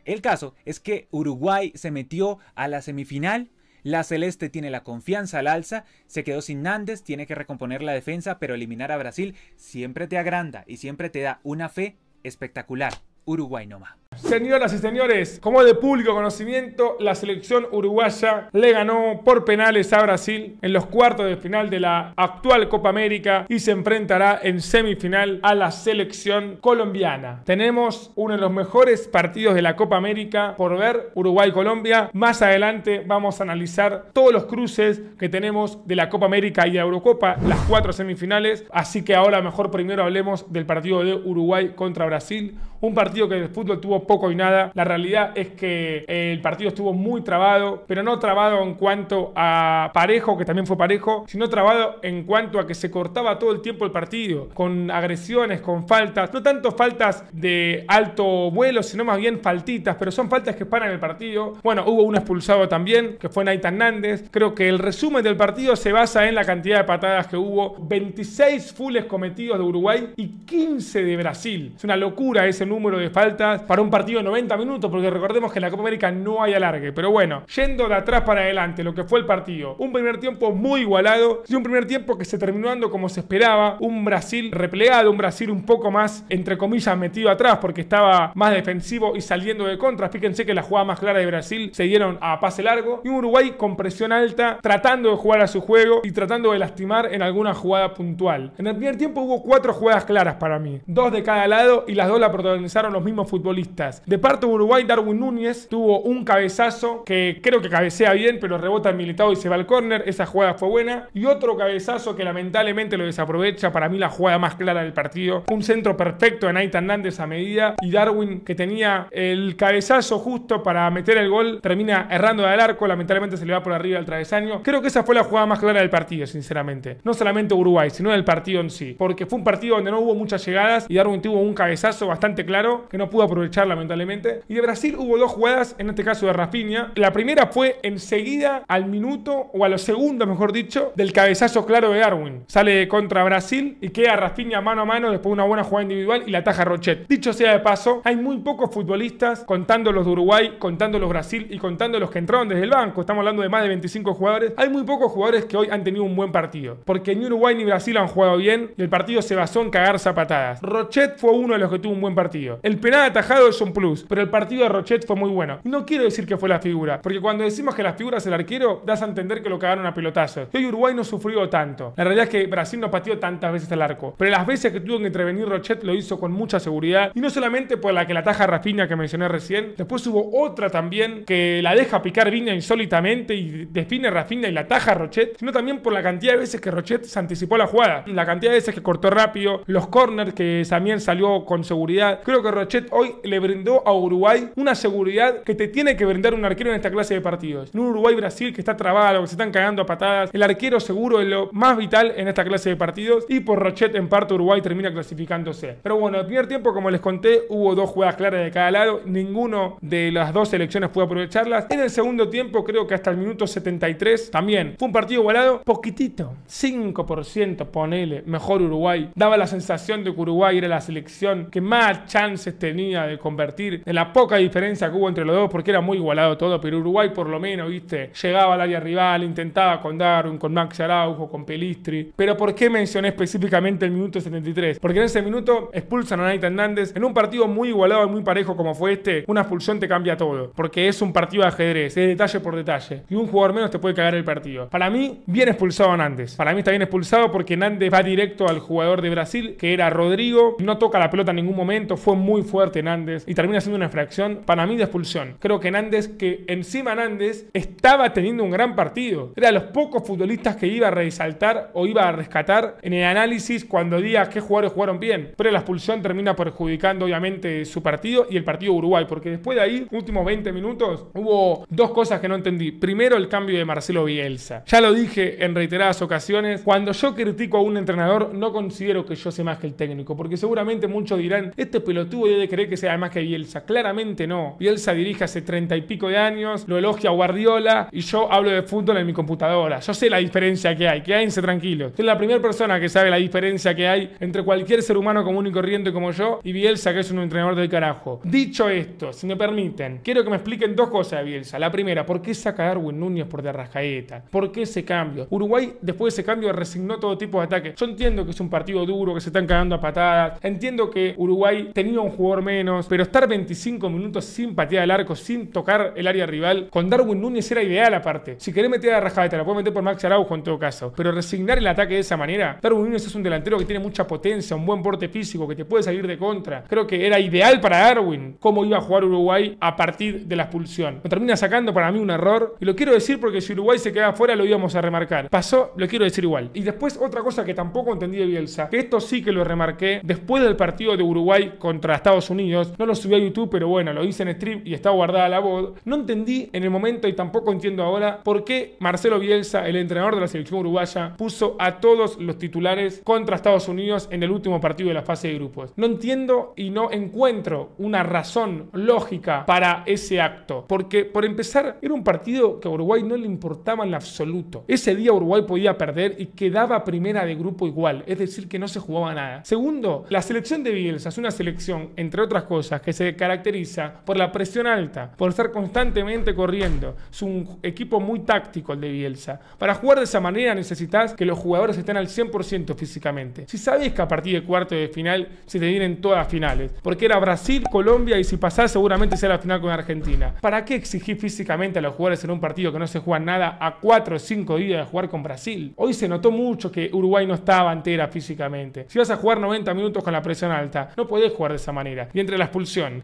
El caso es que Uruguay se metió a la semifinal la Celeste tiene la confianza al alza, se quedó sin Nández, tiene que recomponer la defensa, pero eliminar a Brasil siempre te agranda y siempre te da una fe espectacular. Uruguay nomás. Señoras y señores, como de público conocimiento, la selección uruguaya le ganó por penales a Brasil en los cuartos de final de la actual Copa América y se enfrentará en semifinal a la selección colombiana. Tenemos uno de los mejores partidos de la Copa América por ver, Uruguay-Colombia. Más adelante vamos a analizar todos los cruces que tenemos de la Copa América y de Eurocopa, las cuatro semifinales. Así que ahora mejor primero hablemos del partido de Uruguay contra Brasil, un partido que el fútbol tuvo poco y nada. La realidad es que el partido estuvo muy trabado, pero no trabado en cuanto a parejo, que también fue parejo, sino trabado en cuanto a que se cortaba todo el tiempo el partido, con agresiones, con faltas, no tanto faltas de alto vuelo, sino más bien faltitas, pero son faltas que paran el partido. Bueno, hubo un expulsado también, que fue Naita Nández Creo que el resumen del partido se basa en la cantidad de patadas que hubo, 26 fules cometidos de Uruguay y 15 de Brasil. Es una locura ese número de faltas para un un partido de 90 minutos, porque recordemos que en la Copa América no hay alargue. Pero bueno, yendo de atrás para adelante, lo que fue el partido. Un primer tiempo muy igualado y un primer tiempo que se terminó dando como se esperaba. Un Brasil replegado, un Brasil un poco más, entre comillas, metido atrás porque estaba más defensivo y saliendo de contra Fíjense que la jugada más clara de Brasil se dieron a pase largo. Y un Uruguay con presión alta, tratando de jugar a su juego y tratando de lastimar en alguna jugada puntual. En el primer tiempo hubo cuatro jugadas claras para mí. Dos de cada lado y las dos la protagonizaron los mismos futbolistas. De parte de Uruguay, Darwin Núñez tuvo un cabezazo que creo que cabecea bien, pero rebota en militado y se va al córner. Esa jugada fue buena. Y otro cabezazo que lamentablemente lo desaprovecha. Para mí, la jugada más clara del partido. Un centro perfecto de Naita Hernández a medida. Y Darwin, que tenía el cabezazo justo para meter el gol, termina errando del arco. Lamentablemente se le va por arriba al travesaño. Creo que esa fue la jugada más clara del partido, sinceramente. No solamente Uruguay, sino del partido en sí. Porque fue un partido donde no hubo muchas llegadas y Darwin tuvo un cabezazo bastante claro que no pudo aprovechar lamentablemente. Y de Brasil hubo dos jugadas, en este caso de Rafinha. La primera fue enseguida al minuto, o a los segundos, mejor dicho, del cabezazo claro de Darwin. Sale contra Brasil y queda Rafinha mano a mano después de una buena jugada individual y la taja Rochet. Dicho sea de paso, hay muy pocos futbolistas, contando los de Uruguay, contando los Brasil y contando los que entraron desde el banco. Estamos hablando de más de 25 jugadores. Hay muy pocos jugadores que hoy han tenido un buen partido. Porque ni Uruguay ni Brasil han jugado bien y el partido se basó en cagar zapatadas. Rochet fue uno de los que tuvo un buen partido. El penal atajado un plus, pero el partido de Rochet fue muy bueno. Y no quiero decir que fue la figura, porque cuando decimos que la figura es el arquero, das a entender que lo cagaron a pelotazos. Y hoy Uruguay no sufrió tanto. La realidad es que Brasil no pateó tantas veces el arco, pero las veces que tuvo que intervenir Rochet lo hizo con mucha seguridad, y no solamente por la que la taja Rafinha que mencioné recién, después hubo otra también que la deja picar Viña insólitamente y define Rafinha y la taja Rochet, sino también por la cantidad de veces que Rochet se anticipó a la jugada, la cantidad de veces que cortó rápido, los corners que también salió con seguridad. Creo que Rochet hoy le brindó a Uruguay una seguridad que te tiene que brindar un arquero en esta clase de partidos. En un Uruguay-Brasil que está trabado, que se están cagando a patadas, el arquero seguro es lo más vital en esta clase de partidos y por Rochet en parte Uruguay termina clasificándose. Pero bueno, el primer tiempo, como les conté, hubo dos jugadas claras de cada lado, ninguno de las dos selecciones pudo aprovecharlas. En el segundo tiempo, creo que hasta el minuto 73 también fue un partido igualado, poquitito, 5% ponele, mejor Uruguay. Daba la sensación de que Uruguay era la selección que más chances tenía de competir en la poca diferencia que hubo entre los dos, porque era muy igualado todo, pero Uruguay por lo menos, viste, llegaba al área rival, intentaba con Darwin, con Max Araujo, con Pelistri. Pero ¿por qué mencioné específicamente el minuto 73? Porque en ese minuto expulsan a Nathan Hernández en un partido muy igualado y muy parejo como fue este, una expulsión te cambia todo, porque es un partido de ajedrez, es detalle por detalle, y un jugador menos te puede cagar el partido. Para mí, bien expulsado Nández. Para mí está bien expulsado porque Nández va directo al jugador de Brasil, que era Rodrigo, no toca la pelota en ningún momento, fue muy fuerte Nández, y termina siendo una infracción para mí de expulsión. Creo que Nández, que encima Nández estaba teniendo un gran partido, era de los pocos futbolistas que iba a resaltar o iba a rescatar en el análisis cuando diga qué jugadores jugaron bien, pero la expulsión termina perjudicando obviamente su partido y el partido Uruguay, porque después de ahí, últimos 20 minutos, hubo dos cosas que no entendí. Primero, el cambio de Marcelo Bielsa. Ya lo dije en reiteradas ocasiones, cuando yo critico a un entrenador, no considero que yo sea más que el técnico, porque seguramente muchos dirán, este pelotudo debe creer que sea más que Bielsa. Claramente no. Bielsa dirige hace treinta y pico de años, lo elogia a Guardiola y yo hablo de fútbol en mi computadora. Yo sé la diferencia que hay, quédense tranquilos. Soy la primera persona que sabe la diferencia que hay entre cualquier ser humano común y corriente como yo y Bielsa, que es un entrenador del carajo. Dicho esto, si me permiten, quiero que me expliquen dos cosas de Bielsa. La primera, ¿por qué saca a Darwin Núñez por de rascaeta? ¿Por qué ese cambio? Uruguay, después de ese cambio, resignó todo tipo de ataques. Yo entiendo que es un partido duro, que se están cagando a patadas. Entiendo que Uruguay tenía un jugador menos, pero estar 25 minutos sin patear el arco, sin tocar el área rival, con Darwin Núñez era ideal aparte. Si querés meter a te la puedes meter por Max Araujo en todo caso, pero resignar el ataque de esa manera, Darwin Núñez es un delantero que tiene mucha potencia, un buen porte físico, que te puede salir de contra. Creo que era ideal para Darwin cómo iba a jugar Uruguay a partir de la expulsión. Lo termina sacando para mí un error, y lo quiero decir porque si Uruguay se queda fuera lo íbamos a remarcar. Pasó, lo quiero decir igual. Y después otra cosa que tampoco entendí de Bielsa, que esto sí que lo remarqué después del partido de Uruguay contra Estados Unidos, no lo subí a YouTube, pero bueno, lo hice en stream y está guardada la voz. No entendí en el momento y tampoco entiendo ahora por qué Marcelo Bielsa, el entrenador de la selección uruguaya, puso a todos los titulares contra Estados Unidos en el último partido de la fase de grupos. No entiendo y no encuentro una razón lógica para ese acto, porque por empezar era un partido que a Uruguay no le importaba en absoluto. Ese día Uruguay podía perder y quedaba primera de grupo igual, es decir, que no se jugaba nada. Segundo, la selección de Bielsa es una selección, entre otras cosas, que se caracteriza por la presión alta, por estar constantemente corriendo. Es un equipo muy táctico el de Bielsa. Para jugar de esa manera necesitas que los jugadores estén al 100% físicamente. Si sabes que a partir de cuarto de final se te vienen todas finales, porque era Brasil, Colombia y si pasás seguramente será la final con Argentina. ¿Para qué exigir físicamente a los jugadores en un partido que no se juega nada a 4 o 5 días de jugar con Brasil? Hoy se notó mucho que Uruguay no estaba entera físicamente. Si vas a jugar 90 minutos con la presión alta, no podés jugar de esa manera. Y entre las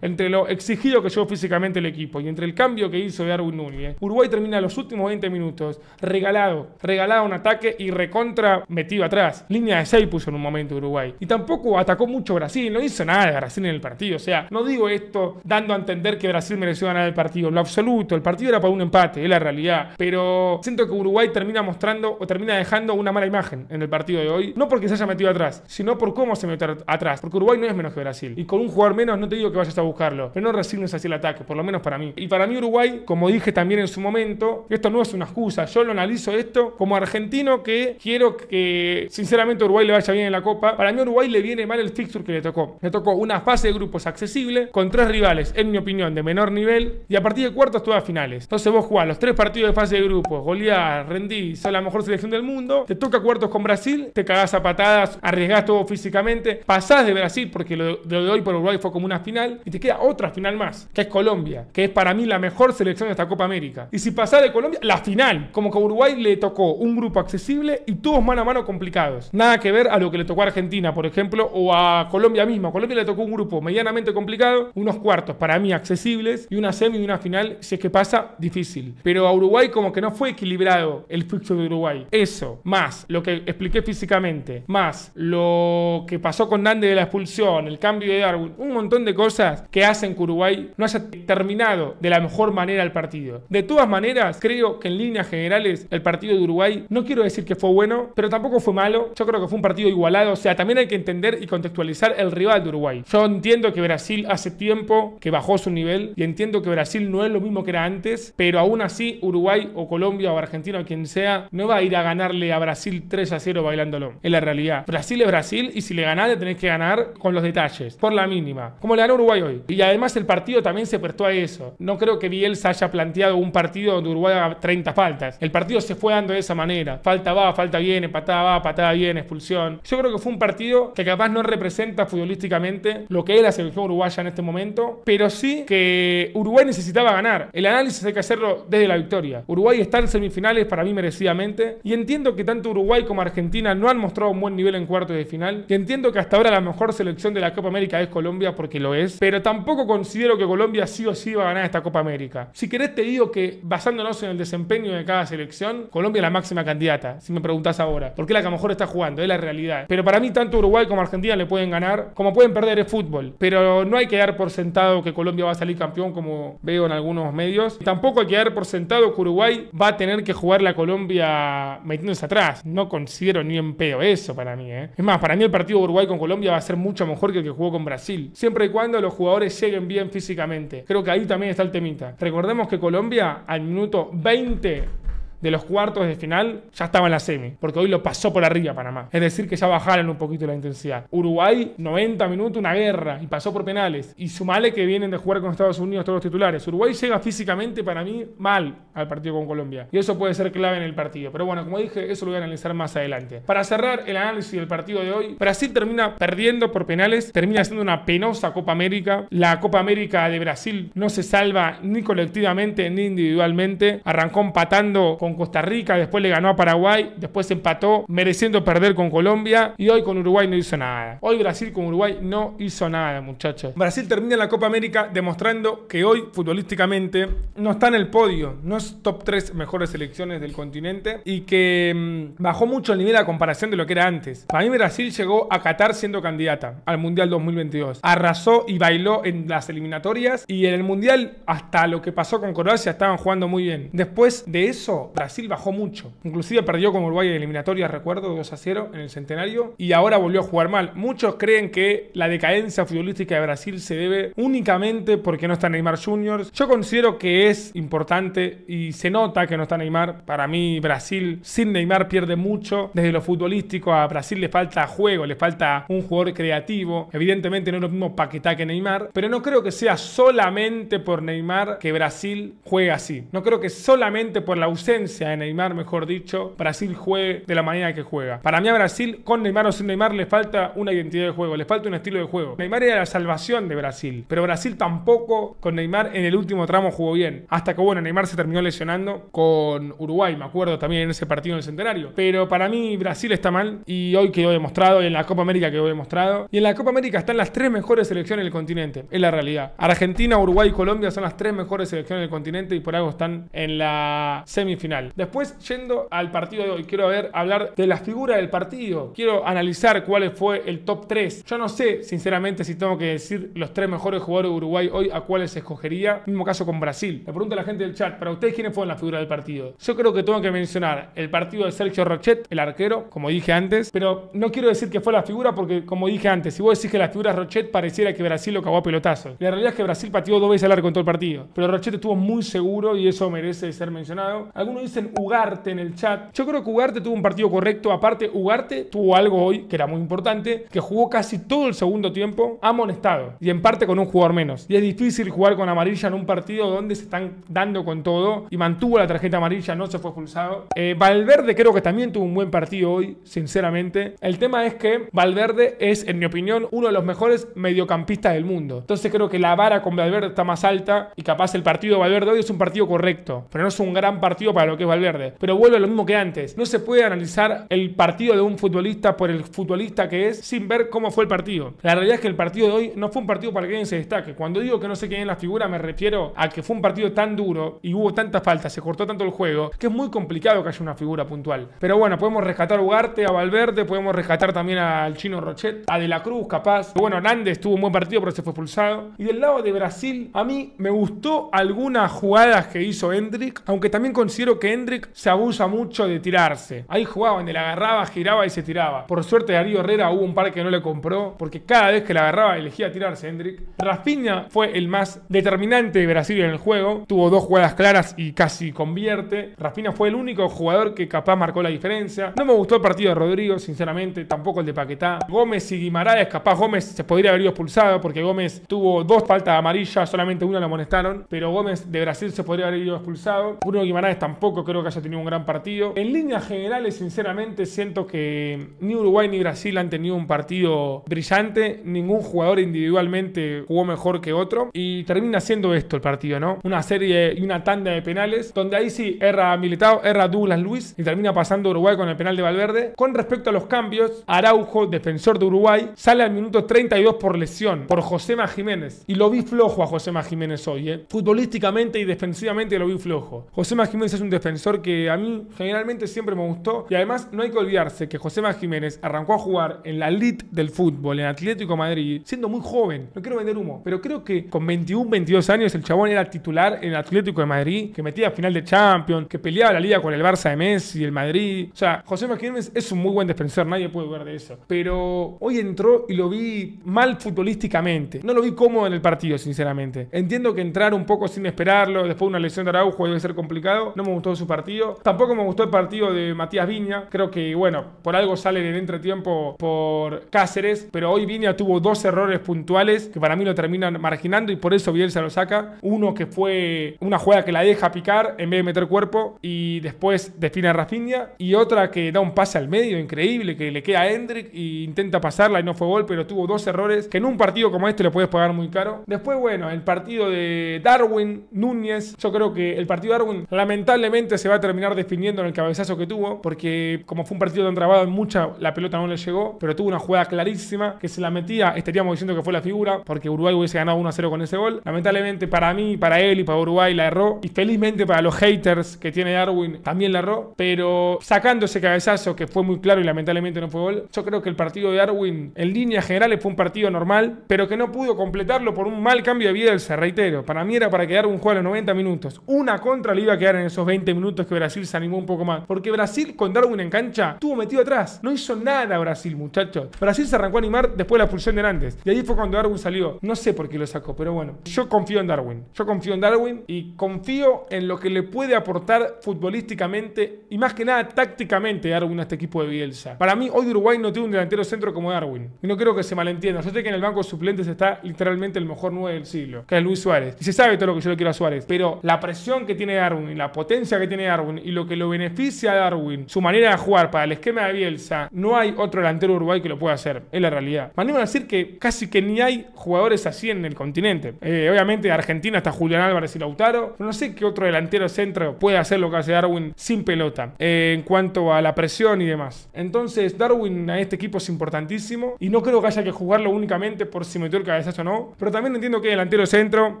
entre lo exigido que llevó físicamente el equipo y entre el cambio que hizo de Núñez, Uruguay termina los últimos 20 minutos regalado, regalado un ataque y recontra metido atrás. Línea de 6 puso en un momento Uruguay. Y tampoco atacó mucho Brasil, no hizo nada de Brasil en el partido. O sea, no digo esto dando a entender que Brasil mereció ganar el partido, lo absoluto. El partido era para un empate, es la realidad. Pero siento que Uruguay termina mostrando o termina dejando una mala imagen en el partido de hoy, no porque se haya metido atrás, sino por cómo se mete atrás. Porque Uruguay no es menos que Brasil. Y con un jugador menos, no te digo que vayas a buscarlo, pero no resignes hacia el ataque, por lo menos para mí. Y para mí Uruguay, como dije también en su momento, esto no es una excusa, yo lo analizo esto como argentino que quiero que sinceramente Uruguay le vaya bien en la Copa. Para mí Uruguay le viene mal el fixture que le tocó. Le tocó una fase de grupos accesible con tres rivales, en mi opinión, de menor nivel y a partir de cuartos todas finales. Entonces vos jugás los tres partidos de fase de grupos, goleás, rendís, sos la mejor selección del mundo, te toca cuartos con Brasil, te cagás a patadas, arriesgás todo físicamente, pasás de Brasil porque lo de hoy por Uruguay fue como una final y te queda otra final más, que es Colombia, que es para mí la mejor selección de esta Copa América. Y si pasar de Colombia, la final. Como que a Uruguay le tocó un grupo accesible y todos mano a mano complicados. Nada que ver a lo que le tocó a Argentina, por ejemplo, o a Colombia misma. A Colombia le tocó un grupo medianamente complicado, unos cuartos para mí accesibles y una semi y una final, si es que pasa, difícil. Pero a Uruguay como que no fue equilibrado el fixture de Uruguay. Eso, más lo que expliqué físicamente, más lo que pasó con Nande de la expulsión, el cambio de Darwin, un montón de cosas cosas que hacen que Uruguay no haya terminado de la mejor manera el partido. De todas maneras, creo que en líneas generales el partido de Uruguay, no quiero decir que fue bueno, pero tampoco fue malo. Yo creo que fue un partido igualado. O sea, también hay que entender y contextualizar el rival de Uruguay. Yo entiendo que Brasil hace tiempo que bajó su nivel y entiendo que Brasil no es lo mismo que era antes, pero aún así Uruguay o Colombia o Argentina o quien sea no va a ir a ganarle a Brasil 3 a 0 bailándolo. En la realidad. Brasil es Brasil y si le ganás le tenés que ganar con los detalles, por la mínima. Como le ganó Uruguay Uruguay hoy. Y además el partido también se prestó a eso. No creo que Bielsa haya planteado un partido donde Uruguay haga 30 faltas. El partido se fue dando de esa manera. Falta va, falta viene, patada va, patada viene, expulsión. Yo creo que fue un partido que capaz no representa futbolísticamente lo que es la selección uruguaya en este momento, pero sí que Uruguay necesitaba ganar. El análisis hay que hacerlo desde la victoria. Uruguay está en semifinales para mí merecidamente y entiendo que tanto Uruguay como Argentina no han mostrado un buen nivel en cuartos de final. Y entiendo que hasta ahora la mejor selección de la Copa América es Colombia porque lo es pero tampoco considero que Colombia sí o sí va a ganar esta Copa América. Si querés te digo que basándonos en el desempeño de cada selección, Colombia es la máxima candidata, si me preguntás ahora, porque es la que mejor está jugando, es la realidad. Pero para mí tanto Uruguay como Argentina le pueden ganar, como pueden perder el fútbol, pero no hay que dar por sentado que Colombia va a salir campeón como veo en algunos medios. Tampoco hay que dar por sentado que Uruguay va a tener que jugar la Colombia metiéndose atrás. No considero ni en pedo eso para mí. ¿eh? Es más, para mí el partido Uruguay con Colombia va a ser mucho mejor que el que jugó con Brasil. Siempre y cuando los jugadores lleguen bien físicamente. Creo que ahí también está el temita. Recordemos que Colombia al minuto 20 de los cuartos de final ya estaba en la semi, porque hoy lo pasó por arriba Panamá. Es decir, que ya bajaron un poquito la intensidad. Uruguay, 90 minutos, una guerra, y pasó por penales. Y sumale que vienen de jugar con Estados Unidos todos los titulares. Uruguay llega físicamente, para mí, mal al partido con Colombia. Y eso puede ser clave en el partido. Pero bueno, como dije, eso lo voy a analizar más adelante. Para cerrar el análisis del partido de hoy, Brasil termina perdiendo por penales, termina siendo una penosa Copa América. La Copa América de Brasil no se salva ni colectivamente ni individualmente. Arrancó empatando con Costa Rica, después le ganó a Paraguay, después se empató, mereciendo perder con Colombia y hoy con Uruguay no hizo nada. Hoy Brasil con Uruguay no hizo nada, muchachos. Brasil termina la Copa América demostrando que hoy futbolísticamente no está en el podio, no es top 3 mejores selecciones del continente y que mm, bajó mucho el nivel a comparación de lo que era antes. Para mí Brasil llegó a Qatar siendo candidata al Mundial 2022. Arrasó y bailó en las eliminatorias y en el Mundial hasta lo que pasó con Croacia estaban jugando muy bien. Después de eso, Brasil bajó mucho. Inclusive perdió con Uruguay en eliminatorias, recuerdo, 2 a 0 en el centenario. Y ahora volvió a jugar mal. Muchos creen que la decadencia futbolística de Brasil se debe únicamente porque no está Neymar Jr. Yo considero que es importante y se nota que no está Neymar. Para mí, Brasil sin Neymar pierde mucho. Desde lo futbolístico a Brasil le falta juego, le falta un jugador creativo. Evidentemente no es lo mismo Paquetá que Neymar. Pero no creo que sea solamente por Neymar que Brasil juega así. No creo que solamente por la ausencia sea Neymar, mejor dicho, Brasil juega de la manera que juega. Para mí a Brasil, con Neymar o sin Neymar, le falta una identidad de juego, le falta un estilo de juego. Neymar era la salvación de Brasil, pero Brasil tampoco con Neymar en el último tramo jugó bien. Hasta que, bueno, Neymar se terminó lesionando con Uruguay, me acuerdo también en ese partido en el centenario. Pero para mí Brasil está mal y hoy quedó demostrado, y en la Copa América que quedó demostrado. Y en la Copa América están las tres mejores selecciones del continente, es la realidad. Argentina, Uruguay y Colombia son las tres mejores selecciones del continente y por algo están en la semifinal Después, yendo al partido de hoy, quiero hablar de la figura del partido. Quiero analizar cuál fue el top 3. Yo no sé, sinceramente, si tengo que decir los tres mejores jugadores de Uruguay hoy, a cuáles escogería. Mismo caso con Brasil. Le pregunto a la gente del chat, ¿para ustedes quiénes fueron la figura del partido? Yo creo que tengo que mencionar el partido de Sergio Rochet, el arquero, como dije antes, pero no quiero decir que fue la figura porque, como dije antes, si vos decís que la figura es Rochet, pareciera que Brasil lo cagó a pelotazo. La realidad es que Brasil pateó dos veces al arco en todo el partido, pero Rochet estuvo muy seguro y eso merece ser mencionado. Algunos dicen Ugarte en el chat, yo creo que Ugarte tuvo un partido correcto. Aparte, Ugarte tuvo algo hoy que era muy importante, que jugó casi todo el segundo tiempo amonestado y en parte con un jugador menos. Y es difícil jugar con amarilla en un partido donde se están dando con todo y mantuvo la tarjeta amarilla, no se fue expulsado. Eh, Valverde creo que también tuvo un buen partido hoy, sinceramente. El tema es que Valverde es, en mi opinión, uno de los mejores mediocampistas del mundo. Entonces creo que la vara con Valverde está más alta y capaz el partido de Valverde hoy es un partido correcto, pero no es un gran partido para que es Valverde. Pero vuelve lo mismo que antes. No se puede analizar el partido de un futbolista por el futbolista que es sin ver cómo fue el partido. La realidad es que el partido de hoy no fue un partido para que alguien se destaque. Cuando digo que no sé quién es la figura, me refiero a que fue un partido tan duro y hubo tantas faltas, se cortó tanto el juego, que es muy complicado que haya una figura puntual. Pero bueno, podemos rescatar a Ugarte, a Valverde, podemos rescatar también al chino Rochet, a De la Cruz, capaz. Bueno, Hernández tuvo un buen partido, pero se fue expulsado. Y del lado de Brasil, a mí me gustó algunas jugadas que hizo Hendrick, aunque también considero que que Hendrik se abusa mucho de tirarse. Ahí jugaba donde la agarraba, giraba y se tiraba. Por suerte Darío Herrera hubo un par que no le compró, porque cada vez que la agarraba elegía tirarse Hendrik. Rafinha fue el más determinante de Brasil en el juego. Tuvo dos jugadas claras y casi convierte. Rafinha fue el único jugador que capaz marcó la diferencia. No me gustó el partido de Rodrigo, sinceramente, tampoco el de Paquetá. Gómez y Guimarães, capaz Gómez se podría haber ido expulsado porque Gómez tuvo dos faltas amarillas, solamente una la molestaron, pero Gómez de Brasil se podría haber ido expulsado. Bruno Guimaraes tampoco creo que haya tenido un gran partido. En líneas generales, sinceramente, siento que ni Uruguay ni Brasil han tenido un partido brillante. Ningún jugador individualmente jugó mejor que otro. Y termina siendo esto el partido, ¿no? Una serie y una tanda de penales, donde ahí sí erra Militao, erra Douglas Luis y termina pasando Uruguay con el penal de Valverde. Con respecto a los cambios, Araujo, defensor de Uruguay, sale al minuto 32 por lesión, por Josema Jiménez. Y lo vi flojo a Joséma Jiménez hoy, ¿eh? Futbolísticamente y defensivamente lo vi flojo. Josema Jiménez es un defensor que a mí generalmente siempre me gustó. Y además no hay que olvidarse que José Más Jiménez arrancó a jugar en la elite del fútbol, en Atlético Madrid, siendo muy joven. No quiero vender humo, pero creo que con 21, 22 años el chabón era titular en Atlético de Madrid, que metía final de Champions, que peleaba la liga con el Barça de Messi, y el Madrid. O sea, José Más Jiménez es un muy buen defensor, nadie puede dudar de eso. Pero hoy entró y lo vi mal futbolísticamente. No lo vi cómodo en el partido, sinceramente. Entiendo que entrar un poco sin esperarlo, después de una lesión de Araujo debe ser complicado. No me gustó su partido. Tampoco me gustó el partido de Matías Viña. Creo que, bueno, por algo sale en el entretiempo por Cáceres, pero hoy Viña tuvo dos errores puntuales que para mí lo terminan marginando y por eso Bielsa lo saca. Uno que fue una juega que la deja picar en vez de meter cuerpo y después define a Rafinha. Y otra que da un pase al medio increíble que le queda a Hendrik e intenta pasarla y no fue gol, pero tuvo dos errores que en un partido como este le puedes pagar muy caro. Después, bueno, el partido de Darwin Núñez. Yo creo que el partido de Darwin lamentablemente se va a terminar definiendo en el cabezazo que tuvo, porque como fue un partido tan trabado en mucha, la pelota no le llegó, pero tuvo una jugada clarísima que se la metía, estaríamos diciendo que fue la figura, porque Uruguay hubiese ganado 1-0 con ese gol. Lamentablemente para mí, para él y para Uruguay la erró, y felizmente para los haters que tiene Darwin también la erró, pero sacando ese cabezazo que fue muy claro y lamentablemente no fue gol, yo creo que el partido de Darwin en líneas generales fue un partido normal, pero que no pudo completarlo por un mal cambio de Se reitero, para mí era para quedar un juego a 90 minutos, una contra le iba a quedar en esos 20 minutos que Brasil se animó un poco más. Porque Brasil con Darwin en cancha estuvo metido atrás. No hizo nada Brasil, muchachos. Brasil se arrancó a animar después de la expulsión de Nantes. Y ahí fue cuando Darwin salió. No sé por qué lo sacó, pero bueno. Yo confío en Darwin. Yo confío en Darwin y confío en lo que le puede aportar futbolísticamente y más que nada tácticamente Darwin a este equipo de Bielsa. Para mí, hoy Uruguay no tiene un delantero centro como Darwin. Y no creo que se malentienda. Yo sé que en el banco de suplentes está literalmente el mejor 9 del siglo, que es Luis Suárez. Y se sabe todo lo que yo le quiero a Suárez. Pero la presión que tiene Darwin y la potencia que tiene Darwin y lo que lo beneficia a Darwin, su manera de jugar para el esquema de Bielsa, no hay otro delantero uruguay que lo pueda hacer. Es la realidad. Me a decir que casi que ni hay jugadores así en el continente. Eh, obviamente, Argentina está Julián Álvarez y Lautaro. no sé qué otro delantero centro puede hacer lo que hace Darwin sin pelota eh, en cuanto a la presión y demás. Entonces, Darwin a este equipo es importantísimo y no creo que haya que jugarlo únicamente por si metió el cabezazo o no. Pero también entiendo que el delantero centro,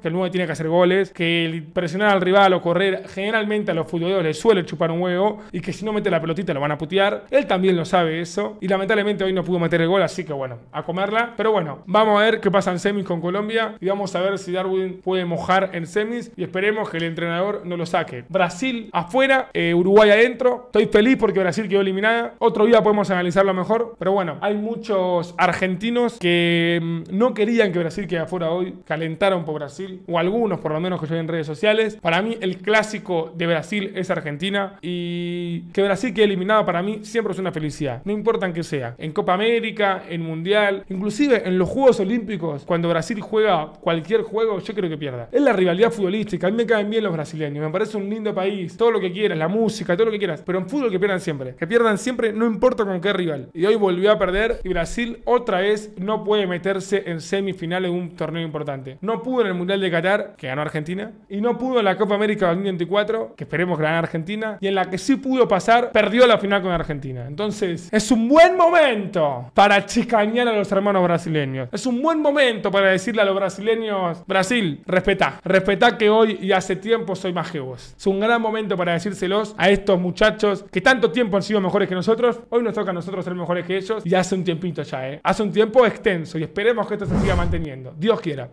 que el 9 tiene que hacer goles, que el presionar al rival o correr generalmente los futboleros les suele chupar un huevo y que si no mete la pelotita lo van a putear. Él también lo sabe eso. Y lamentablemente hoy no pudo meter el gol, así que bueno, a comerla. Pero bueno, vamos a ver qué pasa en semis con Colombia y vamos a ver si Darwin puede mojar en semis y esperemos que el entrenador no lo saque. Brasil afuera, eh, Uruguay adentro. Estoy feliz porque Brasil quedó eliminada. Otro día podemos analizarlo mejor. Pero bueno, hay muchos argentinos que mm, no querían que Brasil quede afuera hoy. Calentaron por Brasil. O algunos por lo menos que yo en redes sociales. Para mí el clásico de Brasil Brasil es Argentina y que Brasil quede eliminado para mí siempre es una felicidad, no importa en qué sea, en Copa América, en Mundial, inclusive en los Juegos Olímpicos, cuando Brasil juega cualquier juego, yo creo que pierda. Es la rivalidad futbolística, a mí me caen bien los brasileños, me parece un lindo país, todo lo que quieras, la música, todo lo que quieras, pero en fútbol que pierdan siempre, que pierdan siempre no importa con qué rival. Y hoy volvió a perder y Brasil otra vez no puede meterse en semifinales en un torneo importante. No pudo en el Mundial de Qatar, que ganó Argentina, y no pudo en la Copa América 2024, que queremos ganar Argentina, y en la que sí pudo pasar, perdió la final con Argentina. Entonces, es un buen momento para chicañar a los hermanos brasileños. Es un buen momento para decirle a los brasileños, Brasil, respetá, respetá que hoy y hace tiempo soy más que Es un gran momento para decírselos a estos muchachos que tanto tiempo han sido mejores que nosotros, hoy nos toca a nosotros ser mejores que ellos, y hace un tiempito ya, ¿eh? Hace un tiempo extenso, y esperemos que esto se siga manteniendo. Dios quiera.